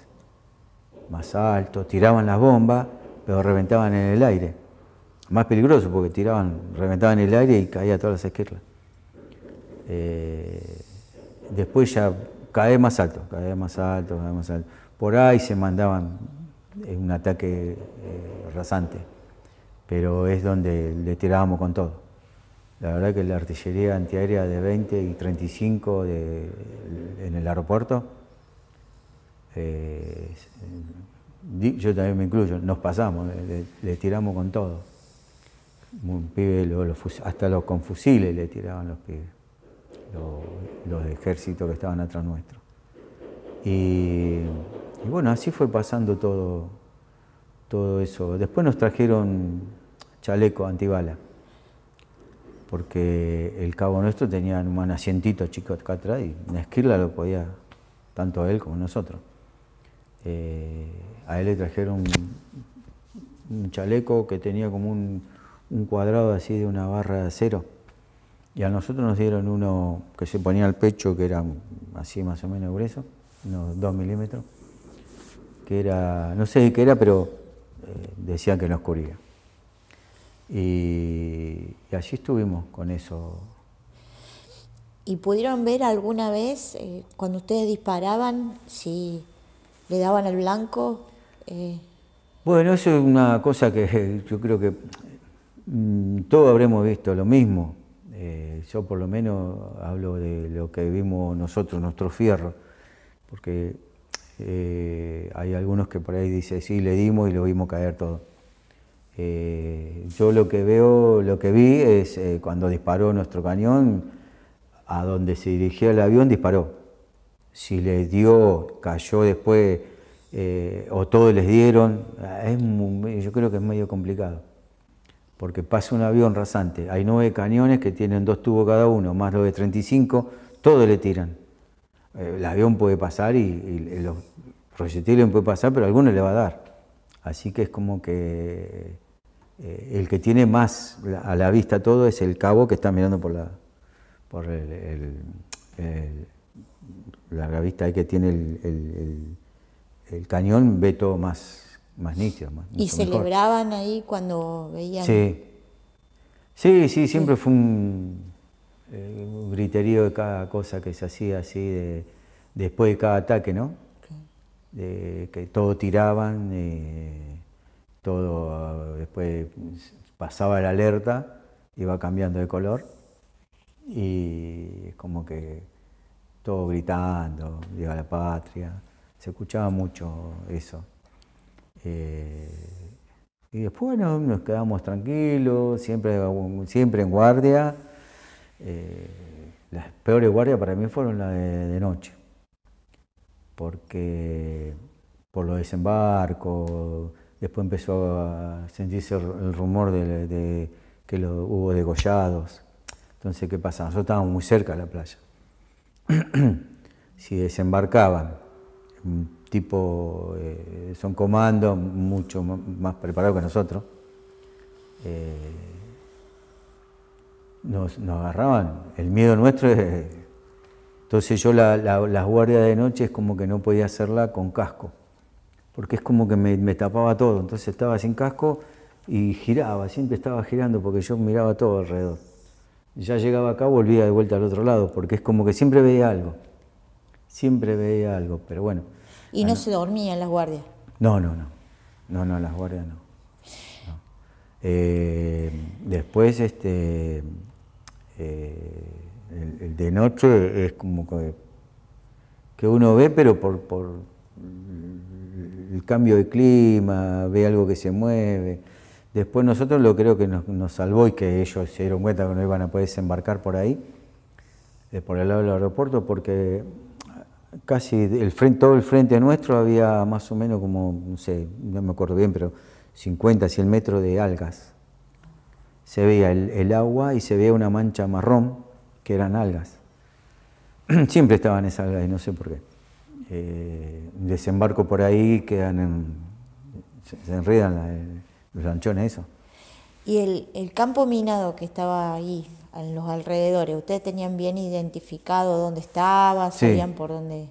Más alto, tiraban las bombas, pero reventaban en el aire. Más peligroso porque tiraban, reventaban en el aire y caía todas las esquirlas. Eh, después ya cae más alto, cae más alto, cae más alto. Por ahí se mandaban es un ataque eh, rasante, pero es donde le tirábamos con todo. La verdad que la artillería antiaérea de 20 y 35 de, en el aeropuerto, eh, yo también me incluyo, nos pasamos, le, tiramos con todo. hasta los con fusiles le tiraban los pibes, los, los ejércitos que estaban atrás nuestro. Y y bueno, así fue pasando todo, todo eso. Después nos trajeron chaleco antibala, porque el cabo nuestro tenía un asientito chico acá atrás y una esquila lo podía, tanto a él como nosotros. Eh, a él le trajeron un, chaleco que tenía como un, un, cuadrado así de una barra de acero. Y a nosotros nos dieron uno que se ponía al pecho, que era así más o menos grueso, unos dos milímetros que era, no sé de qué era, pero eh, decían que no oscuría. Y, así estuvimos con eso. ¿Y pudieron ver alguna vez, eh, cuando ustedes disparaban, si le daban al blanco? Eh? Bueno, eso es una cosa que yo creo que mm, todos habremos visto lo mismo. yo por lo menos hablo de lo que vimos nosotros, nuestro fierro, porque eh, hay algunos que por ahí dicen, sí, le dimos y lo vimos caer todo. Eh, yo lo que veo, lo que vi es eh, cuando disparó nuestro cañón, a donde se dirigía el avión disparó. Si le dio, cayó después, o todos les dieron, yo creo que es medio complicado. Porque pasa un avión rasante, hay nueve cañones que tienen dos tubos cada uno, más los de 35, todos le tiran eh, el avión puede pasar y, los proyectiles pueden pasar, pero alguno le va a dar. Así que es como que eh, el que tiene más a la vista todo es el cabo que está mirando por la, por el, la vista ahí que tiene el, cañón, ve todo más, más nítido. ¿Y celebraban ahí cuando veían? Sí, sí, sí siempre fue un un griterío de cada cosa que se hacía así después de cada ataque, ¿no? que todo tiraban, eh, todo después pasaba la alerta, iba cambiando de color y es como que todo gritando, viva la patria, se escuchaba mucho eso. Eh, y después nos quedamos tranquilos, siempre, siempre en guardia eh, las peores guardias para mí fueron las de, noche, porque por los desembarcos, después empezó a sentirse el rumor de, que hubo degollados. Entonces, ¿qué pasa? Nosotros estábamos muy cerca de la playa. si desembarcaban, tipo, eh, son comandos mucho más preparados que nosotros, eh, nos, agarraban. El miedo nuestro es... Entonces yo las guardias de noche es como que no podía hacerla con casco, porque es como que me, tapaba todo. Entonces estaba sin casco y giraba, siempre estaba girando porque yo miraba todo alrededor. Ya llegaba acá, volvía de vuelta al otro lado, porque es como que siempre veía algo. Siempre veía algo, pero bueno. ¿Y no, ah, se dormían las guardias? No, no, no. No, no, las guardias no. Eh, después, este, eh, el, de noche es como que, uno ve, pero por, el cambio de clima, ve algo que se mueve. Después nosotros lo creo que nos, salvó y que ellos se dieron cuenta que no iban a poder desembarcar por ahí, eh, por el lado del aeropuerto, porque casi todo el frente nuestro había más o menos como, no sé, no me acuerdo bien, pero 50, 100 metros de algas se veía el, agua y se veía una mancha marrón que eran algas. Siempre estaban esas algas y no sé por qué. Eh, desembarco por ahí, quedan en, se, enredan los lanchones, eso. Y el, campo minado que estaba ahí, en los alrededores, ¿ustedes tenían bien identificado dónde estaba? ¿Sabían por dónde?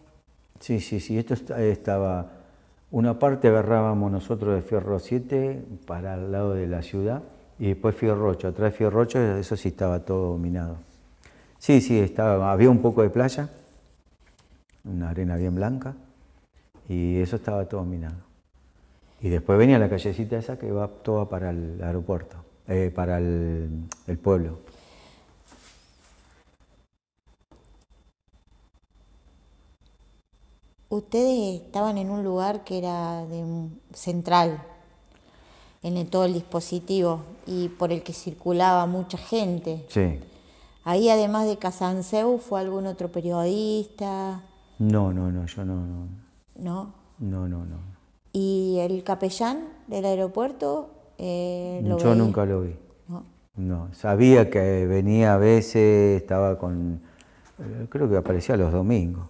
Sí, sí, sí, esto estaba. Una parte agarrábamos nosotros de Fierro 7 para al lado de la ciudad y después Fiorrocho. Atrás de Fiorrocho eso sí estaba todo minado. Sí, sí, estaba, había un poco de playa, una arena bien blanca, y eso estaba todo minado. Y después venía la callecita esa que va toda para el aeropuerto, eh, para el, pueblo. Ustedes estaban en un lugar que era de, central, en todo el dispositivo y por el que circulaba mucha gente. Sí. Ahí además de Casanseu fue algún otro periodista. No, no, no, yo no, no. ¿No? No, no, no. y el capellán del aeropuerto? Eh, yo nunca lo vi. ¿No? no, sabía que venía a veces, estaba con... Eh, creo que aparecía los domingos.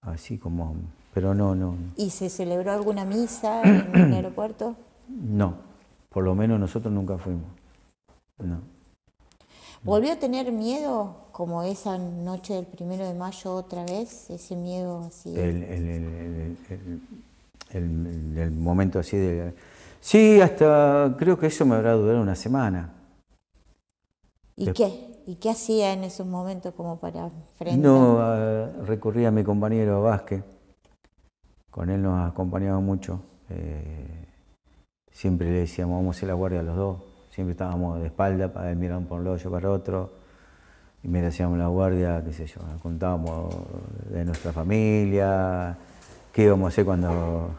Así como... Pero no, no. ¿Y se celebró alguna misa en el aeropuerto? No, por lo menos nosotros nunca fuimos. No. ¿Volvió a tener miedo como esa noche del primero de mayo otra vez? Ese miedo así. El, el, momento así de. Sí, hasta creo que eso me habrá durado una semana. ¿Y qué? ¿Y qué hacía en esos momentos como para frente? No, ah, recurría a mi compañero Vázquez. Con él nos acompañaba mucho. Eh, siempre le decíamos, vamos a hacer la guardia los dos. Siempre estábamos de espalda, para por un lado, yo para otro. Y me hacíamos la guardia, qué sé yo, contábamos de nuestra familia, qué íbamos a hacer cuando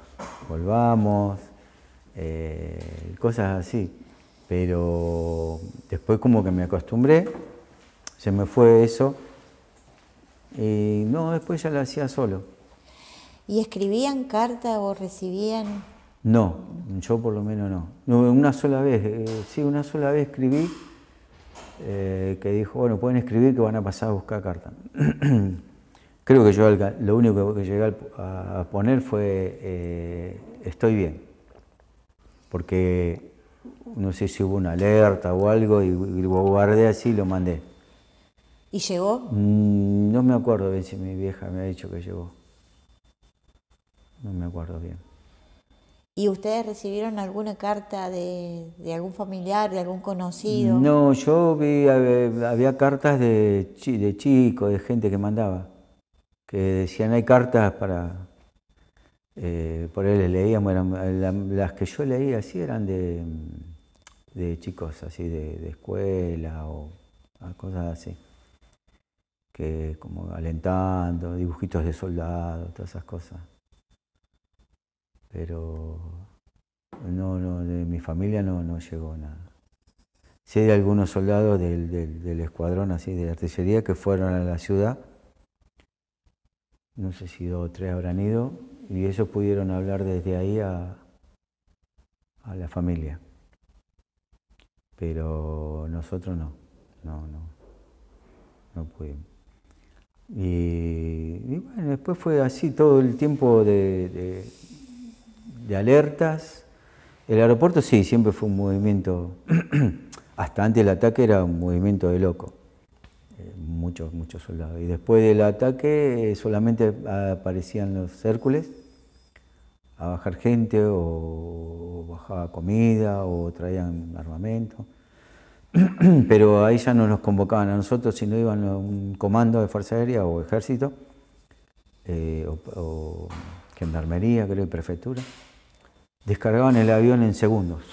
volvamos, eh, cosas así. Pero después como que me acostumbré, se me fue eso. Y no, después ya lo hacía solo. ¿Y escribían cartas o recibían no, yo por lo menos no. no una sola vez, eh, sí, una sola vez escribí eh, que dijo, bueno, pueden escribir que van a pasar a buscar carta. Creo que yo lo único que llegué a poner fue eh, estoy bien, porque no sé si hubo una alerta o algo y, lo guardé así y lo mandé. ¿Y llegó? Mm, no me acuerdo bien si mi vieja me ha dicho que llegó. No me acuerdo bien. ¿Y ustedes recibieron alguna carta de, algún familiar, de algún conocido? No, yo vi, eh, había, cartas de, de chicos, de gente que mandaba, que decían hay cartas para... Eh, por él les leíamos, eran, las que yo leía así eran de, chicos así de, de escuela o cosas así que como alentando, dibujitos de soldados, todas esas cosas pero no, no, de mi familia no, llegó nada. Sí hay algunos soldados del, escuadrón así de artillería que fueron a la ciudad, no sé si dos o tres habrán ido, y ellos pudieron hablar desde ahí a, a la familia. Pero nosotros no, no, no, no pudimos. Y, bueno, después fue así todo el tiempo de de alertas. El aeropuerto sí, siempre fue un movimiento, hasta antes del ataque era un movimiento de loco, eh, muchos, muchos soldados. Y después del ataque eh, solamente aparecían los Hércules a bajar gente o, bajaba comida o traían armamento. Pero ahí ya no nos convocaban a nosotros, sino iban a un comando de Fuerza Aérea o Ejército eh, o, o Gendarmería, creo, y Prefectura descargaban el avión en segundos.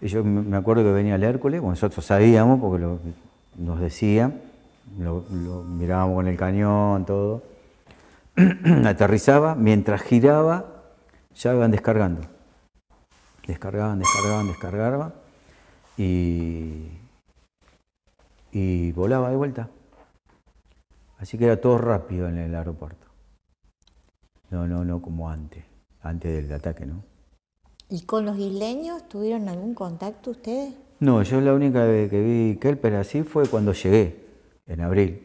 yo me acuerdo que venía el Hércules, bueno, nosotros sabíamos porque nos decían, lo, mirábamos con el cañón, todo. Aterrizaba, mientras giraba, ya iban descargando. Descargaban, descargaban, descargaban y volaba de vuelta. Así que era todo rápido en el aeropuerto. No, no, no como antes antes del ataque, ¿no? ¿Y con los isleños tuvieron algún contacto ustedes? No, yo la única vez que vi Kelper así fue cuando llegué, en abril,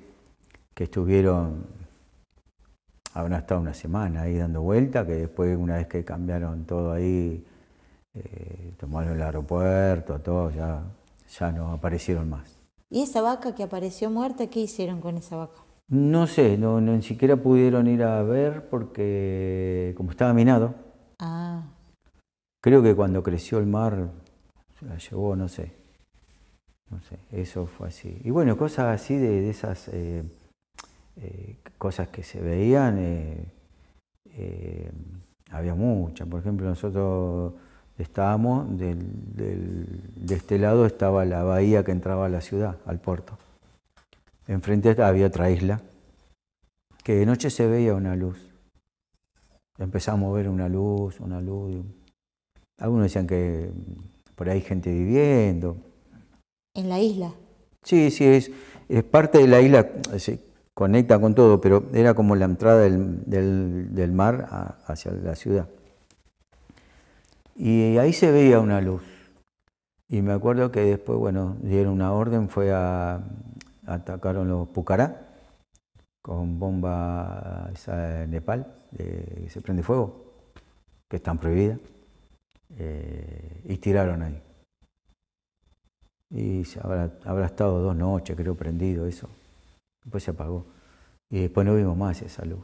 que estuvieron, habrán estado una semana ahí dando vuelta, que después una vez que cambiaron todo ahí, eh, tomaron el aeropuerto, todo, ya, ya no aparecieron más. ¿Y esa vaca que apareció muerta, qué hicieron con esa vaca? No sé, no, ni siquiera pudieron ir a ver porque como estaba minado. Ah. Creo que cuando creció el mar se la llevó, no sé. No sé, eso fue así. Y bueno, cosas así de, esas eh, eh, cosas que se veían, eh, había muchas. Por ejemplo, nosotros estábamos, de este lado estaba la bahía que entraba a la ciudad, al puerto. Enfrente había otra isla, que de noche se veía una luz. Empezamos a ver una luz, una luz. Algunos decían que por ahí gente viviendo. ¿En la isla? Sí, sí, es, es parte de la isla, se conecta con todo, pero era como la entrada del, mar hacia la ciudad. Y ahí se veía una luz. Y me acuerdo que después, bueno, dieron una orden, fue a, atacaron los Pucará con bomba esa de Nepal, que se prende fuego, que están prohibidas, eh, y tiraron ahí. Y habrá, habrá estado dos noches, creo, prendido eso. Después se apagó. Y después no vimos más esa luz.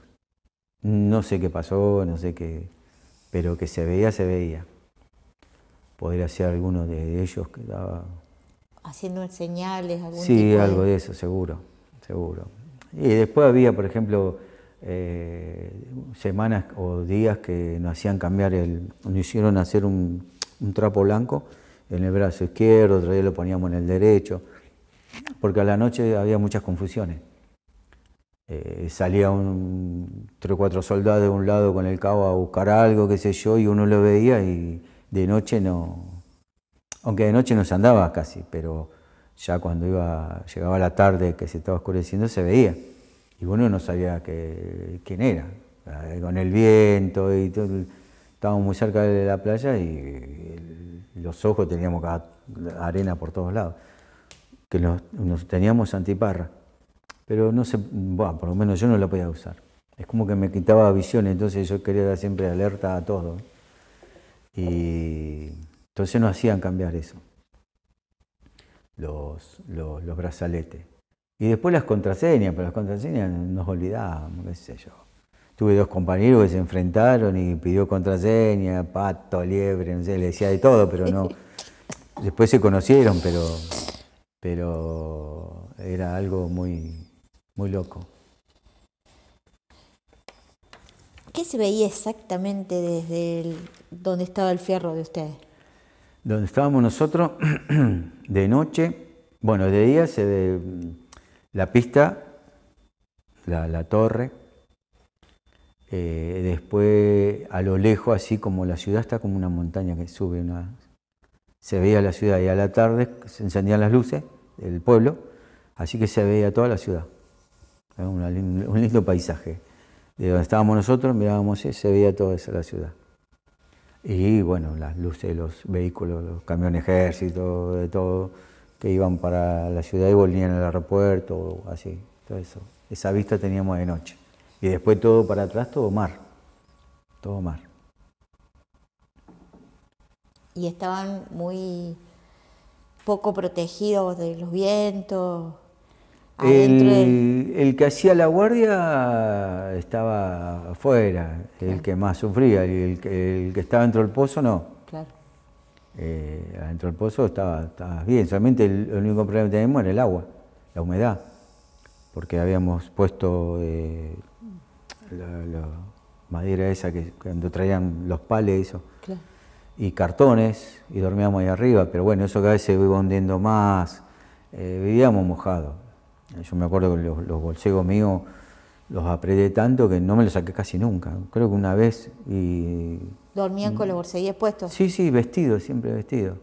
No sé qué pasó, no sé qué, pero que se veía, se veía. Podría ser alguno de ellos que daba haciendo señales, algún Sí, tipo algo de eso, seguro, seguro. Y después había, por ejemplo, eh, semanas o días que nos hacían cambiar el, nos hicieron hacer un, trapo blanco en el brazo izquierdo, otro día lo poníamos en el derecho, porque a la noche había muchas confusiones. Eh, salía un, tres o cuatro soldados de un lado con el cabo a buscar algo, qué sé yo, y uno lo veía y de noche no, aunque de noche no se andaba casi, pero ya cuando iba, llegaba la tarde que se estaba oscureciendo se veía. Y bueno, no sabía que, quién era, eh, con el viento y todo. Estábamos muy cerca de la playa y los ojos teníamos arena por todos lados. Que nos, teníamos antiparra, pero no sé, bueno, por lo menos yo no la podía usar. Es como que me quitaba visión, entonces yo quería dar siempre alerta a todo. Y entonces no hacían cambiar eso, los, los, brazaletes. Y después las contraseñas, pero las contraseñas nos olvidábamos, qué sé yo. Tuve dos compañeros que se enfrentaron y pidió contraseña, pato, liebre, no sé, le decía de todo, pero no. Después se conocieron, pero, pero era algo muy, muy loco. ¿Qué se veía exactamente desde donde estaba el fierro de ustedes? donde estábamos nosotros, de noche, bueno, de día se ve mm, la pista, la, torre, eh, después a lo lejos, así como la ciudad está como una montaña que sube, una, se veía la ciudad y a la tarde se encendían las luces del pueblo, así que se veía toda la ciudad. un, lindo paisaje. De donde estábamos nosotros mirábamos, se veía toda esa, la ciudad y bueno, las luces de los vehículos, los camiones ejército, de todo, que iban para la ciudad y volvían al aeropuerto, así, todo eso. Esa vista teníamos de noche. Y después todo para atrás, todo mar, todo mar. Y estaban muy poco protegidos de los vientos. El, que hacía la guardia estaba afuera, el que más sufría, el, el, que estaba dentro del pozo no. Claro. Eh, dentro del pozo estaba, bien, solamente el, único problema que teníamos era el agua, la humedad, porque habíamos puesto eh, la, madera esa que cuando traían los pales y cartones, y dormíamos ahí arriba, pero bueno, eso cada vez se iba hundiendo más, eh, vivíamos mojados yo me acuerdo que los, bolsegos míos los apreté tanto que no me los saqué casi nunca. Creo que una vez y... ¿Dormían con los bolsillos puestos? Sí, sí, vestido, siempre vestido.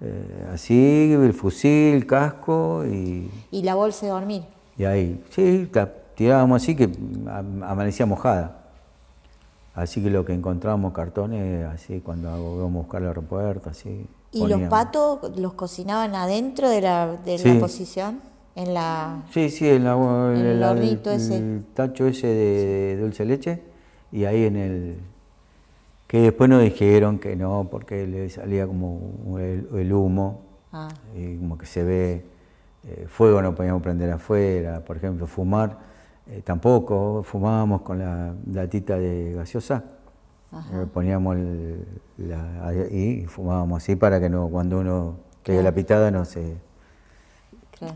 Eh, así, el fusil, el casco y... ¿Y la bolsa de dormir? Y ahí, sí, la tirábamos así que amanecía mojada. Así que lo que encontrábamos cartones, así cuando íbamos a buscar el aeropuerto, así. ¿Y los patos los cocinaban adentro de la, de la posición? en la... Sí, sí, en, el, tacho ese de dulce leche y ahí en el... Que después nos dijeron que no, porque le salía como el, humo, ah. y como que se ve, eh, fuego no podíamos prender afuera, por ejemplo, fumar eh, tampoco, fumábamos con la latita de gaseosa, eh, poníamos la, y fumábamos así para que no, cuando uno que la pitada no se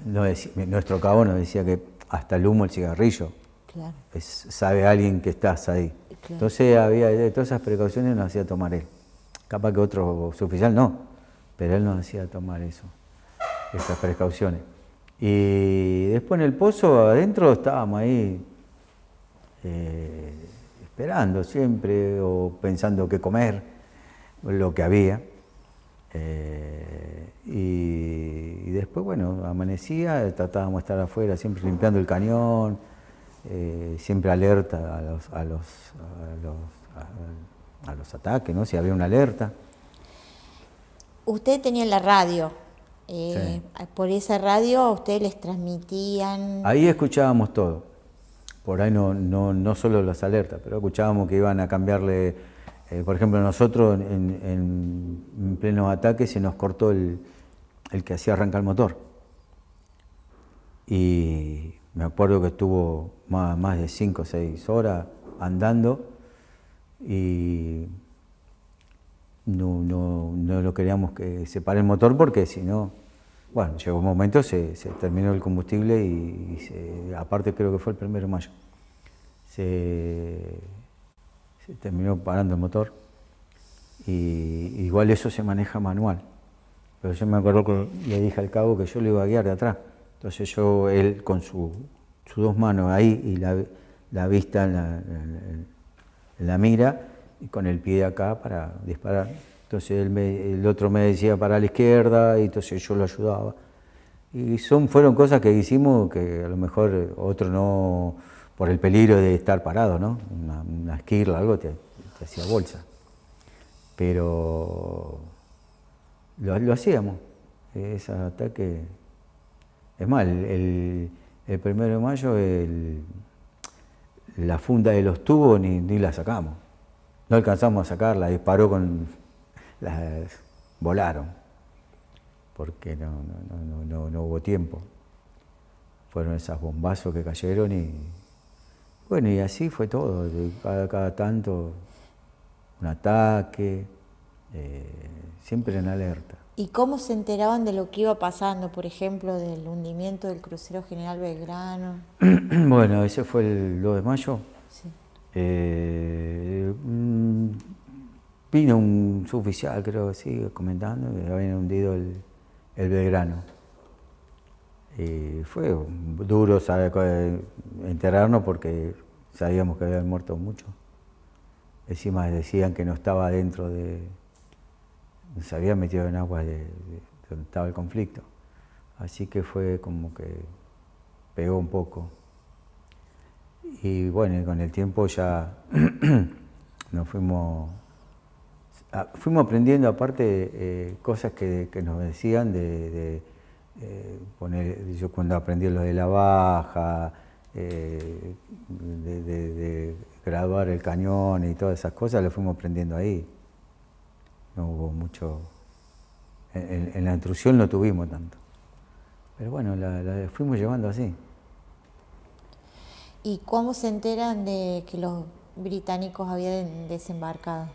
nuestro cabo nos decía que hasta el humo el cigarrillo. sabe alguien que estás ahí. Entonces había eh, todas esas precauciones nos hacía tomar él. Capaz que otro su oficial no, pero él nos hacía tomar eso, esas precauciones. Y después en el pozo adentro estábamos ahí eh, esperando siempre o pensando qué comer, lo que había. Eh, y, después, bueno, amanecía, tratábamos de estar afuera, siempre limpiando el cañón, eh, siempre alerta a los, a los, ataques, ¿no? Si había una alerta. Usted tenía la radio, eh, Por esa radio a ustedes les transmitían. Ahí escuchábamos todo. Por ahí no, no, no solo las alertas, pero escuchábamos que iban a cambiarle eh, por ejemplo, nosotros en, pleno ataque se nos cortó el, que hacía arrancar el motor. Y me acuerdo que estuvo más, de 5 o 6 horas andando y no, lo queríamos que se pare el motor porque si no, bueno, llegó un momento, se, terminó el combustible y, aparte creo que fue el primero de mayo terminó parando el motor. Y igual eso se maneja manual. Pero yo me acuerdo que le dije al cabo que yo le iba a guiar de atrás. Entonces yo, él con sus dos manos ahí y la, la vista en la, mira y con el pie de acá para disparar. Entonces el otro me decía para la izquierda y entonces yo lo ayudaba. Y son, fueron cosas que hicimos que a lo mejor otro no por el peligro de estar parado, ¿no? Una, esquirla, algo te, hacía bolsa. Pero lo, hacíamos, ese ataque. Es más, el, el primero de mayo la funda de los tubos ni, la sacamos. No alcanzamos a sacarla, disparó con. Las, volaron, porque no, hubo tiempo fueron esas bombazos que cayeron y bueno, y así fue todo, cada, cada tanto un ataque, eh, siempre en alerta. ¿Y cómo se enteraban de lo que iba pasando, por ejemplo, del hundimiento del crucero General Belgrano? bueno, ese fue el 2 de mayo. Eh, mm, vino un suboficial, creo que sí, comentando que habían hundido el Belgrano. Y fue duro saber eh, enterrarnos porque sabíamos que habían muerto muchos. Encima decían que no estaba dentro de... Se había metido en aguas de, donde estaba el conflicto. Así que fue como que pegó un poco. Y bueno, con el tiempo ya nos fuimos... Ah, fuimos aprendiendo aparte eh, cosas que, nos decían de eh, poner, yo cuando aprendí lo de la baja, eh, de, de, graduar el cañón y todas esas cosas, lo fuimos aprendiendo ahí. No hubo mucho... En, la intrusión no tuvimos tanto. Pero bueno, la fuimos llevando así. ¿Y cómo se enteran de que los británicos habían desembarcado?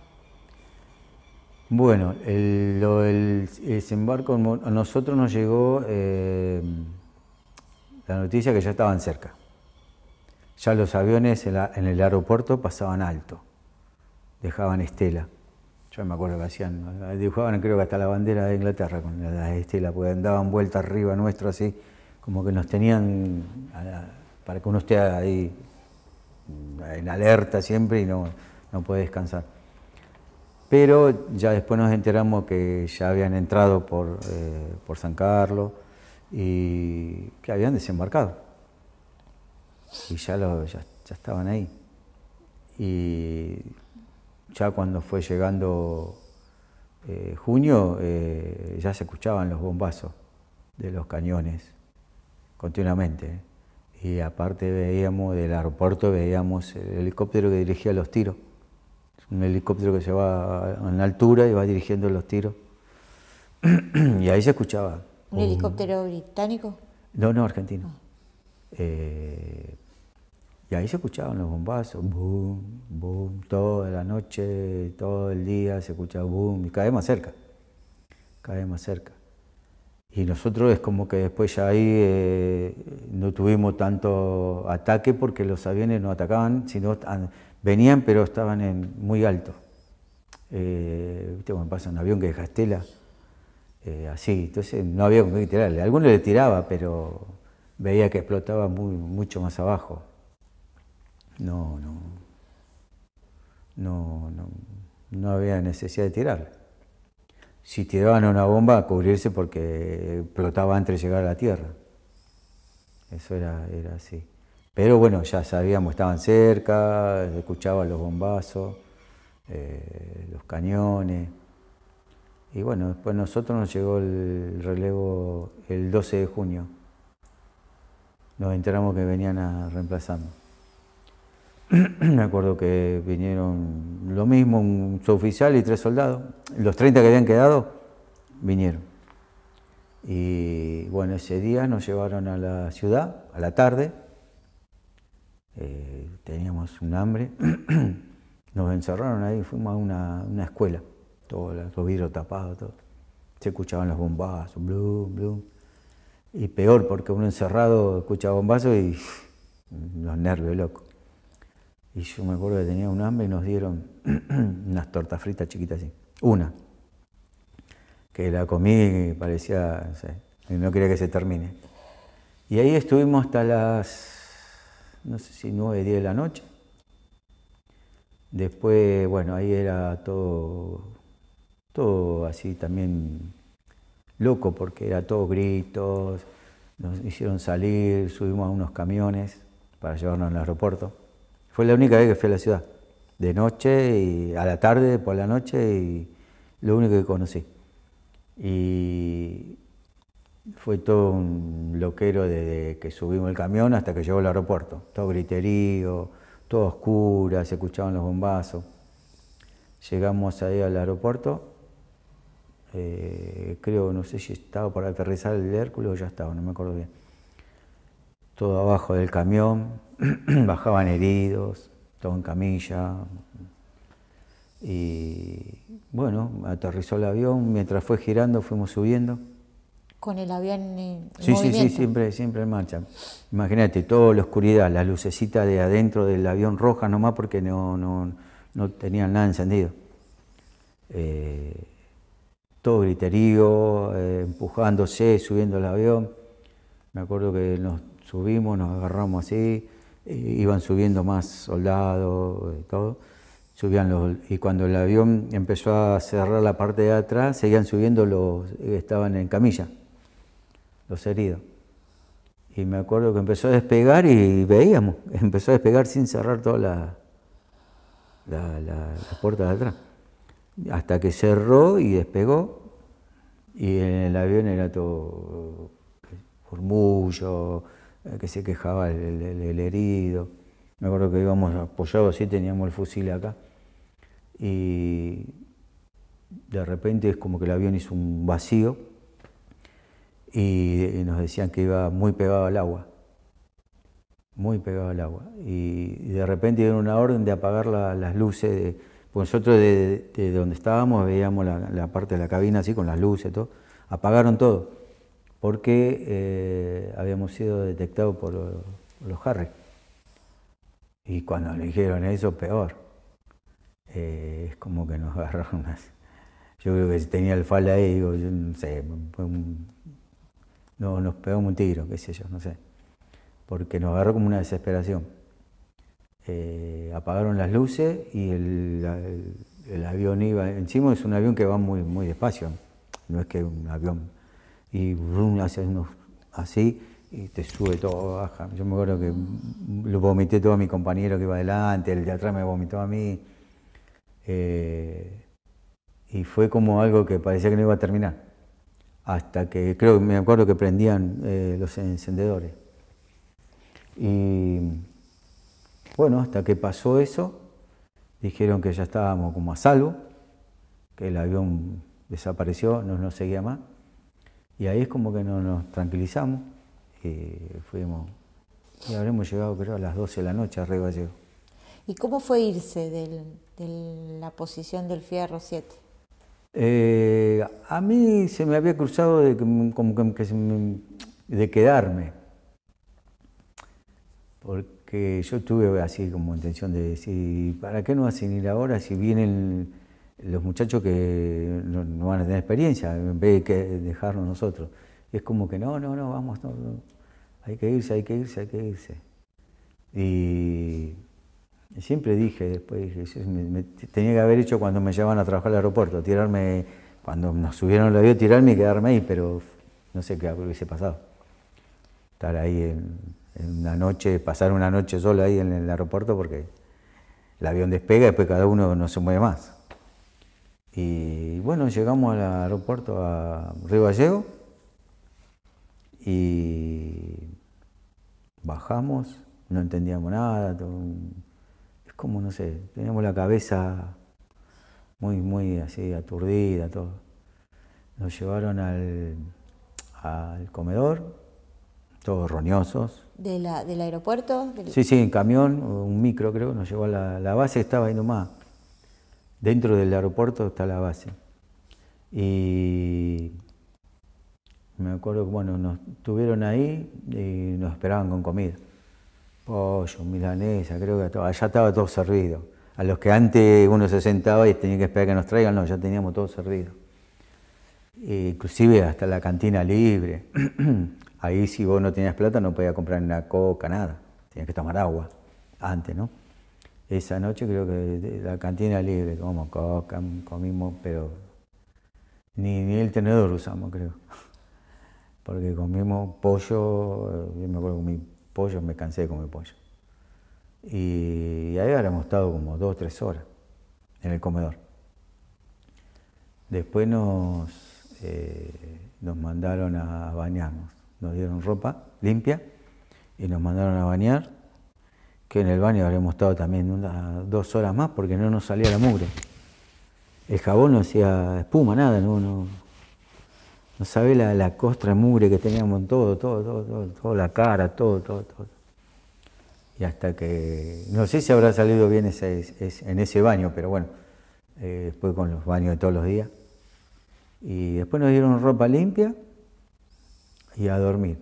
Bueno, el, lo desembarco, a nosotros nos llegó eh, la noticia que ya estaban cerca. Ya los aviones en, el aeropuerto pasaban alto, dejaban estela. Yo me acuerdo que hacían, dibujaban creo que hasta la bandera de Inglaterra con la estela, porque andaban vuelta arriba nuestro así, como que nos tenían para que uno esté ahí en alerta siempre y no, no puede descansar pero ya después nos enteramos que ya habían entrado por, eh, San Carlos y que habían desembarcado. Y ya, ya, estaban ahí. Y ya cuando fue llegando eh, junio, eh, ya se escuchaban los bombazos de los cañones continuamente. Y aparte veíamos del aeropuerto, veíamos el helicóptero que dirigía los tiros un helicóptero que se va en altura y va dirigiendo los tiros. y ahí se escuchaba. ¿Un helicóptero británico? No, no, argentino. Eh, y ahí se escuchaban los bombazos, boom, boom, toda la noche, todo el día se escuchaba boom, y cae más cerca, cae más cerca. Y nosotros es como que después ya ahí eh, no tuvimos tanto ataque porque los aviones no atacaban, sino venían pero estaban en muy alto. Eh, ¿Viste cuando pasa un avión que deja estela? Eh, así, entonces no había con qué tirarle. Algunos le tiraba, pero veía que explotaba muy, mucho más abajo. No, no, no, no, había necesidad de tirar. Si tiraban una bomba, a cubrirse porque explotaba antes de llegar a la Tierra. Eso era, era así. Pero bueno, ya sabíamos, estaban cerca, escuchaba los bombazos, eh, los cañones. Y bueno, después nosotros nos llegó el relevo el 12 de junio. Nos enteramos que venían a reemplazarnos. Me acuerdo que vinieron lo mismo, un suboficial y tres soldados. Los 30 que habían quedado vinieron. Y bueno, ese día nos llevaron a la ciudad, a la tarde, eh, teníamos un hambre, nos encerraron ahí, fuimos a una, escuela, todo los vidrios tapados, todo. se escuchaban los bombazos, blum, blum. Y peor, porque uno encerrado escucha bombazos y los nervios, locos Y yo me acuerdo que tenía un hambre y nos dieron unas tortas fritas chiquitas así. Una. Que la comí y parecía, no quería que se termine. Y ahí estuvimos hasta las no sé si 9, 10 de la noche. Después, bueno, ahí era todo, todo así también loco, porque era todo gritos, nos hicieron salir, subimos a unos camiones para llevarnos al aeropuerto. Fue la única vez que fui a la ciudad, de noche y a la tarde, por la noche, y lo único que conocí. Y fue todo un loquero desde que subimos el camión hasta que llegó al aeropuerto. Todo griterío, todo oscura, se escuchaban los bombazos. Llegamos ahí al aeropuerto, eh, creo, no sé si estaba para aterrizar el Hércules o ya estaba, no me acuerdo bien. Todo abajo del camión, bajaban heridos, todo en camilla. Y bueno, aterrizó el avión, mientras fue girando fuimos subiendo con el avión en sí, Sí, sí, siempre, siempre en marcha. Imagínate, toda la oscuridad, la lucecita de adentro del avión roja nomás porque no, no, tenían nada encendido. Eh, todo griterío, eh, empujándose, subiendo el avión. Me acuerdo que nos subimos, nos agarramos así, iban subiendo más soldados, eh, todo. Subían los, y cuando el avión empezó a cerrar la parte de atrás, seguían subiendo los que estaban en camilla los heridos. Y me acuerdo que empezó a despegar y veíamos, empezó a despegar sin cerrar todas las la, puertas de atrás. Hasta que cerró y despegó, y en el avión era todo murmullo, eh, que se quejaba el, herido. Me acuerdo que íbamos apoyados y teníamos el fusil acá, y de repente es como que el avión hizo un vacío y nos decían que iba muy pegado al agua, muy pegado al agua. Y, de repente dieron una orden de apagar las luces, de, pues nosotros de, donde estábamos veíamos la, parte de la cabina así con las luces, todo, apagaron todo, porque eh, habíamos sido detectados por los, Harris. Y cuando le dijeron eso, peor. Eh, es como que nos agarraron más, Yo creo que si tenía el fal ahí, digo, yo no sé, fue un nos pegamos un tiro, qué sé yo, no sé. Porque nos agarró como una desesperación. Eh, apagaron las luces y el, avión iba. Encima es un avión que va muy, muy despacio, no es que un avión. Y hace unos así y te sube todo, baja. Yo me acuerdo que lo vomité todo a mi compañero que iba adelante, el de atrás me vomitó a mí. Eh, y fue como algo que parecía que no iba a terminar hasta que creo que me acuerdo que prendían eh, los encendedores. Y bueno, hasta que pasó eso, dijeron que ya estábamos como a salvo, que el avión desapareció, no nos seguía más. Y ahí es como que no, nos tranquilizamos. y fuimos, y habremos llegado creo a las 12 de la noche a Rey ¿Y cómo fue irse de la posición del Fierro 7? Eh, a mí se me había cruzado de, que, de quedarme, porque yo tuve así como intención de decir, ¿para qué no hacen ir ahora si vienen los muchachos que no, van a tener experiencia, en vez de dejarnos nosotros? Y es como que no, no, no, vamos, no, hay que irse, hay que irse, hay que irse. Y Siempre dije, después dije, tenía que haber hecho cuando me llevaban a trabajar al aeropuerto, tirarme, cuando nos subieron al avión, tirarme y quedarme ahí, pero no sé qué hubiese pasado. Estar ahí en, una noche, pasar una noche sola ahí en el aeropuerto porque el avión despega y después cada uno no se mueve más. Y bueno, llegamos al aeropuerto a Río Gallego y bajamos, no entendíamos nada, todo como, no sé, tenemos la cabeza muy, muy así aturdida, todo. Nos llevaron al, comedor, todos roñosos. ¿Del aeropuerto? Sí, sí, en camión, un micro creo, nos llevó a la, la base, estaba ahí nomás. Dentro del aeropuerto está la base. Y me acuerdo que, bueno, nos tuvieron ahí y nos esperaban con comida pollo, milanesa, creo que ya estaba todo servido. A los que antes uno se sentaba y tenía que esperar que nos traigan, no, ya teníamos todo servido. inclusive hasta la cantina libre. Ahí si vos no tenías plata no podías comprar ni una coca, nada. Tenías que tomar agua antes, ¿no? Esa noche creo que la cantina libre, como coca, comimos, pero ni, el tenedor usamos, creo. Porque comimos pollo, eh, yo me acuerdo que comí pollo, me cansé con comer pollo. Y ahí habíamos estado como dos o tres horas en el comedor. Después nos, eh, nos mandaron a bañarnos, nos dieron ropa limpia y nos mandaron a bañar, que en el baño habíamos estado también unas dos horas más porque no nos salía la mugre. El jabón no hacía espuma, nada, no no sabe la, la, costra mugre que teníamos todo, todo, todo, todo, toda la cara, todo, todo, todo. Y hasta que, no sé si habrá salido bien en ese baño, pero bueno, después eh, con los baños de todos los días. Y después nos dieron ropa limpia y a dormir.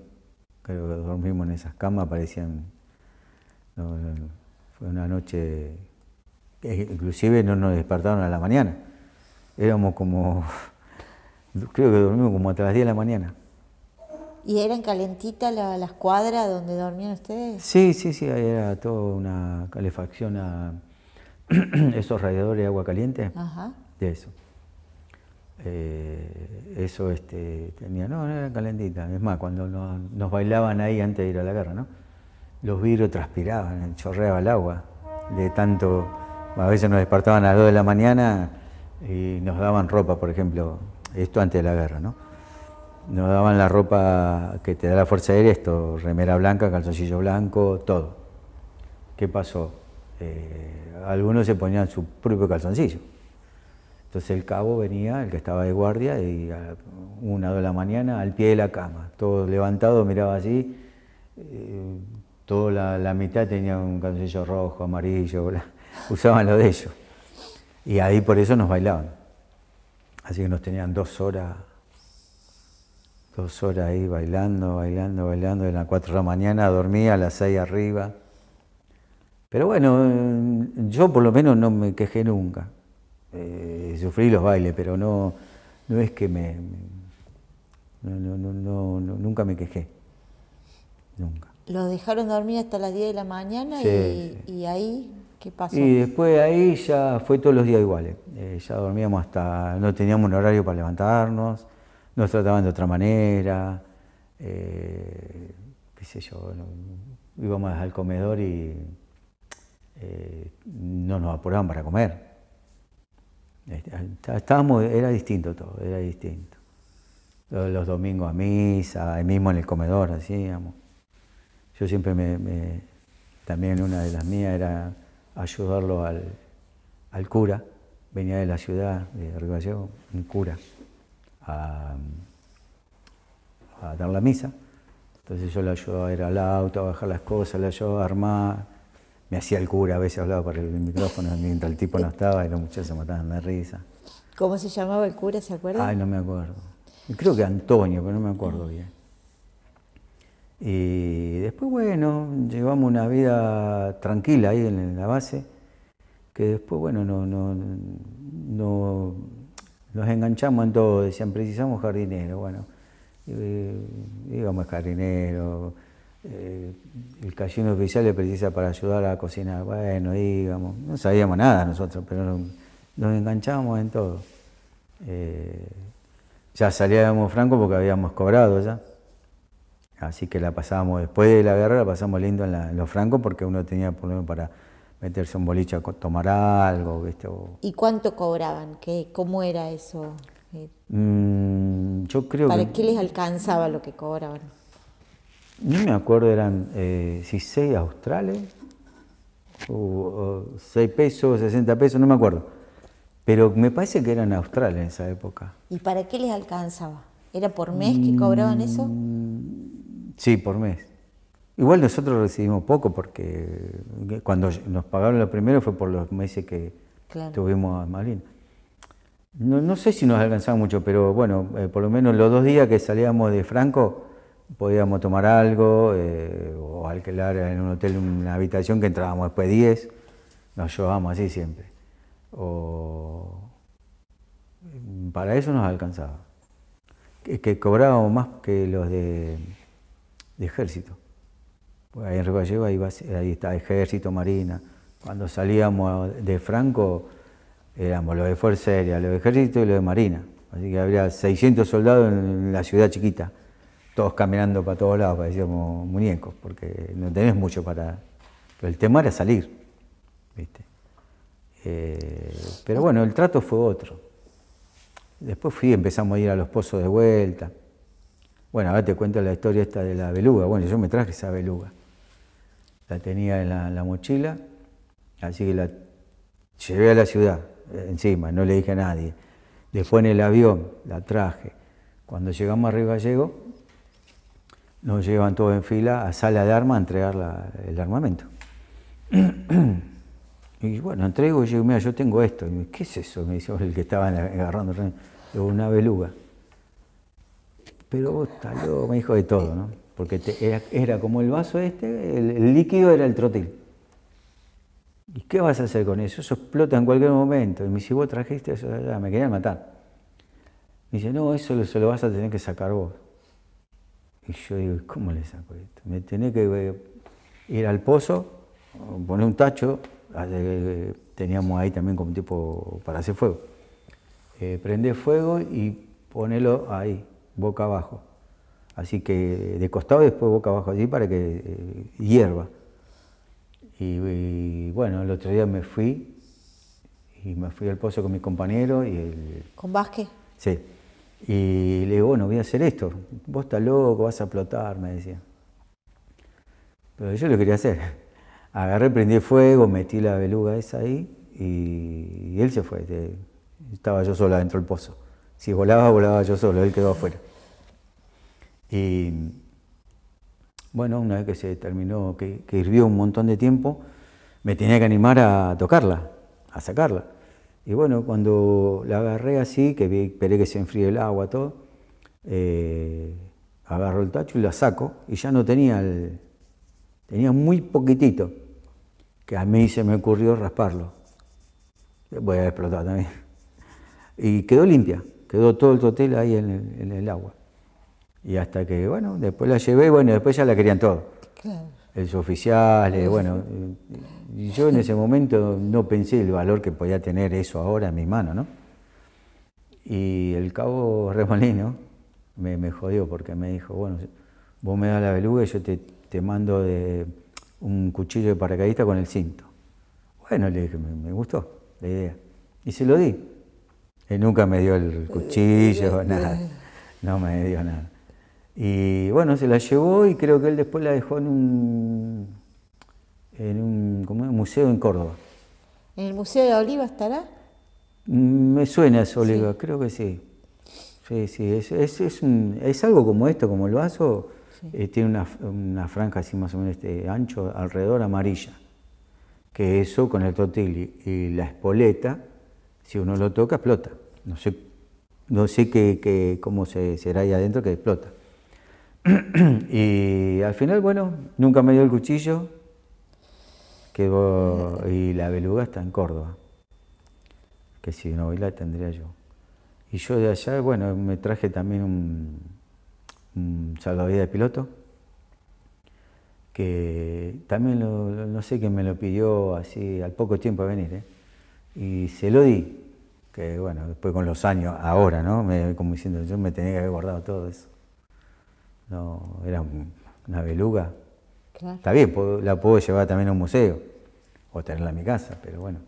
Creo que dormimos en esas camas, parecían... fue una noche, eh, inclusive no nos despertaron a la mañana. Éramos como Creo que dormimos como hasta las 10 de la mañana. ¿Y eran calentitas la, las cuadras donde dormían ustedes? Sí, sí, sí, era toda una calefacción a esos radiadores de agua caliente. Ajá. De eso. Eh, eso este, tenía, no, no eran calentitas. Es más, cuando nos, bailaban ahí antes de ir a la guerra, ¿no? Los vidrios transpiraban, chorreaba el agua. De tanto, a veces nos despertaban a las 2 de la mañana y nos daban ropa, por ejemplo, esto antes de la guerra, ¿no? Nos daban la ropa que te da la Fuerza Aérea, esto, remera blanca, calzoncillo blanco, todo. ¿Qué pasó? Eh, algunos se ponían su propio calzoncillo. Entonces el cabo venía, el que estaba de guardia, y a una de la mañana al pie de la cama, todo levantado, miraba así, eh, toda la, mitad tenía un calzoncillo rojo, amarillo, usaban lo de ellos. Y ahí por eso nos bailaban. Así que nos tenían dos horas, dos horas ahí bailando, bailando, bailando, de las 4 de la mañana, dormía a las 6 arriba. Pero bueno, yo por lo menos no me quejé nunca. Eh, sufrí los bailes, pero no, no es que me... No, no, nunca me quejé. Nunca. Los dejaron dormir hasta las 10 de la mañana y ahí y después de ahí ya fue todos los días iguales. Eh, ya dormíamos hasta, no teníamos un horario para levantarnos, nos trataban de otra manera, eh, qué sé yo, íbamos al comedor y eh, no nos apuraban para comer. Este, ah, estábamos, era distinto todo, era distinto. Los, domingos a misa, ahí mismo en el comedor, así, Yo siempre me también una de las mías era ayudarlo al, cura, venía de la ciudad de Rivalleo, un cura, a, dar la misa. Entonces yo le ayudaba a ir al auto, a bajar las cosas, le ayudaba a armar. Me hacía el cura, a veces hablaba por el micrófono mientras el tipo no estaba y los muchachos se mataban de risa. ¿Cómo se llamaba el cura, se acuerda? Ay, no me acuerdo. Creo que Antonio, pero no me acuerdo bien. Y después, bueno, llevamos una vida tranquila ahí en la base, que después, bueno, no, no, no nos enganchamos en todo. Decían, precisamos jardinero, bueno, íbamos eh, jardinero, eh, el cayón oficial le precisa para ayudar a cocinar, bueno, íbamos, no sabíamos nada nosotros, pero nos, enganchamos enganchábamos en todo. Eh, ya salíamos franco porque habíamos cobrado ya. Así que la pasábamos, después de la guerra la pasamos lindo en, los francos porque uno tenía problemas para meterse un boliche a tomar algo. ¿Y cuánto cobraban? ¿Qué, ¿Cómo era eso? Eh, mm, yo creo ¿Para qué les alcanzaba lo que cobraban? No me acuerdo, eran eh, 16 australes, o, 6 pesos, 60 pesos, no me acuerdo. Pero me parece que eran australes en esa época. ¿Y para qué les alcanzaba? ¿Era por mes que mm, cobraban eso? Sí, por mes. Igual nosotros recibimos poco porque eh, cuando nos pagaron lo primero fue por los meses que tuvimos a Malina. No, sé si nos alcanzaba mucho, pero bueno, eh, por lo menos los dos días que salíamos de Franco podíamos tomar algo eh, o alquilar en un hotel una habitación que entrábamos después 10, nos llevábamos así siempre. O... Mm, para eso nos alcanzaba. Es que cobrábamos más que los de ejército. Pues ahí en Río Gallego ahí, está ejército, marina. Cuando salíamos de Franco éramos los de Fuerza Aérea, los de ejército y los de marina. Así que había 600 soldados en la ciudad chiquita, todos caminando para todos lados, parecíamos muñecos, porque no tenés mucho para... Pero el tema era salir, ¿viste? Eh, pero bueno, el trato fue otro. Después fui, empezamos a ir a los pozos de vuelta. Bueno, ahora te cuento la historia esta de la beluga. Bueno, yo me traje esa beluga. La tenía en la, mochila, así que la llevé a la ciudad, eh, encima, no le dije a nadie. Después en el avión la traje. Cuando llegamos a Río Gallego, nos llevan todos en fila a sala de armas a entregar el armamento. y bueno, entrego y digo, mira, yo tengo esto. ¿qué es eso? Me dice oh, el que estaba agarrando una beluga pero vos estás me dijo de todo, ¿no? Porque era, como el vaso este, el, líquido era el trotil. ¿Y qué vas a hacer con eso? Eso explota en cualquier momento. Y me dice, vos trajiste eso allá, me querían matar. Me dice, no, eso se lo vas a tener que sacar vos. Y yo digo, ¿cómo le saco esto? Me tenés que eh, ir al pozo, poner un tacho, ah, teníamos ahí también como tipo para hacer fuego. Eh, prende fuego y ponelo ahí boca abajo. Así que de costado y después boca abajo allí para que eh, hierva. Y, bueno, el otro día me fui y me fui al pozo con mi compañero y el, ¿Con Vázquez? Sí. Y le digo, bueno, voy a hacer esto. Vos estás loco, vas a explotar, me decía. Pero yo lo quería hacer. Agarré, prendí fuego, metí la beluga esa ahí y él se fue. Este, estaba yo sola dentro del pozo. Si volaba, volaba yo solo, él quedó afuera. Y bueno, una vez que se terminó, que, hirvió un montón de tiempo, me tenía que animar a tocarla, a sacarla. Y bueno, cuando la agarré así, que esperé que se enfríe el agua, todo, eh, agarro el tacho y la saco, y ya no tenía el. tenía muy poquitito, que a mí se me ocurrió rasparlo. Voy a explotar también. Y quedó limpia quedó todo el totel ahí en el, agua. Y hasta que, bueno, después la llevé, bueno, después ya la querían todos. Claro. Los oficiales, eh, bueno. Y yo en ese momento no pensé el valor que podía tener eso ahora en mi mano, ¿no? Y el cabo Remolino me, jodió porque me dijo, bueno, vos me das la beluga y yo te, te mando de un cuchillo de paracaidista con el cinto. Bueno, le dije, me gustó la idea. Y se lo di nunca me dio el cuchillo, nada. No me dio nada. Y bueno, se la llevó y creo que él después la dejó en un, en un, museo en Córdoba. ¿En el Museo de Oliva estará? Mm, me suena eso, Oliva, creo que sí. Sí, sí, es, es, algo como esto, como el vaso, eh, tiene una, franja así más o menos este, ancho alrededor amarilla, que eso con el totil y la espoleta, si uno lo toca, explota no sé, no sé cómo se, será ahí adentro que explota. y al final, bueno, nunca me dio el cuchillo quedó, y la beluga está en Córdoba, que si no voy la tendría yo. Y yo de allá, bueno, me traje también un, salvavidas de piloto, que también no sé quién me lo pidió así al poco tiempo de venir, ¿eh? y se lo di que bueno, después con los años, ahora, ¿no? Me, como diciendo, yo me tenía que haber guardado todo eso. No, era una beluga. Está bien, la puedo llevar también a un museo o tenerla en mi casa, pero bueno,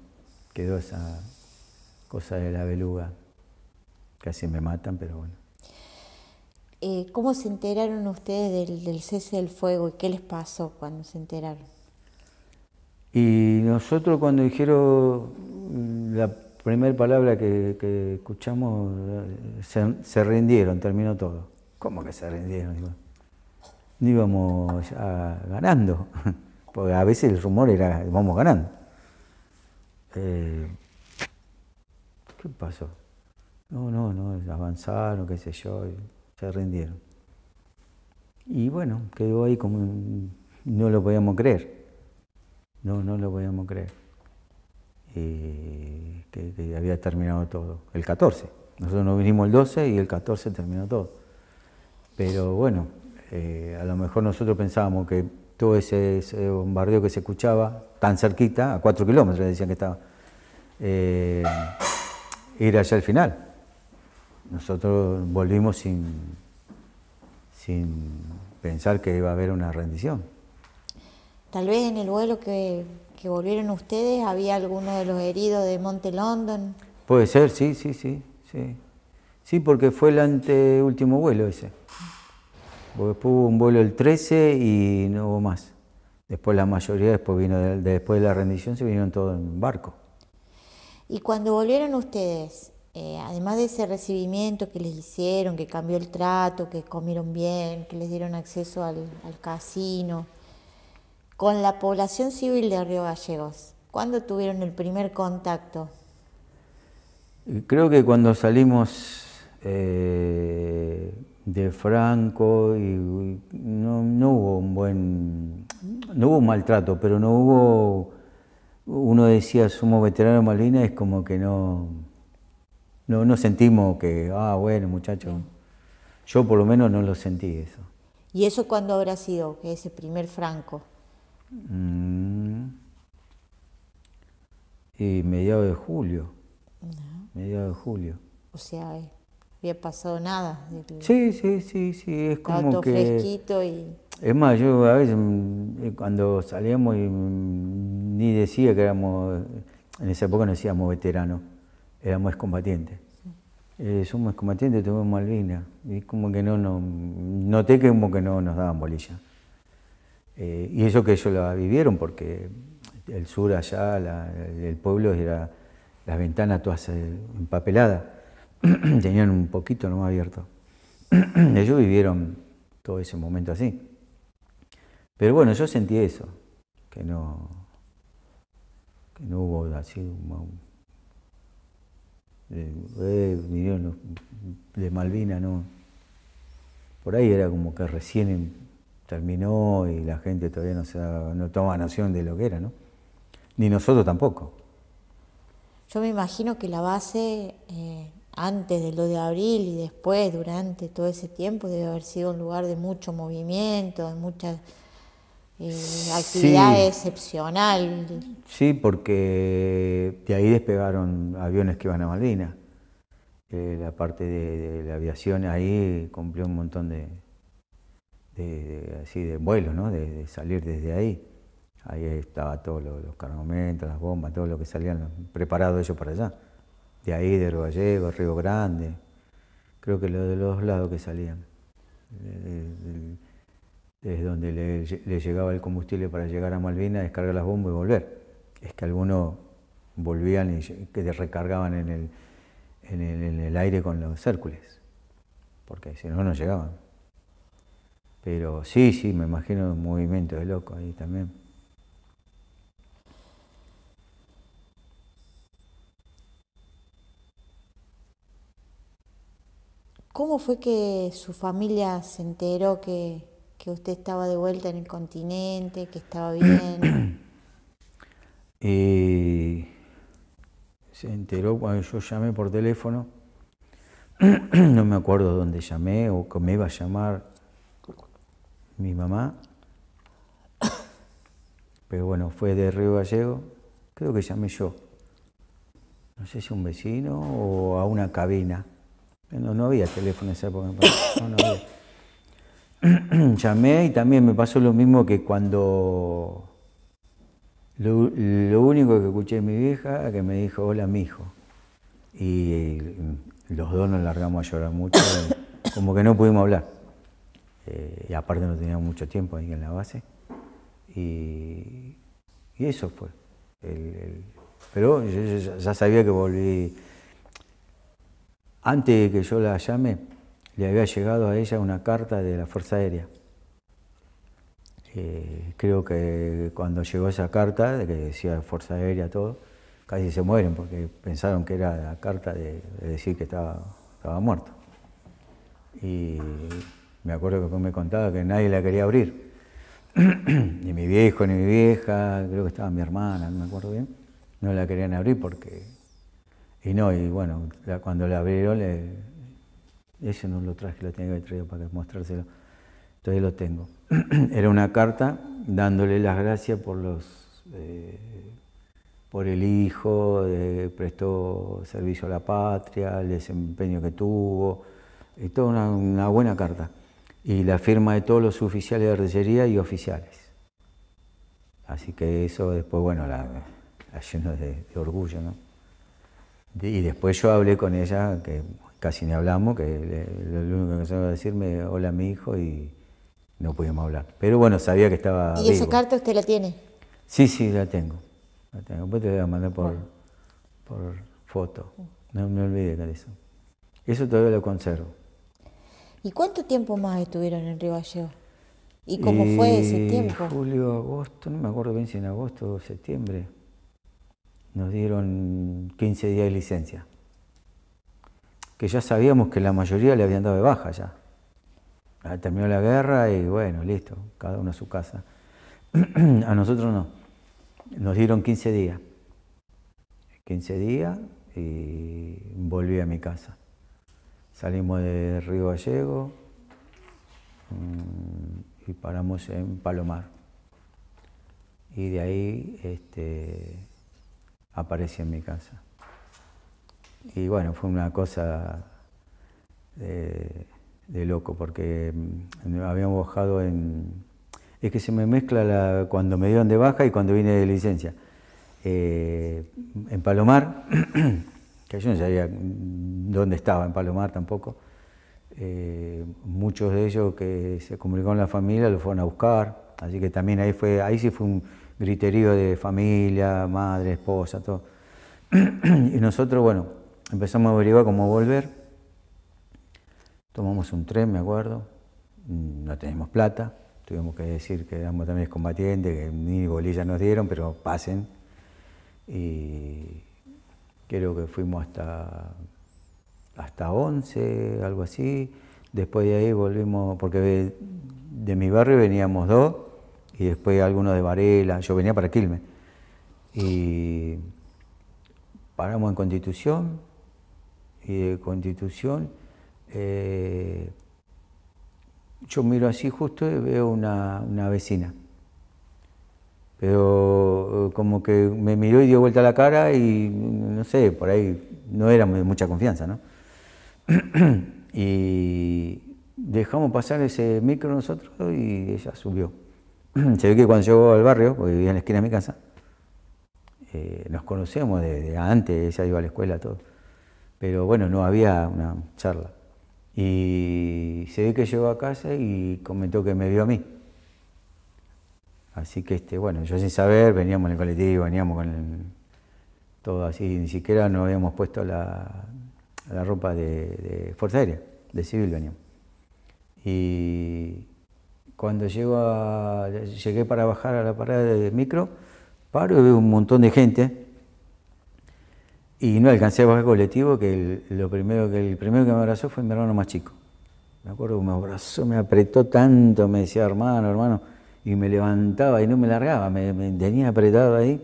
quedó esa cosa de la beluga. Casi me matan, pero bueno. Eh, ¿Cómo se enteraron ustedes del, del, cese del fuego y qué les pasó cuando se enteraron? Y nosotros cuando dijeron la primera palabra que, escuchamos, eh, se, rindieron, terminó todo. ¿Cómo que se rindieron? No íbamos ganando, porque a veces el rumor era, vamos ganando. Eh, ¿Qué pasó? No, no, no, avanzaron, qué sé yo, se rindieron. Y bueno, quedó ahí como, no lo podíamos creer. No, no lo podíamos creer. ...y eh, que, había terminado todo, el 14. Nosotros no vinimos el 12 y el 14 terminó todo. Pero bueno, eh, a lo mejor nosotros pensábamos que todo ese, bombardeo que se escuchaba tan cerquita, a 4 kilómetros decían que estaba, eh, ir al final. Nosotros volvimos sin, sin pensar que iba a haber una rendición. Tal vez en el vuelo que que volvieron ustedes, había alguno de los heridos de Monte London. Puede ser, sí, sí, sí, sí. Sí, porque fue el anteúltimo vuelo ese. después hubo un vuelo el 13 y no hubo más. Después la mayoría, después vino de, después de la rendición, se vinieron todos en barco. Y cuando volvieron ustedes, eh, además de ese recibimiento que les hicieron, que cambió el trato, que comieron bien, que les dieron acceso al casino, con la población civil de Río Gallegos? ¿Cuándo tuvieron el primer contacto? Creo que cuando salimos eh, de Franco y, no, hubo un buen, no hubo un maltrato, pero no hubo, uno decía somos veteranos Malvinas, es como que no, no, sentimos que, ah, bueno muchacho, yo por lo menos no lo sentí eso. ¿Y eso cuándo habrá sido, ese primer Franco? Mm. Y mediados de julio. de julio. O sea, eh, había pasado nada. Sí, sí, sí, sí. Es como que... fresquito y... Es más, yo a veces mm, eh, cuando salíamos mm, ni decía que éramos, en esa época no decíamos veteranos, éramos excombatientes. Eh, somos excombatientes, tuvimos Malvinas. Y como que no, no noté que como que no nos daban bolilla. Eh, y eso que ellos la vivieron, porque el sur allá, el pueblo era las ventanas todas eh, empapeladas, tenían un poquito nomás abierto. ellos vivieron todo ese momento así. Pero bueno, yo sentí eso, que no, que no hubo así un, eh, de Malvina, no. Por ahí era como que recién terminó y la gente todavía no, se no toma noción de lo que era, ¿no? Ni nosotros tampoco. Yo me imagino que la base, eh, antes del 2 de abril y después, durante todo ese tiempo, debe haber sido un lugar de mucho movimiento, de mucha eh, actividad excepcional. Sí, porque de ahí despegaron aviones que iban a Maldina. Eh, la parte de la aviación ahí cumplió un montón de, de, así de vuelo, ¿no? de, salir desde ahí. Ahí estaba todos los cargamentos, las bombas, todo lo que salían preparado ellos para allá. De ahí, de Río Río Grande, creo que lo de los dos lados que salían. Desde donde le, llegaba el combustible para llegar a Malvinas, descargar las bombas y volver. Es que algunos volvían y que recargaban en el, en el, en el aire con los Hércules, porque si no, no llegaban. Pero sí, sí, me imagino un movimiento de loco ahí también. ¿Cómo fue que su familia se enteró que, usted estaba de vuelta en el continente, que estaba bien? Eh, se enteró cuando yo llamé por teléfono, no me acuerdo dónde llamé o cómo me iba a llamar mi mamá. Pero bueno, fue de Río Gallego, creo que llamé yo. No sé si un vecino o a una cabina. No, no había teléfono en esa época. llamé y también me pasó lo mismo que cuando lo, único que escuché mi vieja que me dijo, hola, mi hijo. Y eh, los dos nos largamos a llorar mucho, como que no pudimos hablar. Eh, y aparte no tenía mucho tiempo ahí en la base. Y, eso fue. pero yo, ya sabía que volví. Antes de que yo la llame, le había llegado a ella una carta de la Fuerza Aérea. Eh, creo que cuando llegó esa carta, de que decía Fuerza Aérea todo, casi se mueren porque pensaron que era la carta de, de decir que estaba, estaba muerto. Y me acuerdo que me contaba que nadie la quería abrir. ni mi viejo, ni mi vieja, creo que estaba mi hermana, no me acuerdo bien. No la querían abrir porque... Y no, y bueno, cuando la abrieron, le... no lo traje, lo tenía que traer para mostrárselo. Entonces lo tengo. Era una carta dándole las gracias por los... Eh, por el hijo, eh, prestó servicio a la patria, el desempeño que tuvo, y toda una buena carta y la firma de todos los oficiales de artillería y oficiales. Así que eso después, bueno, la, lleno de, orgullo, ¿no? y después yo hablé con ella, que casi ni hablamos, que lo único que se iba a decirme, hola mi hijo, y no pudimos hablar. Pero bueno, sabía que estaba. ¿Y esa carta usted la tiene? Sí, sí, la tengo. La tengo. Después te la voy a mandar por, por foto. No me olvide de eso. Eso todavía lo conservo. ¿Y cuánto tiempo más estuvieron en Río Vallejo ¿Y cómo fue ese tiempo? Julio, agosto, no me acuerdo bien si en agosto o septiembre. Nos dieron 15 días de licencia. Que ya sabíamos que la mayoría le habían dado de baja ya. Ah, terminó la guerra y bueno, listo, cada uno a su casa. a nosotros no. Nos dieron 15 días. 15 días y volví a mi casa. Salimos de Río Gallego mm, y paramos en Palomar. Y de ahí este, aparece en mi casa. Y bueno, fue una cosa de, loco, porque mm, habíamos bajado en... Es que se me mezcla cuando me dieron de baja y cuando vine de licencia. Eh, en Palomar que yo no sabía dónde estaba en Palomar tampoco. Eh, muchos de ellos que se comunicaron con la familia lo fueron a buscar, así que también ahí fue, ahí sí fue un griterío de familia, madre, esposa, todo. y nosotros, bueno, empezamos a averiguar cómo volver. Tomamos un tren, me acuerdo, mm, no teníamos plata, tuvimos que decir que éramos también combatientes, que ni bolillas nos dieron, pero pasen. Y creo que fuimos hasta, hasta 11, algo así. Después de ahí volvimos, porque de, mi barrio veníamos dos, y después algunos de Varela, yo venía para quilme Y paramos en Constitución, y de Constitución eh, yo miro así justo y veo una vecina pero eh, como que me miró y dio vuelta la cara y no sé, por ahí no era mucha confianza, ¿no? y dejamos pasar ese micro nosotros y ella subió. Se ve que cuando llegó al barrio, porque vivía en la esquina de mi casa, eh, nos conocemos desde antes, ella iba a la escuela, todo. Pero bueno, no había una charla. Y se ve que llegó a casa y comentó que me vio a mí. Así que, este, bueno, yo sin saber, veníamos en el colectivo, veníamos con todo así, ni siquiera nos habíamos puesto la, ropa de, Fuerza Aérea, de civil veníamos. Y cuando llego llegué para bajar a la parada del micro, paro y veo un montón de gente y no alcancé a bajar el colectivo, que lo primero, que el primero que me abrazó fue mi hermano más chico. Me acuerdo que me abrazó, me apretó tanto, me decía, hermano, hermano y me levantaba y no me largaba, me, tenía apretado ahí,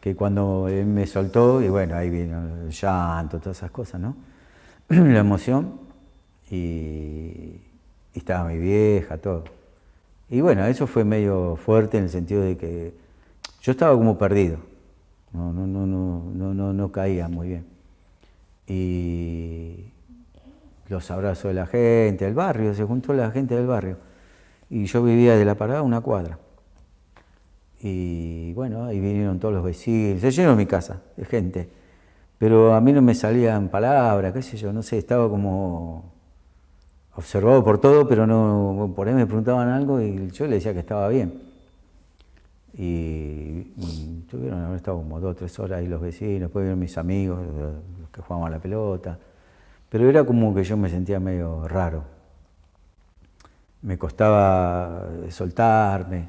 que cuando él me soltó, y bueno, ahí vino el llanto, todas esas cosas, ¿no? La emoción, y, estaba muy vieja, todo. Y bueno, eso fue medio fuerte en el sentido de que yo estaba como perdido, no, no, no, no, no, no, no caía muy bien. Y los abrazos de la gente, del barrio, se juntó la gente del barrio. Y yo vivía de la parada una cuadra. Y bueno, ahí vinieron todos los vecinos, se llenó mi casa de gente. Pero a mí no me salían palabras, qué sé yo, no sé, estaba como observado por todo, pero no, por ahí me preguntaban algo y yo le decía que estaba bien. Y, tuvieron, estado como dos o tres horas ahí los vecinos, después vieron mis amigos, los que jugaban a la pelota. Pero era como que yo me sentía medio raro, me costaba soltarme,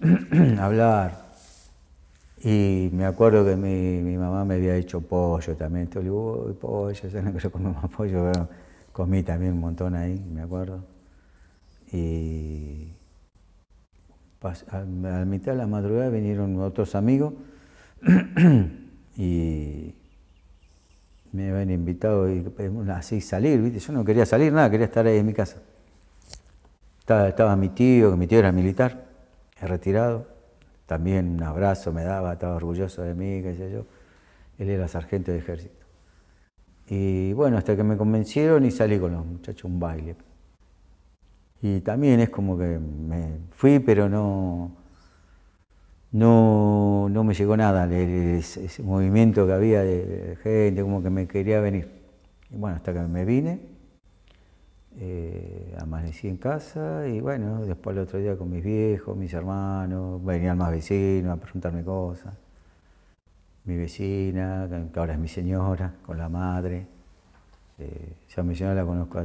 hablar. Y me acuerdo que mi, mamá me había hecho pollo también. te digo, pollo, ya no yo comí pollo, comí también un montón ahí, me acuerdo. Y a mitad de la madrugada vinieron otros amigos y me habían invitado y, así salir, ¿viste? Yo no quería salir nada, quería estar ahí en mi casa. Estaba, mi tío, que mi tío era militar, retirado, también un abrazo me daba, estaba orgulloso de mí, qué sé yo. Él era sargento de ejército. Y bueno, hasta que me convencieron y salí con los muchachos a un baile. Y también es como que me fui, pero no, no, me llegó nada ese, movimiento que había de gente, como que me quería venir. Y bueno, hasta que me vine eh, amanecí en casa y bueno, después el otro día con mis viejos, mis hermanos, venían más vecinos a preguntarme cosas. Mi vecina, que ahora es mi señora, con la madre. Eh, mi la conozco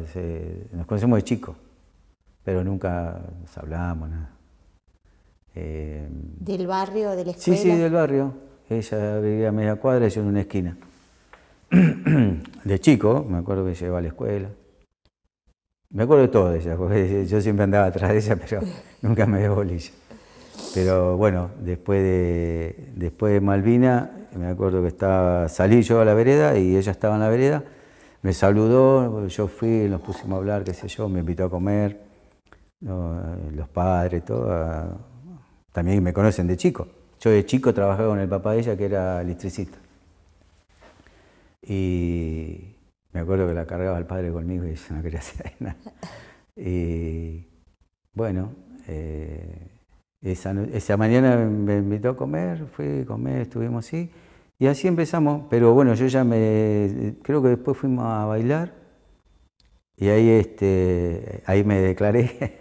nos conocemos de chico, pero nunca nos hablamos, nada. Eh, ¿Del barrio, de la escuela? Sí, sí, del barrio. Ella vivía a media cuadra y yo en una esquina. de chico, me acuerdo que llevaba a la escuela. Me acuerdo de todo de ella, porque yo siempre andaba atrás de ella, pero nunca me dio bolilla. Pero bueno, después de, después de Malvina, me acuerdo que estaba, salí yo a la vereda y ella estaba en la vereda, me saludó, yo fui, nos pusimos a hablar, qué sé yo, me invitó a comer, los padres, todo. también me conocen de chico. Yo de chico trabajaba con el papá de ella, que era electricista. Y me acuerdo que la cargaba el padre conmigo y yo no quería hacer nada. Y bueno, eh, esa, mañana me invitó a comer, fui a comer, estuvimos así. Y así empezamos, pero bueno, yo ya me. Creo que después fuimos a bailar y ahí, este, ahí me declaré,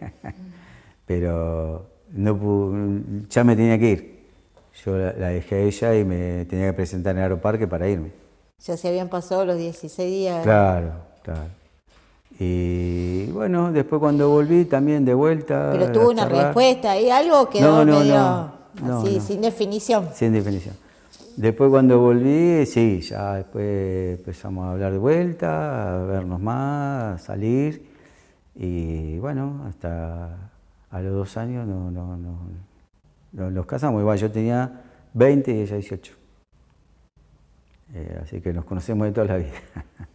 pero no ya me tenía que ir. Yo la, dejé a ella y me tenía que presentar en Aeroparque para irme. Ya se habían pasado los 16 días. Claro, claro. Y bueno, después cuando volví también de vuelta. Pero tuvo una respuesta y algo quedó no, no, medio no, así, sin definición. Sin definición. Después cuando volví, sí, ya después empezamos a hablar de vuelta, a vernos más, a salir. Y bueno, hasta a los dos años no, no, no, nos casamos. Igual yo tenía 20 y ella 18. Eh, así que nos conocemos de toda la vida.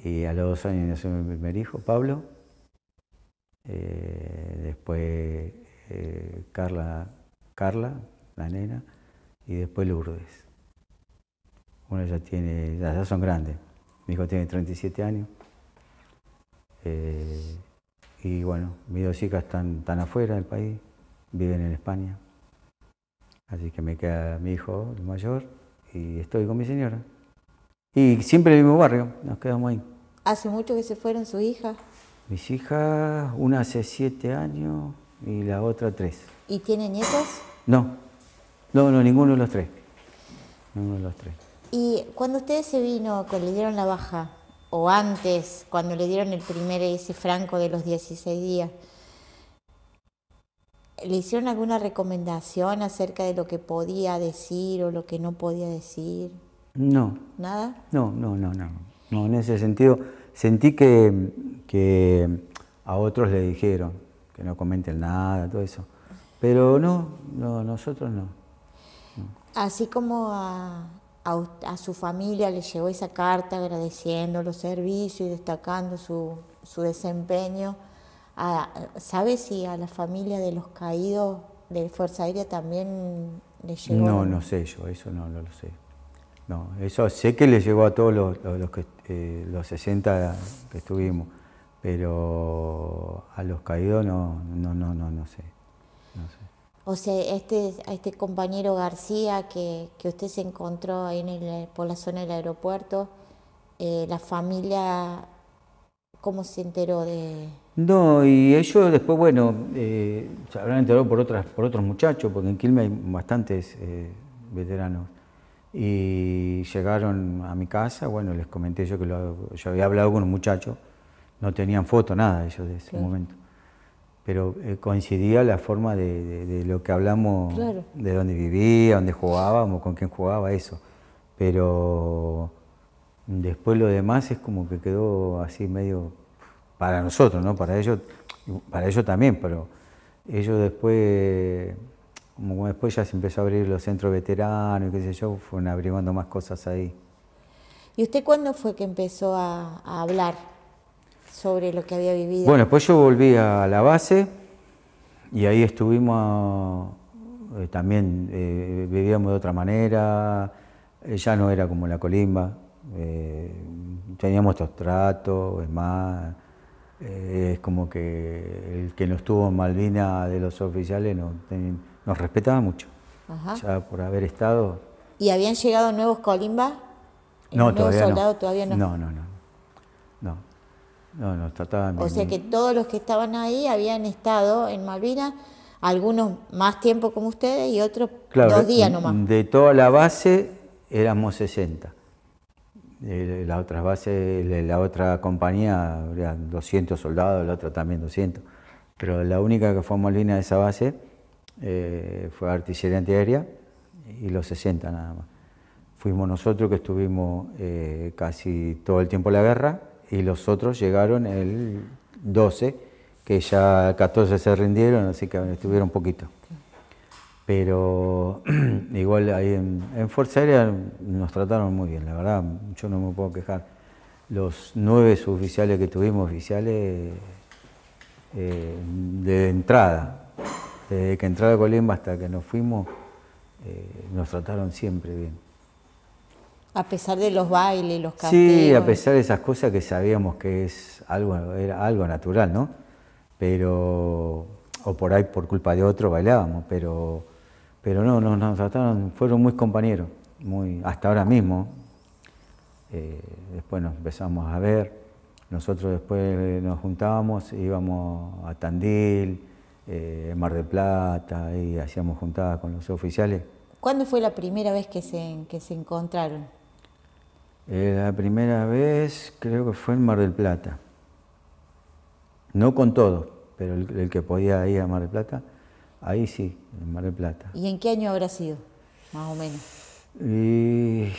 y a los dos años nació mi primer hijo, Pablo. Eh, después eh, Carla, Carla, la nena, y después Lourdes. Uno ya tiene, ya, son grandes. Mi hijo tiene 37 años. y bueno, mis dos hijas están, están afuera del país, viven en España. Así que me queda mi hijo, el mayor, y estoy con mi señora. Y siempre en el mismo barrio, nos quedamos ahí. ¿Hace mucho que se fueron sus hijas? Mis hijas, una hace siete años y la otra tres. ¿Y tiene nietos? No, no, no, ninguno de los tres. Ninguno de los tres. ¿Y cuando ustedes se vino, cuando le dieron la baja, o antes, cuando le dieron el primer ese franco de los 16 días, ¿Le hicieron alguna recomendación acerca de lo que podía decir o lo que no podía decir? No. ¿Nada? No, no, no, no. no en ese sentido, sentí que, a otros le dijeron que no comenten nada, todo eso. Pero no, no nosotros no. Así como a, a, su familia le llegó esa carta agradeciendo los servicios y destacando su, su desempeño, sabes ¿Sabe si a la familia de los caídos de Fuerza Aérea también le llegó? No, no sé yo, eso no, lo sé. No, eso sé que le llegó a todos los, 60 eh, que estuvimos, pero a los caídos no, no, no, no, sé. O sea, este, este compañero García que, usted se encontró ahí en el, por la zona del aeropuerto, eh, la familia, ¿cómo se enteró de...? No, y ellos después, bueno, eh, se habrán enterado por, otras, por otros muchachos, porque en Quilmes hay bastantes eh, veteranos. Y llegaron a mi casa, bueno, les comenté yo que yo había hablado con un muchacho, no tenían foto, nada ellos de ese momento. Pero eh, coincidía la forma de, lo que hablamos, de dónde vivía, dónde jugábamos, con quién jugaba, eso. Pero después lo demás es como que quedó así medio para nosotros, ¿no? Para ellos, para ellos también, pero ellos después, como después ya se empezó a abrir los centros veteranos y qué sé yo, fueron abrigando más cosas ahí. ¿Y usted cuándo fue que empezó a, hablar sobre lo que había vivido? Bueno, después yo volví a la base y ahí estuvimos, eh, también eh, vivíamos de otra manera, eh, ya no era como la colimba, teníamos estos tratos, es más eh, es como que el que no estuvo en Malvina de los oficiales no, nos respetaba mucho, ya por haber estado. ¿Y habían llegado nuevos colimbas? No, todavía no. no. No, no, no. No, no nos trataban O sea que todos los que estaban ahí habían estado en Malvinas, algunos más tiempo como ustedes y otros dos días nomás. De toda la base éramos 60. Eh, la otra base, la otra compañía, 200 soldados, la otra también 200. Pero la única que fue línea de esa base eh, fue artillería antiaérea y los 60 nada más. Fuimos nosotros que estuvimos eh, casi todo el tiempo en la guerra y los otros llegaron el 12, que ya el 14 se rindieron, así que estuvieron poquito. Pero igual ahí en, Fuerza Aérea nos trataron muy bien, la verdad, yo no me puedo quejar. Los nueve oficiales que tuvimos, oficiales eh, de entrada, desde que entraba a Colimba hasta que nos fuimos, eh, nos trataron siempre bien. A pesar de los bailes, los castigos. Sí, a pesar de esas cosas que sabíamos que es algo, era algo natural, ¿no? Pero, o por ahí por culpa de otro bailábamos, pero pero no, nos, trataron, fueron muy compañeros, muy, hasta ahora mismo. Eh, después nos empezamos a ver. Nosotros después nos juntábamos, íbamos a Tandil, eh, Mar del Plata, y hacíamos juntadas con los oficiales. ¿Cuándo fue la primera vez que se, que se encontraron? Eh, la primera vez creo que fue en Mar del Plata. No con todos, pero el que podía ir a Mar del Plata. Ahí sí, en Mar del Plata. ¿Y en qué año habrá sido, más o menos? Y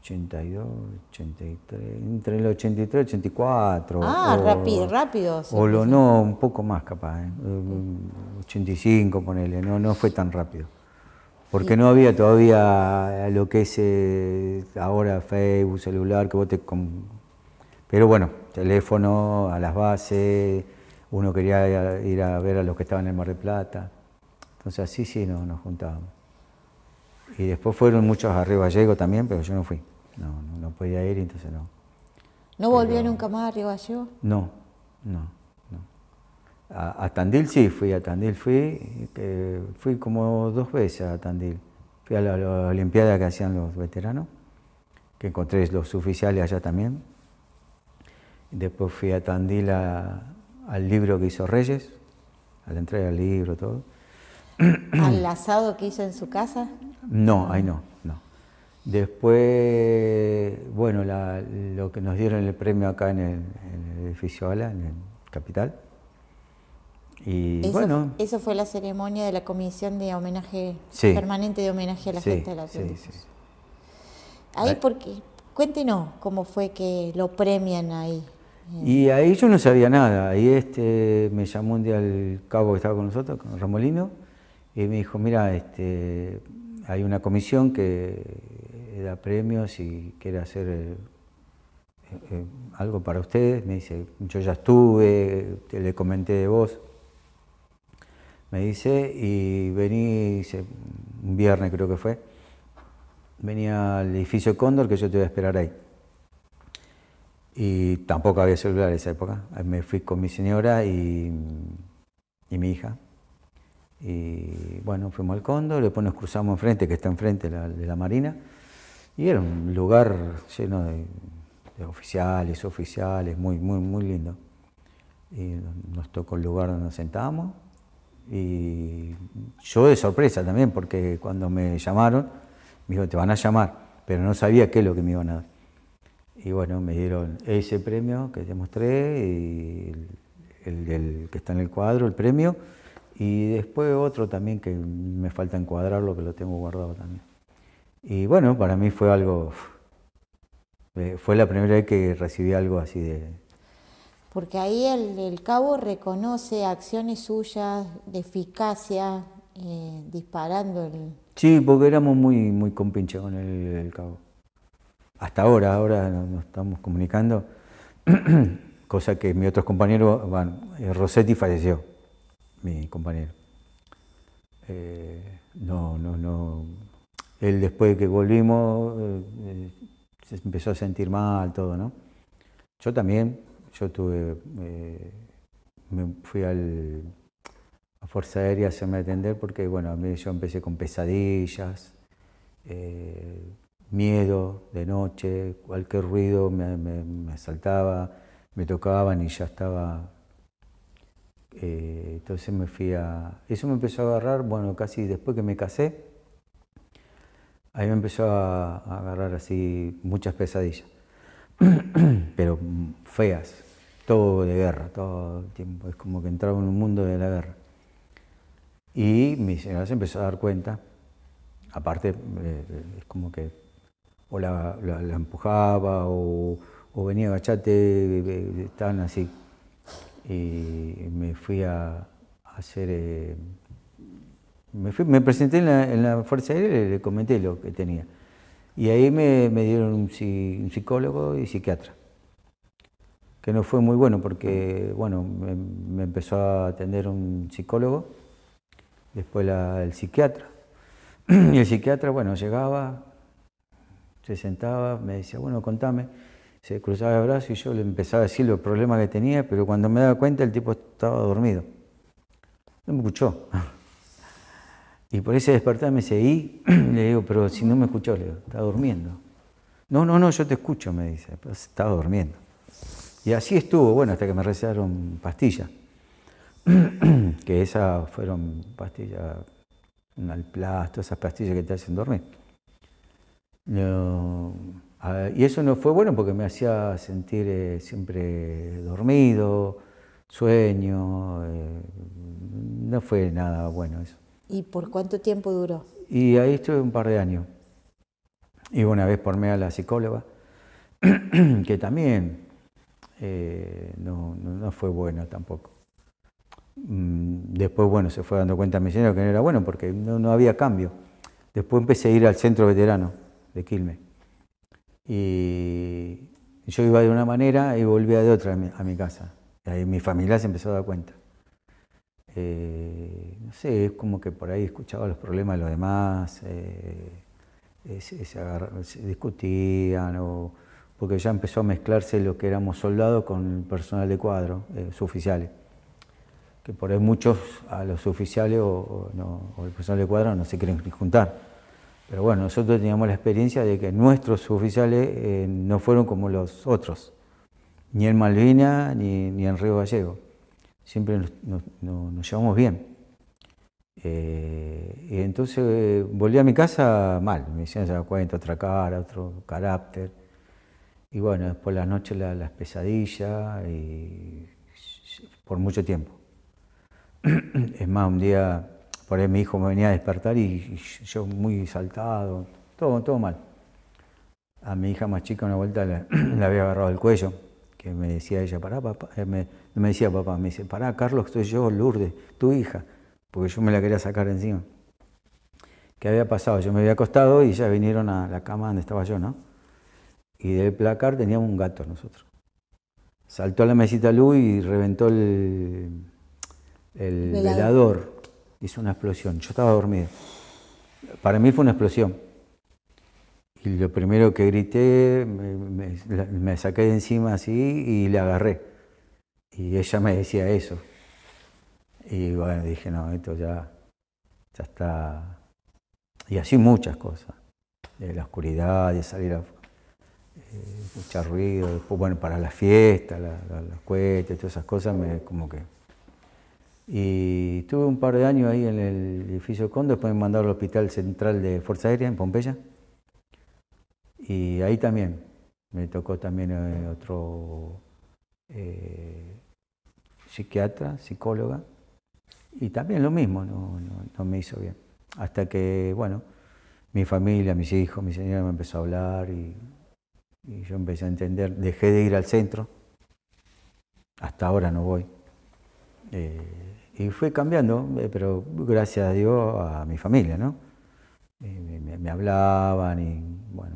82, 83, entre el 83 y 84. Ah, rápido, rápido. o lo no, un poco más capaz, 85 ¿eh? mm, ponele, no, no fue tan rápido. Porque no había todavía lo que es eh, ahora Facebook, celular, que vos te... Con... Pero bueno, teléfono, a las bases uno quería ir a ver a los que estaban en el Mar de Plata. Entonces sí, sí no, nos juntábamos. Y después fueron muchos a Río también, pero yo no fui. No, no, podía ir, entonces no. ¿No volvió nunca más a Río No, no, no. A, Tandil sí fui, a Tandil fui, eh, fui como dos veces a Tandil. Fui a la, la Olimpiada que hacían los veteranos, que encontré los oficiales allá también. Después fui a Tandil a, al libro que hizo Reyes, al la entrega libro, todo. ¿Al asado que hizo en su casa? No, ahí no, no. Después, bueno, la, lo que nos dieron el premio acá en el, edificio Ala, en el Capital. Y bueno. Eso fue la ceremonia de la comisión de homenaje, permanente de homenaje a la gente de la sí, sí, Ahí, eh. porque, cuéntenos cómo fue que lo premian ahí. Y ahí yo no sabía nada. Ahí este, me llamó un día el cabo que estaba con nosotros, con Ramolino, y me dijo, mira, este, hay una comisión que eh, da premios y quiere hacer eh, eh, algo para ustedes. Me dice, yo ya estuve, le comenté de vos. Me dice, y vení, un viernes creo que fue, venía al edificio Cóndor que yo te voy a esperar ahí. Y tampoco había celular en esa época. Me fui con mi señora y, mi hija. Y bueno, fuimos al Cóndor, después nos cruzamos enfrente, que está enfrente de la, Marina. Y era un lugar lleno de, oficiales, oficiales, muy, muy, muy lindo. Y nos tocó el lugar donde nos sentábamos. Y yo de sorpresa también, porque cuando me llamaron, me dijo, te van a llamar, pero no sabía qué es lo que me iban a dar. Y bueno, me dieron ese premio que te mostré, y el, que está en el cuadro, el premio, y después otro también que me falta encuadrarlo, que lo tengo guardado también. Y bueno, para mí fue algo, eh, fue la primera vez que recibí algo así de, porque ahí el, cabo reconoce acciones suyas de eficacia eh, disparando el... Sí, porque éramos muy, muy compinches con el, cabo hasta ahora, ahora nos estamos comunicando, cosa que mi otros compañeros, bueno, eh, Rossetti falleció, mi compañero. Eh, no, no, no. Él después de que volvimos eh, se empezó a sentir mal, todo, ¿no? Yo también, yo tuve, me fui al, a Fuerza Aérea a hacerme atender porque, bueno, a mí yo empecé con pesadillas miedo de noche, cualquier ruido me, me, me saltaba, me tocaban y ya estaba. Eh, entonces me fui a. Eso me empezó a agarrar, bueno, casi después que me casé, ahí me empezó a, agarrar así muchas pesadillas, pero feas, todo de guerra, todo el tiempo. Es como que entraba en un mundo de la guerra. Y mi señora se empezó a dar cuenta, aparte, eh, es como que o la, empujaba o, o, venía agachate, estaban eh, eh, así. Y me fui a, hacer... Eh, me, presenté en la, Fuerza Aérea y le, comenté lo que tenía. Y ahí me, dieron un, psicólogo y psiquiatra, que no fue muy bueno porque, bueno, me, empezó a atender un psicólogo, después el psiquiatra. Y el psiquiatra, bueno, llegaba, se sentaba, me decía, bueno, contame. Se cruzaba el brazo y yo le empezaba a decir los problemas que tenía, pero cuando me daba cuenta el tipo estaba dormido. No me escuchó. Y por ese despertar me seguí, le digo, pero si no me escuchó, le digo, está durmiendo. No, no, no, yo te escucho, me dice, pero pues estaba durmiendo. Y así estuvo, bueno, hasta que me recetaron pastillas, que esas fueron pastillas, un esas pastillas que te hacen dormir y eso no fue bueno porque me hacía sentir eh, siempre dormido, sueño, eh, no fue nada bueno eso. ¿Y por cuánto tiempo duró? Y ahí estuve un par de años. y una vez por mí a la psicóloga, que también eh, no, no, fue bueno tampoco. Mm, después, bueno, se fue dando cuenta mi señor que no era bueno porque no había cambio. Después empecé a ir al centro veterano de Quilmes. Y yo iba de una manera y volvía de otra a mi, casa. Y ahí mi familia se empezó a dar cuenta. Eh, no sé, es como que por ahí escuchaba los problemas de los demás, eh, eh, se, discutían, porque ya empezó a mezclarse lo que éramos soldados con el personal de cuadro, oficiales. Que por ahí muchos a los oficiales o el personal de cuadro no se quieren juntar. Pero bueno, nosotros teníamos la experiencia de que nuestros oficiales eh, no fueron como los otros, ni en Malvinas, ni, en Río Gallego. Siempre nos, llevamos bien. Eh, y entonces eh, volví a mi casa mal, me decían se cuenta, otra cara, otro carácter. Y bueno, después las noches las pesadillas y por mucho tiempo. Es más, un día por ahí mi hijo me venía a despertar y, yo muy saltado, todo, todo mal. A mi hija más chica una vuelta le, había agarrado el cuello, que me decía ella, pará papá, eh, No me, decía papá, me dice, pará Carlos, estoy yo, Lourdes, tu hija, porque yo me la quería sacar encima. ¿Qué había pasado? Yo me había acostado y ya vinieron a la cama donde estaba yo, ¿no? Y del placar teníamos un gato nosotros. Saltó a la mesita Lu y reventó el, velador hizo una explosión. Yo estaba dormido. Para mí fue una explosión. Y lo primero que grité, me, saqué de encima así y la agarré. Y ella me decía eso. Y bueno, dije, no, esto ya, ya está. Y así muchas cosas. De la oscuridad, de salir a eh, ruido. bueno, para la fiesta, la, la, los cohetes, todas esas cosas, me, como que y estuve un par de años ahí en el edificio Condo, después me mandaron al Hospital Central de Fuerza Aérea en Pompeya. Y ahí también me tocó también eh, otro eh, psiquiatra, psicóloga. Y también lo mismo, no, me hizo bien. Hasta que, bueno, mi familia, mis hijos, mi señora me empezó a hablar y, yo empecé a entender. Dejé de ir al centro. Hasta ahora no voy. Eh, y fue cambiando, eh, pero gracias a Dios a mi familia, ¿no? me, hablaban y bueno,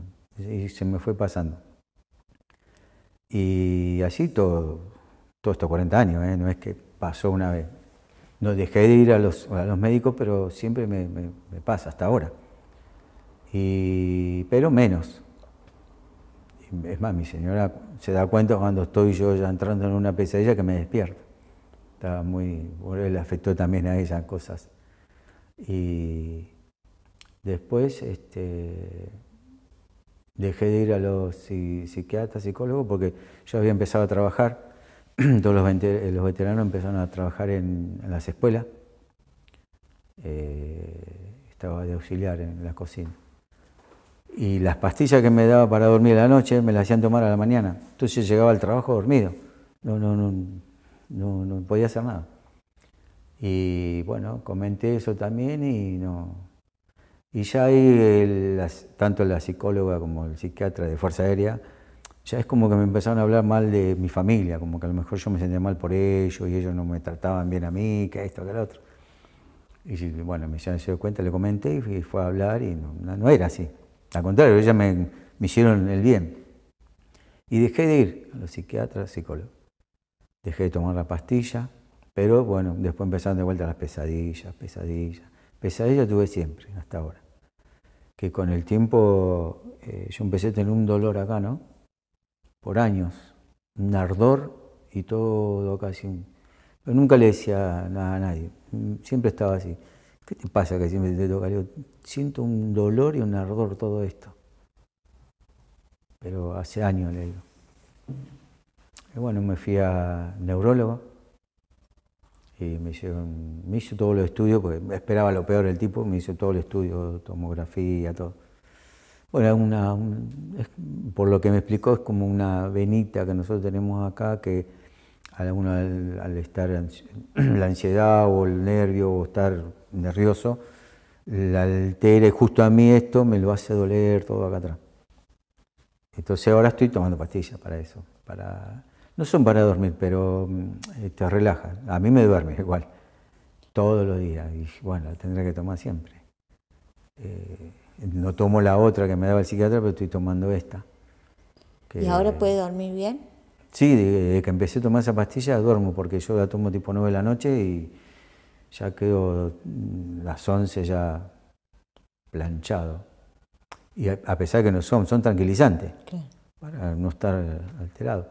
se me fue pasando. Y así todo, todos estos 40 años, ¿eh? no es que pasó una vez. No dejé de ir a los, los médicos, pero siempre me, pasa hasta ahora. pero menos. Es más, mi señora se da cuenta cuando estoy yo ya entrando en una pesadilla que me despierta estaba muy, le afectó también a ella cosas. Y después este, dejé de ir a los psiquiatras, psicólogos, porque yo había empezado a trabajar, todos los, veteranos empezaron a trabajar en, las escuelas, eh, estaba de auxiliar en la cocina. Y las pastillas que me daba para dormir la noche me las hacían tomar a la mañana. Entonces llegaba al trabajo dormido. No, no, no, no, no podía hacer nada. Y bueno, comenté eso también y no. Y ya ahí, tanto la psicóloga como el psiquiatra de Fuerza Aérea, ya es como que me empezaron a hablar mal de mi familia, como que a lo mejor yo me sentía mal por ellos y ellos no me trataban bien a mí, que esto, que lo otro. Y bueno, me ah, se dio cuenta, le comenté y fue a hablar y no, era así. Al contrario, ellas me hicieron el bien. Y dejé de ir a los psiquiatras, psicólogos dejé de tomar la pastilla, pero bueno, después empezaron de vuelta las pesadillas, pesadillas. Pesadillas tuve siempre, hasta ahora. Que con el tiempo eh, yo empecé a tener un dolor acá, ¿no? Por años, un ardor y todo casi. Pero nunca le decía nada a nadie, siempre estaba así. ¿Qué te pasa que siempre te toca? Yo siento un dolor y un ardor todo esto. Pero hace años le digo bueno, me fui a neurólogo y me, me hizo todo los estudios, porque esperaba lo peor del tipo, me hizo todo el estudio, tomografía, todo. Bueno, una, por lo que me explicó, es como una venita que nosotros tenemos acá que al, al, estar la ansiedad o el nervio o estar nervioso, la altere justo a mí esto me lo hace doler todo acá atrás. Entonces ahora estoy tomando pastillas para eso, para no son para dormir, pero mm, eh, te relajan. A mí me duerme igual, todos los días. Y bueno, tendré que tomar siempre. Eh, no tomo la otra que me daba el psiquiatra, pero estoy tomando esta. ¿Y ahora puede dormir bien? Sí, desde que empecé a tomar esa pastilla duermo, porque yo la tomo tipo 9 de la noche y ya quedo mm, las 11 ya planchado. Y a pesar que no son, son tranquilizantes, para no estar alterado.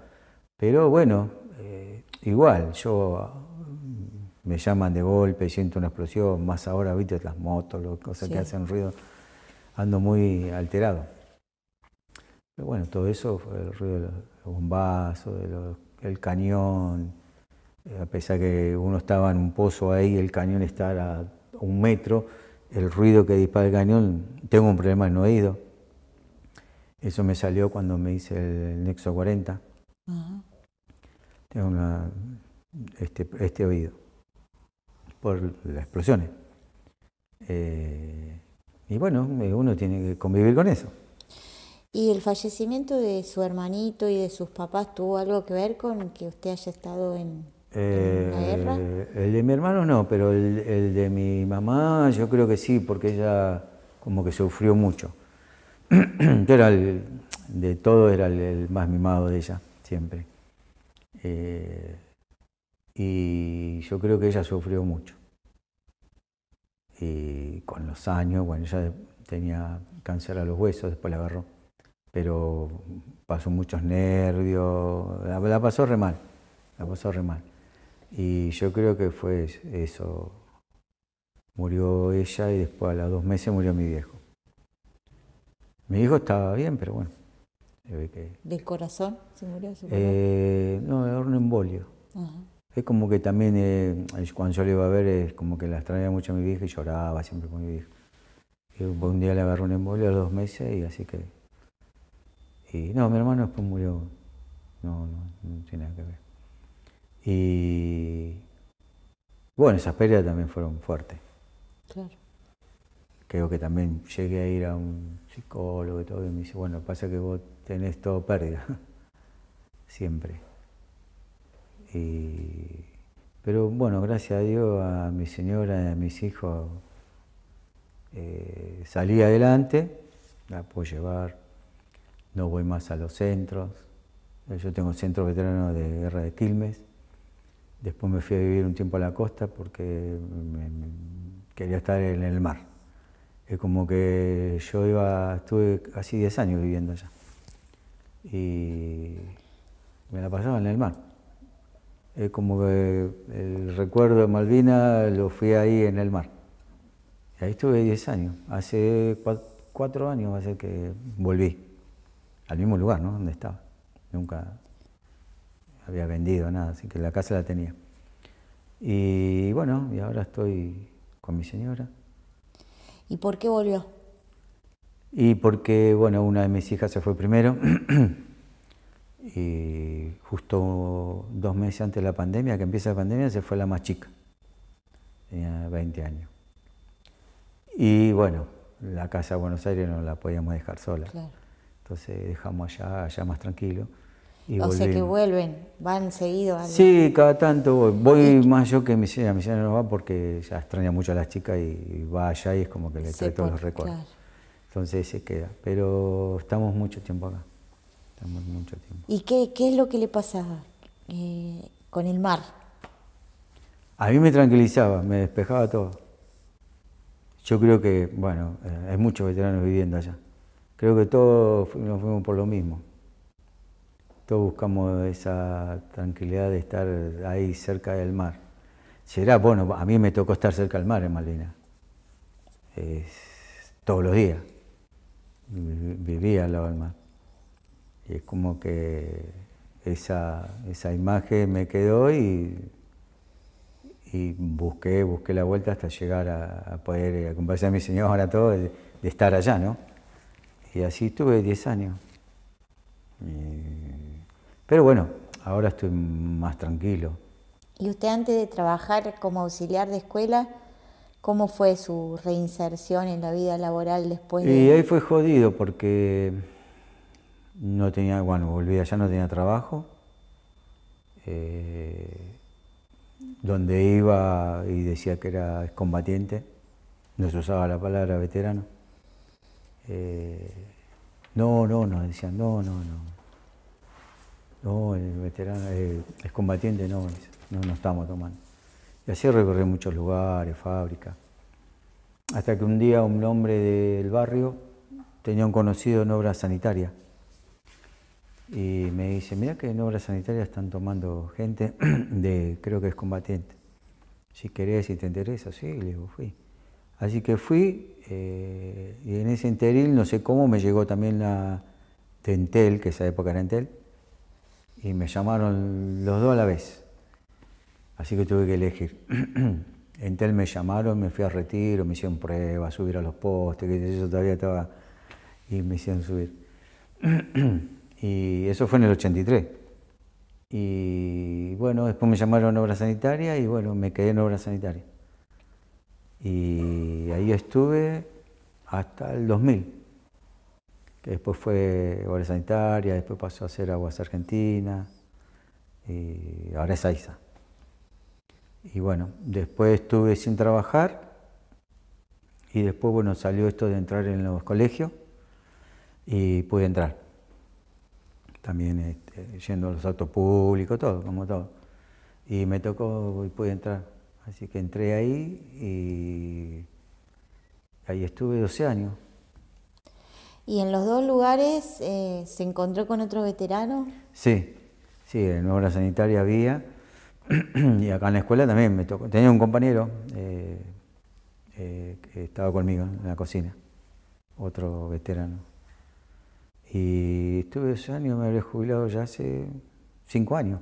Pero bueno, eh, igual, yo mm, me llaman de golpe, siento una explosión, más ahora, viste, las motos, las cosas que hacen ruido, ando muy alterado. Pero bueno, todo eso el ruido de los bombazos, de el cañón, eh, a pesar que uno estaba en un pozo ahí, el cañón estaba a un metro, el ruido que dispara el cañón, tengo un problema en oído. Eso me salió cuando me hice el Nexo 40 tengo este, este, oído por las explosiones. Eh, y bueno, eh, uno tiene que convivir con eso. ¿Y el fallecimiento de su hermanito y de sus papás tuvo algo que ver con que usted haya estado en, la guerra? Eh, el de mi hermano no, pero el, de mi mamá yo creo que sí, porque ella como que sufrió mucho. yo era el, de todo era el más mimado de ella siempre. Eh, y yo creo que ella sufrió mucho. Y con los años, bueno, ella tenía cáncer a los huesos, después la agarró, pero pasó muchos nervios, la, pasó re mal, la pasó re mal. Y yo creo que fue eso. Murió ella y después a los dos meses murió mi viejo. Mi hijo estaba bien, pero bueno. Que... ¿Del corazón? Se murió, eh, no, era un embolio. Es como que también, eh, cuando yo le iba a ver, es como que la extrañaba mucho a mi vieja y lloraba siempre con mi vieja. un día le agarró un embolio a los dos meses y así que... Y no, mi hermano después murió. No, no, no tiene nada que ver. Y... Bueno, esas pérdidas también fueron fuertes. Claro. Creo que también llegué a ir a un psicólogo y todo, y me dice, bueno, pasa que vos tenés todo pérdida. siempre. pero bueno, gracias a Dios, a mi señora, a mis hijos, eh, salí adelante, la puedo llevar, no voy más a los centros. Eh, yo tengo centro veterano de guerra de Quilmes. Después me fui a vivir un tiempo a la costa porque quería estar en el mar. Es como que yo iba, estuve casi 10 años viviendo allá. Y me la pasaba en el mar. Es como que el recuerdo de Malvina, lo fui ahí en el mar. Y ahí estuve 10 años. Hace 4 años va a ser que volví al mismo lugar, ¿no? Donde estaba. Nunca había vendido nada, así que la casa la tenía. Y bueno, y ahora estoy con mi señora. ¿Y por qué volvió? Y porque, bueno, una de mis hijas se fue primero. y justo dos meses antes de la pandemia, que empieza la pandemia, se fue la más chica, tenía 20 años. Y bueno, la casa de Buenos Aires no la podíamos dejar sola. Entonces dejamos allá, allá más tranquilo. o sea que vuelven, van seguido. Sí, cada tanto voy. Voy más yo que mi señora. Mi señora no va porque ya extraña mucho a las chicas y, va allá y es como que le trae todos los recuerdos. Entonces se queda. Pero estamos mucho tiempo acá. ¿Y qué, es lo que le pasaba eh, con el mar? A mí me tranquilizaba, me despejaba todo. Yo creo que, bueno, eh, hay muchos veteranos viviendo allá. Creo que todos nos fuimos por lo mismo. Todos buscamos esa tranquilidad de estar ahí cerca del mar. Será, bueno, a mí me tocó estar cerca del mar en Malvinas. todos los días. Vivía al lado del mar. Y es como que esa, imagen me quedó y, busqué, busqué la vuelta hasta llegar a, poder acompañar a mi señora, todo, de, de, estar allá, ¿no? Y así estuve 10 años. pero bueno, ahora estoy más tranquilo. ¿Y usted antes de trabajar como auxiliar de escuela, cómo fue su reinserción en la vida laboral después de...? Y ahí fue jodido porque no tenía, bueno, volví allá, no tenía trabajo. Eh, donde iba y decía que era combatiente, no se usaba la palabra veterano. Eh, no, no, nos decían, no, no, no. No, el veterano, es eh, combatiente, no, no, no estamos tomando. Y así recorrí muchos lugares, fábricas. Hasta que un día un hombre del barrio tenía un conocido en obra sanitaria y me dice, mira que en obras sanitarias están tomando gente de, creo que es combatiente. Si querés, y te interesa, sí, le digo, fui. Así que fui eh, y en ese interil, no sé cómo, me llegó también la Tentel, Entel, que esa época era Entel, y me llamaron los dos a la vez. Así que tuve que elegir. Entel me llamaron, me fui a retiro, me hicieron pruebas, subir a los postes, que eso todavía estaba, y me hicieron subir. Y eso fue en el 83. Y bueno, después me llamaron a obra sanitaria y bueno, me quedé en obra sanitaria. Y ahí estuve hasta el 2000, que después fue obra sanitaria, después pasó a ser Aguas Argentinas y ahora es AISA. Y bueno, después estuve sin trabajar y después bueno, salió esto de entrar en los colegios y pude entrar también este, yendo a los autos públicos, todo, como todo. Y me tocó y pude entrar. Así que entré ahí y ahí estuve 12 años. ¿Y en los dos lugares eh, se encontró con otro veterano? Sí, sí, en obra sanitaria había. y acá en la escuela también me tocó. Tenía un compañero eh, eh, que estaba conmigo en la cocina, otro veterano. Y estuve ese año, me habré jubilado ya hace cinco años.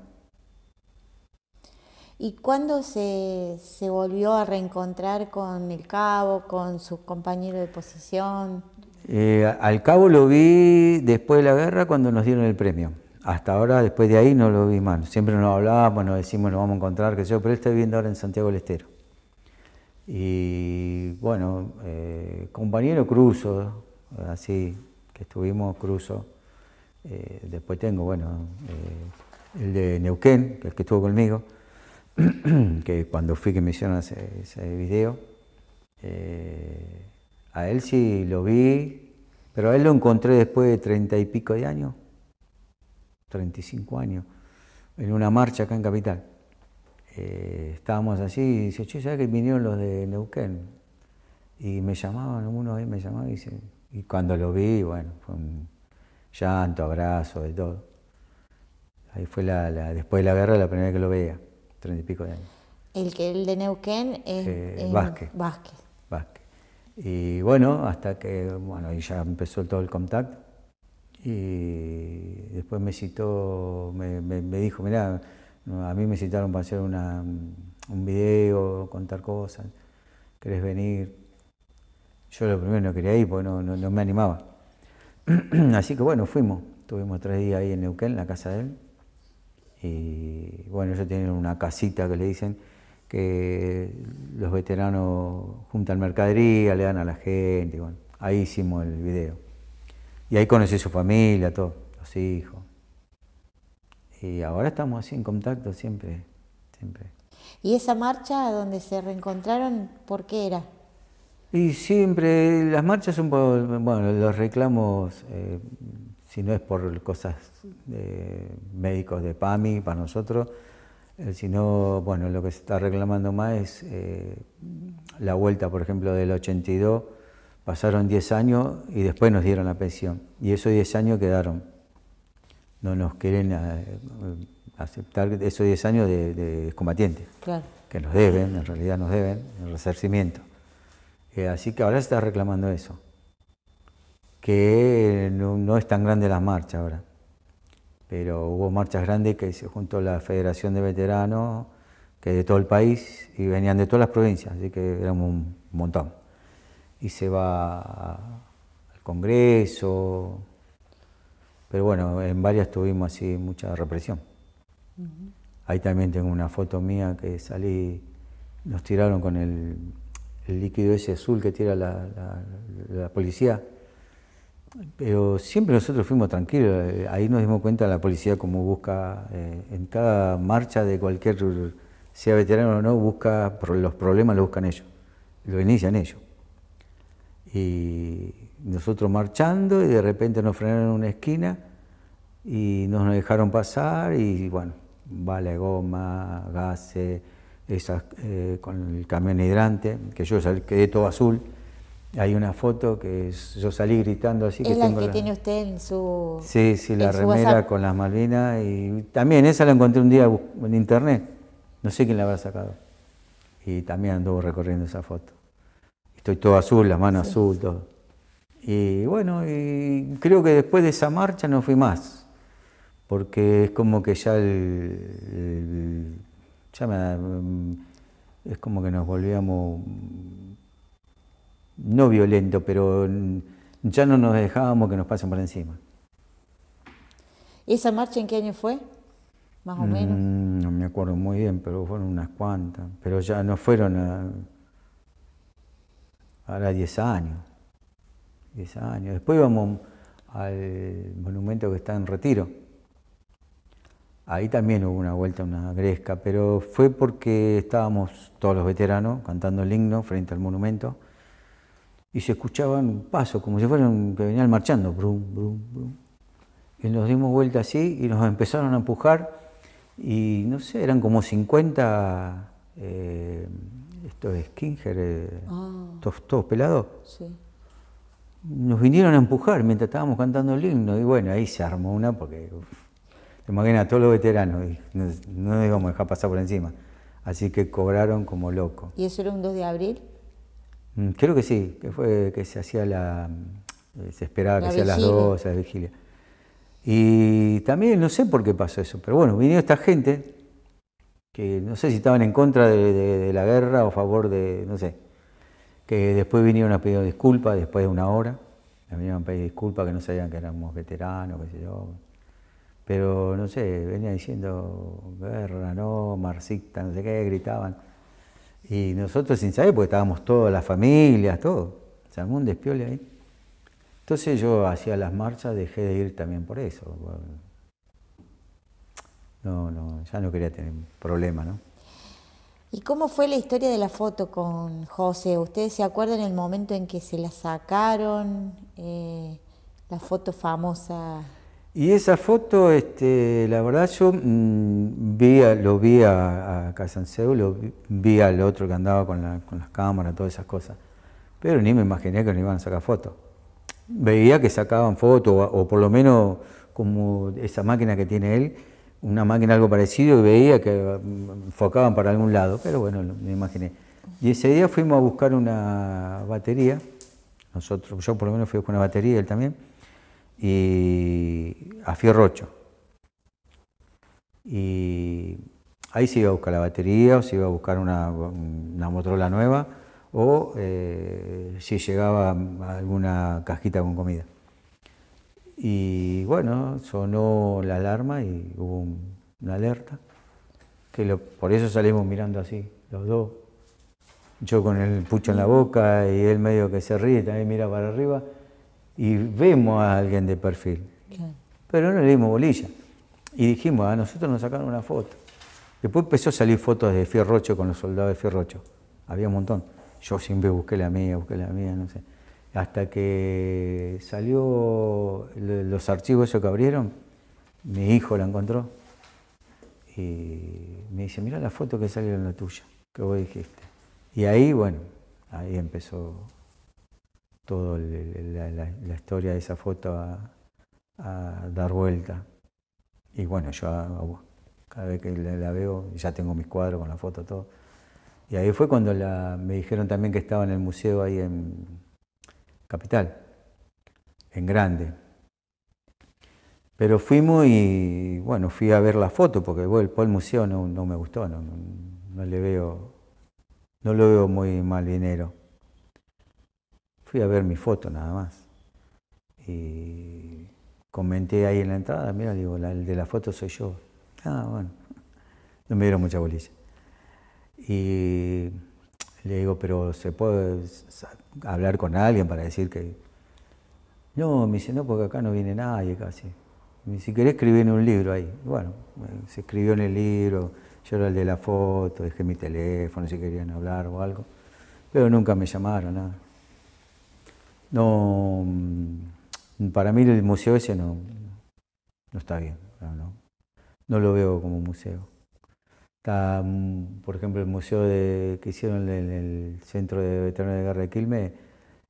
¿Y cuándo se, volvió a reencontrar con el cabo, con su compañero de posición? Eh, al cabo lo vi después de la guerra cuando nos dieron el premio. Hasta ahora, después de ahí, no lo vi más. Siempre nos hablábamos, nos decimos, nos vamos a encontrar, sé yo, pero él está viviendo ahora en Santiago del Estero. Y bueno, eh, compañero cruzo, así, que estuvimos, cruzo. Eh, después tengo, bueno, eh, el de Neuquén, el que estuvo conmigo, que cuando fui que me hicieron ese, video. Eh, a él sí lo vi, pero a él lo encontré después de treinta y pico de años, 35 años, en una marcha acá en Capital. estábamos así y dice, che, ¿sabes que vinieron los de Neuquén? Y me llamaban, uno ellos me llamaba y dice, y cuando lo vi, bueno, fue un llanto, abrazo, de todo. Ahí fue la, después de la guerra la primera vez que lo veía, treinta y pico de años. El que el de Neuquén es, eh, Y bueno, hasta que, bueno, ahí ya empezó todo el contacto. Y después me citó, me, me, dijo, mira, a mí me citaron para hacer una, un video, contar cosas, ¿querés venir? Yo lo primero no quería ir porque no, me animaba. Así que bueno, fuimos. Estuvimos tres días ahí en Neuquén, en la casa de él. Y bueno, ellos tienen una casita que le dicen que los veteranos juntan mercadería, le dan a la gente. Bueno, ahí hicimos el video. Y ahí conocí su familia, todos, los hijos. Y ahora estamos así en contacto siempre, siempre. ¿Y esa marcha donde se reencontraron, por qué era? Y siempre las marchas son poco bueno, los reclamos, eh, si no es por cosas de eh, médicos de PAMI para nosotros, eh, sino, bueno, lo que se está reclamando más es la vuelta, por ejemplo, del 82, pasaron 10 años y después nos dieron la pensión. Y esos 10 años quedaron. No nos quieren aceptar esos 10 años de, combatientes, que nos deben, en realidad nos deben, el resarcimiento. Eh, así que ahora se está reclamando eso, que no, es tan grande la marcha ahora, pero hubo marchas grandes que se juntó la Federación de Veteranos, que de todo el país y venían de todas las provincias, así que eran un montón. Y se va al Congreso, pero bueno, en varias tuvimos así mucha represión. Ahí también tengo una foto mía que salí, nos tiraron con el el líquido ese azul que tira la, la, policía. Pero siempre nosotros fuimos tranquilos. Eh, ahí nos dimos cuenta la policía como busca, eh, en cada marcha de cualquier, sea veterano o no, busca, los problemas los buscan ellos, lo inician ellos. Y nosotros marchando y de repente nos frenaron en una esquina y nos dejaron pasar y bueno, vale goma, gases esas, eh, con el camión hidrante, que yo quedé todo azul. Hay una foto que yo salí gritando así. ¿Es que la que tiene usted en su. Sí, sí, la remera con las Malvinas. Y también esa la encontré un día en internet. No sé quién la había sacado. Y también anduvo recorriendo esa foto. Estoy todo azul, las manos azules azul, todo. Y bueno, y creo que después de esa marcha no fui más. Porque es como que ya el ya mm, es como que nos volvíamos, mm, no violento, pero mm, ya no nos dejábamos que nos pasen por encima. ¿Esa marcha en qué año fue? Más o menos. no me acuerdo muy bien, pero fueron unas cuantas. Pero ya no fueron a, ahora años. 10 años. Después íbamos al monumento que está en retiro. Ahí también hubo una vuelta, una gresca, pero fue porque estábamos todos los veteranos cantando el himno frente al monumento y se escuchaban pasos, como si fueran que venían marchando. Brum, brum, brum. Y nos dimos vuelta así y nos empezaron a empujar y no sé, eran como 50, estos skinger, eh, eh ah. todos, pelados. Nos vinieron a empujar mientras estábamos cantando el himno y bueno, ahí se armó una porque... Imagina, todos los veteranos, no, nos íbamos a dejar pasar por encima. Así que cobraron como loco. ¿Y eso era un 2 de abril? Mm, creo que sí, que fue que se hacía la. Eh, se esperaba que sea las 2, de vigilia. Y también no sé por qué pasó eso, pero bueno, vino esta gente que no sé si estaban en contra de, la guerra o a favor de. no sé. Que después vinieron a pedir disculpas después de una hora. Me vinieron a pedir disculpas que no sabían que éramos veteranos, qué sé yo. Pero no sé, venía diciendo guerra, no, marxista, no sé qué, gritaban. Y nosotros sin saber, porque estábamos todas las familias, todo. Se sea, algún despiole ahí. Entonces yo hacía las marchas, dejé de ir también por eso. No, no, ya no quería tener problema, ¿no? ¿Y cómo fue la historia de la foto con José? ¿Ustedes se acuerdan el momento en que se la sacaron? Eh, la foto famosa. Y esa foto, este, la verdad, yo mm, vi a, lo vi a, Casanseu, lo vi, al otro que andaba con, las cámaras, todas esas cosas. Pero ni me imaginé que no iban a sacar fotos. Veía que sacaban fotos, o, por lo menos como esa máquina que tiene él, una máquina algo parecido, y veía que mm, enfocaban para algún lado. Pero bueno, me imaginé. Y ese día fuimos a buscar una batería. Nosotros, yo por lo menos fui a buscar una batería, él también y a Fierrocho. Y ahí se iba a buscar la batería, o se iba a buscar una, una Motorola nueva, o eh, si llegaba alguna cajita con comida. Y bueno, sonó la alarma y hubo una alerta, que por eso salimos mirando así, los dos. Yo con el pucho en la boca y él medio que se ríe, también mira para arriba y vemos a alguien de perfil. Pero no le dimos bolilla. Y dijimos, a nosotros nos sacaron una foto. Después empezó a salir fotos de Fierrocho con los soldados de Fierrocho. Había un montón. Yo siempre busqué la mía, busqué la mía, no sé. Hasta que salió los archivos esos que abrieron, mi hijo la encontró y me dice, mira la foto que salió en la tuya, que vos dijiste. Y ahí, bueno, ahí empezó toda la, historia de esa foto a, dar vuelta. Y bueno, yo cada vez que la, veo, ya tengo mis cuadros con la foto, todo. Y ahí fue cuando me dijeron también que estaba en el museo ahí en Capital, en Grande. Pero fuimos y bueno, fui a ver la foto porque bueno, el, museo no, me gustó, no, no le veo, no lo veo muy mal dinero fui a ver mi foto nada más. Y comenté ahí en la entrada, mira, digo, el de la foto soy yo. Ah, bueno, no me dieron mucha bolilla. Y le digo, pero ¿se puede hablar con alguien para decir que...? No, me dice, no, porque acá no viene nadie casi. Me dice, si querés escribir en un libro ahí. Bueno, se escribió en el libro, yo era el de la foto, dejé mi teléfono si querían hablar o algo. Pero nunca me llamaron, nada. No, mm, para mí el museo ese no, no está bien, no, lo veo como museo. Está, mm, por ejemplo, el museo que hicieron en el Centro de Veteranos de Guerra de Quilme,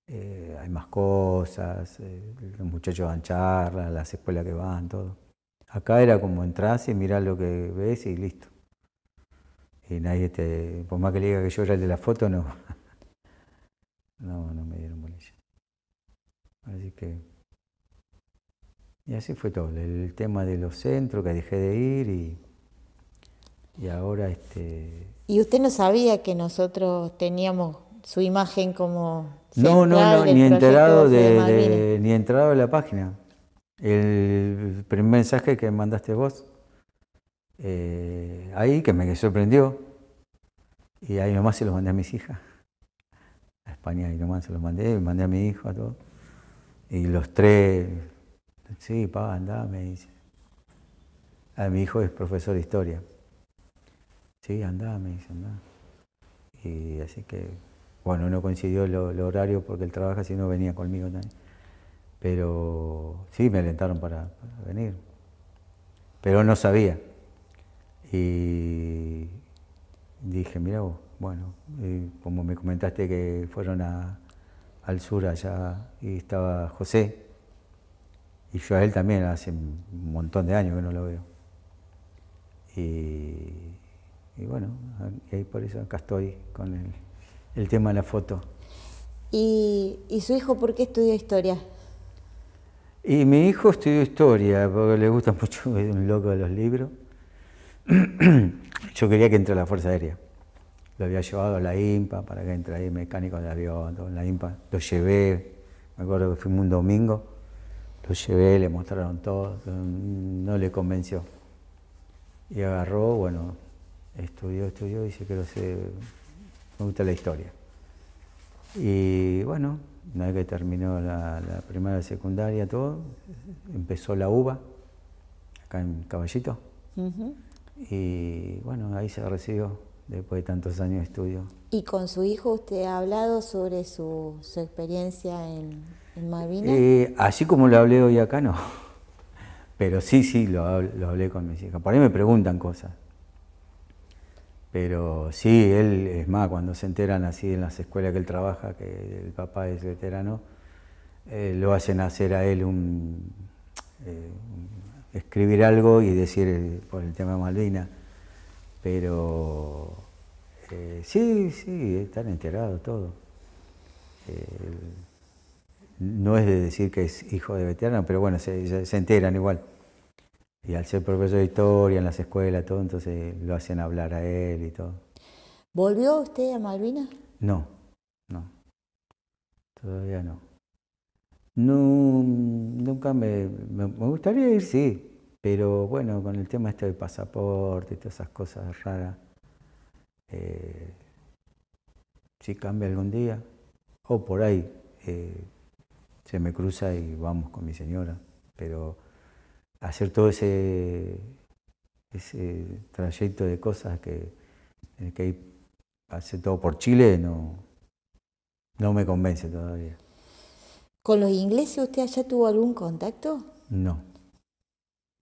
eh, hay más cosas, eh, los muchachos van charlas, las escuelas que van, todo. Acá era como entras y mirás lo que ves y listo. Y nadie te, por más que le diga que yo era el de la foto, no. no, no me dieron bolilla. Así que. Y así fue todo. El tema de los centros, que dejé de ir y. Y ahora este. ¿Y usted no sabía que nosotros teníamos su imagen como. No, no, no, ni enterado de, ni enterado de la página. El primer mensaje que mandaste vos, eh, ahí que me sorprendió, y ahí nomás se los mandé a mis hijas, a España, y nomás se los mandé, mandé a mi hijo, a todo. Y los tres, sí, pa, andá, me dice. A ah, mi hijo es profesor de historia. Sí, anda, me dice, anda. Y así que, bueno, no coincidió el, horario porque él trabaja, si no venía conmigo también. Pero sí, me alentaron para, para venir. Pero no sabía. Y dije, mira vos, bueno, como me comentaste que fueron a, al sur allá y estaba José. Y yo a él también hace un montón de años que no lo veo. Y, bueno, ahí por eso acá estoy con el, tema de la foto. ¿Y, ¿Y, su hijo por qué estudió historia? Y mi hijo estudió historia porque le gusta mucho, es un loco de los libros. yo quería que entre a la Fuerza Aérea lo había llevado a la IMPA para que entrara ahí mecánico de avión, en la IMPA. Lo llevé, me acuerdo que fuimos un domingo, lo llevé, le mostraron todo, no le convenció. Y agarró, bueno, estudió, estudió, dice que lo sé, me gusta la historia. Y bueno, una vez que terminó la, primaria, secundaria, todo, empezó la UBA, acá en Caballito. Y bueno, ahí se recibió después de tantos años de estudio. ¿Y con su hijo usted ha hablado sobre su, experiencia en, Malvinas? Eh, así como lo hablé hoy acá, no. Pero sí, sí, lo, hablé con mis hijas. Por ahí me preguntan cosas. Pero sí, él, es más, cuando se enteran así en las escuelas que él trabaja, que el papá es veterano, eh, lo hacen hacer a él un, eh, escribir algo y decir por el tema de Malvina. Pero eh, sí, sí, están enterados todo. Eh, no es de decir que es hijo de veterano, pero bueno, se, enteran igual. Y al ser profesor de historia en las escuelas, todo, entonces lo hacen hablar a él y todo. ¿Volvió usted a Malvinas? No, no. Todavía no. No, nunca me, me, me gustaría ir, sí, pero bueno, con el tema este del pasaporte y todas esas cosas raras, eh, si cambia algún día, o por ahí eh, se me cruza y vamos con mi señora, pero hacer todo ese, ese trayecto de cosas que, que hace todo por Chile no, no me convence todavía. ¿Con los ingleses usted allá tuvo algún contacto? No.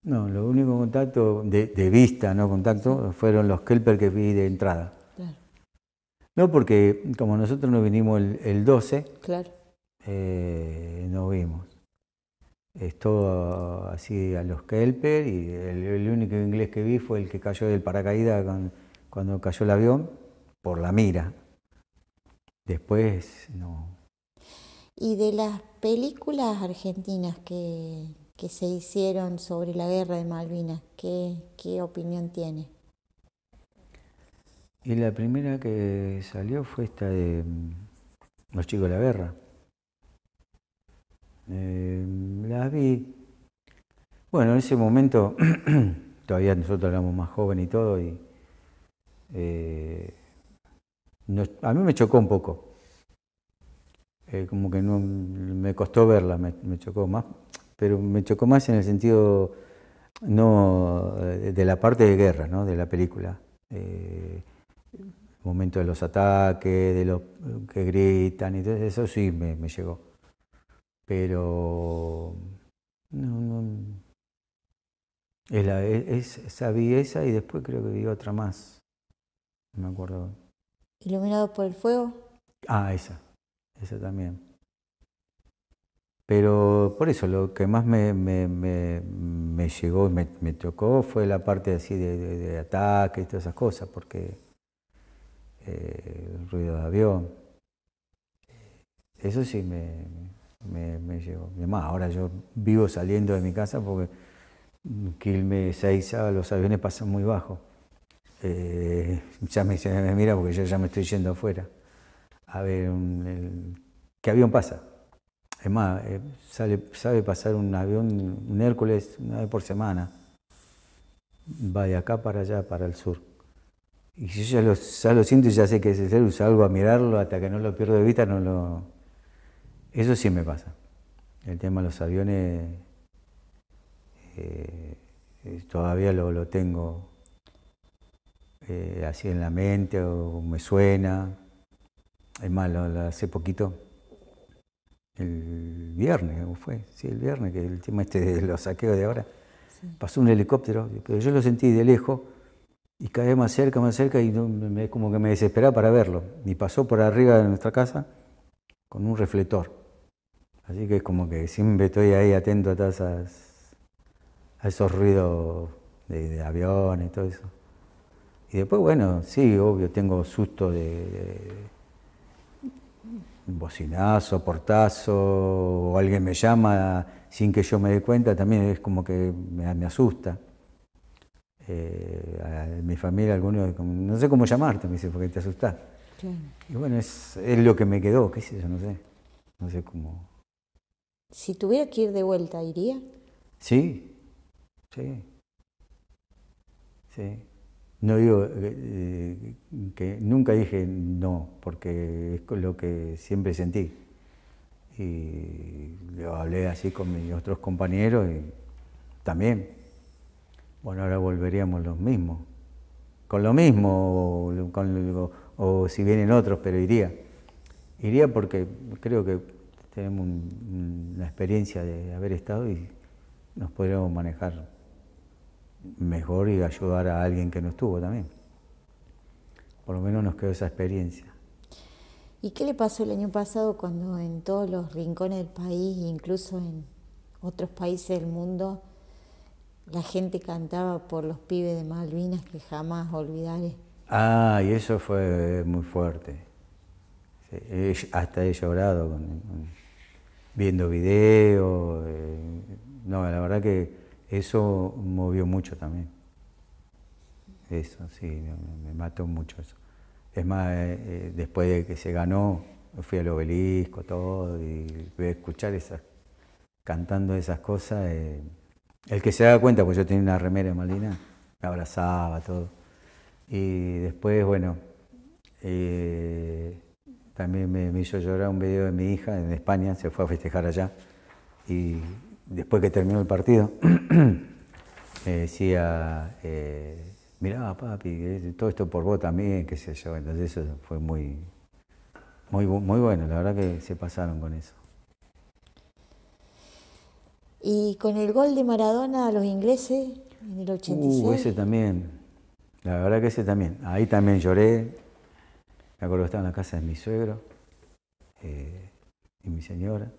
No, lo único contacto de, de vista, no contacto, fueron los Kelper que vi de entrada. No, porque como nosotros no vinimos el, 12, claro. Eh, vimos. Estuvo así a los Kelper y el, único inglés que vi fue el que cayó del paracaídas cuando cayó el avión por la mira. Después no. Y de las películas argentinas que, se hicieron sobre la guerra de Malvinas, ¿qué, qué opinión tiene? Y la primera que salió fue esta de mm, Los chicos de la guerra. Em, la vi. Bueno, en ese momento, todavía nosotros éramos más jóvenes y todo, y eh, a mí me chocó un poco. Eh, como que no me costó verla, me, chocó más, pero me chocó más en el sentido no eh, de la parte de guerra, ¿no? de la película momento de los ataques, de los que gritan, y todo eso sí me, llegó. Pero no, no, es, esa vi esa y después creo que vi otra más. No me acuerdo. ¿Iluminado por el fuego? Ah, esa. Esa también. Pero por eso lo que más me, me, me, llegó y me, tocó fue la parte así de, de, de y todas esas cosas, porque eh, el ruido de avión. Eso sí me, me, llevó. Además, ahora yo vivo saliendo de mi casa porque kilme Seiza, los aviones pasan muy bajo. Eh, ya me, mira porque yo ya me estoy yendo afuera. A ver, ¿qué avión pasa? Es más, eh, sale, sabe pasar un avión, un Hércules, una vez por semana. Va de acá para allá, para el sur. Y si yo ya lo, siento y ya sé que es el ser, salgo a mirarlo hasta que no lo pierdo de vista, no lo... Eso sí me pasa. El tema de los aviones eh, eh, todavía lo, tengo eh, así en la mente o me suena. Es más, hace poquito, el viernes fue, sí, el viernes, que el tema este de los saqueos de ahora, pasó un helicóptero, pero yo lo sentí de lejos y cada más cerca, más cerca, y me, como que me desesperaba para verlo. Y pasó por arriba de nuestra casa con un reflector. Así que es como que siempre estoy ahí atento a, esas, a esos ruidos de, avión aviones y todo eso. Y después, bueno, sí, obvio, tengo susto de, bocinazo, portazo, o alguien me llama sin que yo me dé cuenta, también es como que me asusta eh, a mi familia, algunos, no sé cómo llamarte, me dice, porque te asustás. Y bueno, es, lo que me quedó, qué sé yo, no sé. No sé cómo. Si tuviera que ir de vuelta, ¿iría? Sí, sí. Sí. No digo eh, eh, que nunca dije no, porque es lo que siempre sentí. Y lo hablé así con mis otros compañeros y también bueno, ahora volveríamos los mismos. Con lo mismo, o, si vienen otros, pero iría. Iría porque creo que tenemos una experiencia de haber estado y nos podríamos manejar mejor y ayudar a alguien que no estuvo también. Por lo menos nos quedó esa experiencia. ¿Y qué le pasó el año pasado cuando en todos los rincones del país, incluso en otros países del mundo, la gente cantaba por los pibes de Malvinas que jamás olvidaré. Eh. Ah, y eso fue muy fuerte. hasta he llorado viendo videos. Eh, no, la verdad que eso movió mucho también. Eso, sí, me, mató mucho eso. Es más, eh, después de que se ganó, fui al obelisco, todo, y escuchar esas, cantando esas cosas. El que se da cuenta, pues yo tenía una remera de Malina, me abrazaba, todo. Y después, bueno, eh, también me, hizo llorar un video de mi hija en España, se fue a festejar allá. Y después que terminó el partido, me decía, eh, papi, todo esto por vos también, qué sé yo. Entonces eso fue muy, muy, muy bueno, la verdad que se pasaron con eso. Y con el gol de Maradona a los ingleses en el 86. Uh, ese también. La verdad que ese también. Ahí también lloré. Me acuerdo que estaba en la casa de mi suegro eh, y mi señora.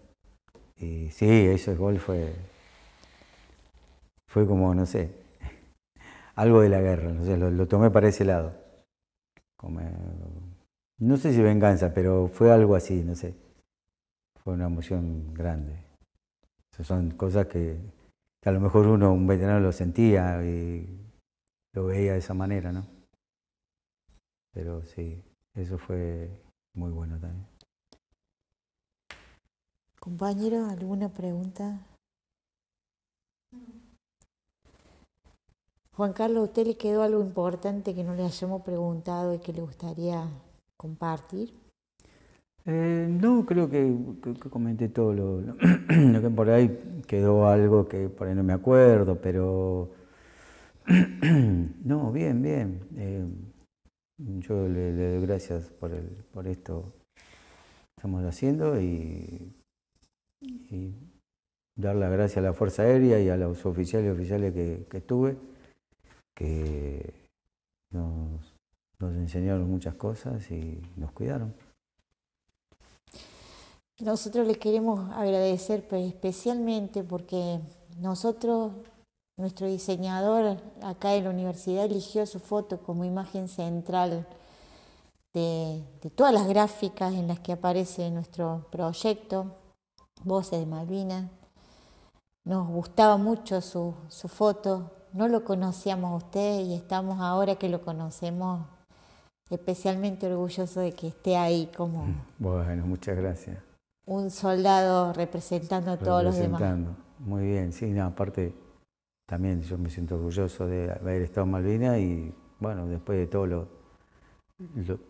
Y sí, ese gol fue. Fue como, no sé, algo de la guerra. No sé, lo, lo tomé para ese lado. Como, no sé si venganza, pero fue algo así, no sé. Fue una emoción grande son cosas que, a lo mejor uno, un veterano, lo sentía y lo veía de esa manera, ¿no? Pero sí, eso fue muy bueno también. Compañero, ¿alguna pregunta? Juan Carlos, ¿a usted le quedó algo importante que no le hayamos preguntado y que le gustaría compartir? Eh, no, creo que, comenté todo lo, que por ahí quedó algo que por ahí no me acuerdo, pero no, bien, bien. Eh, yo le, doy gracias por, por esto que estamos haciendo y, dar las gracias a la Fuerza Aérea y a los oficiales y oficiales que, que tuve, que nos enseñaron muchas cosas y nos cuidaron. Nosotros les queremos agradecer pues, especialmente porque nosotros, nuestro diseñador acá en la universidad eligió su foto como imagen central de, todas las gráficas en las que aparece nuestro proyecto, Voces de Malvina Nos gustaba mucho su, foto, no lo conocíamos a usted y estamos ahora que lo conocemos especialmente orgullosos de que esté ahí como... Bueno, muchas gracias un soldado representando a todos los demás. Muy bien, sí, no, aparte también yo me siento orgulloso de haber estado en Malvinas y bueno, después de todo lo,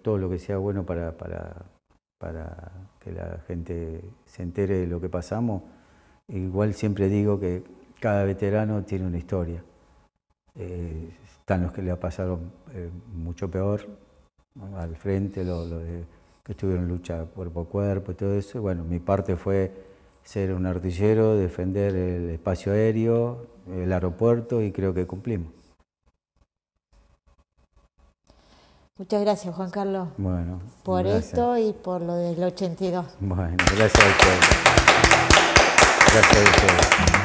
todo lo que sea bueno para, para, para que la gente se entere de lo que pasamos, igual siempre digo que cada veterano tiene una historia. Eh, están los que le pasaron pasado eh, mucho peor al frente, de que estuvieron en lucha cuerpo a cuerpo y todo eso. bueno, mi parte fue ser un artillero, defender el espacio aéreo, el aeropuerto y creo que cumplimos. Muchas gracias, Juan Carlos, bueno, por esto y por lo del 82. Bueno, gracias a ustedes. Gracias a ustedes.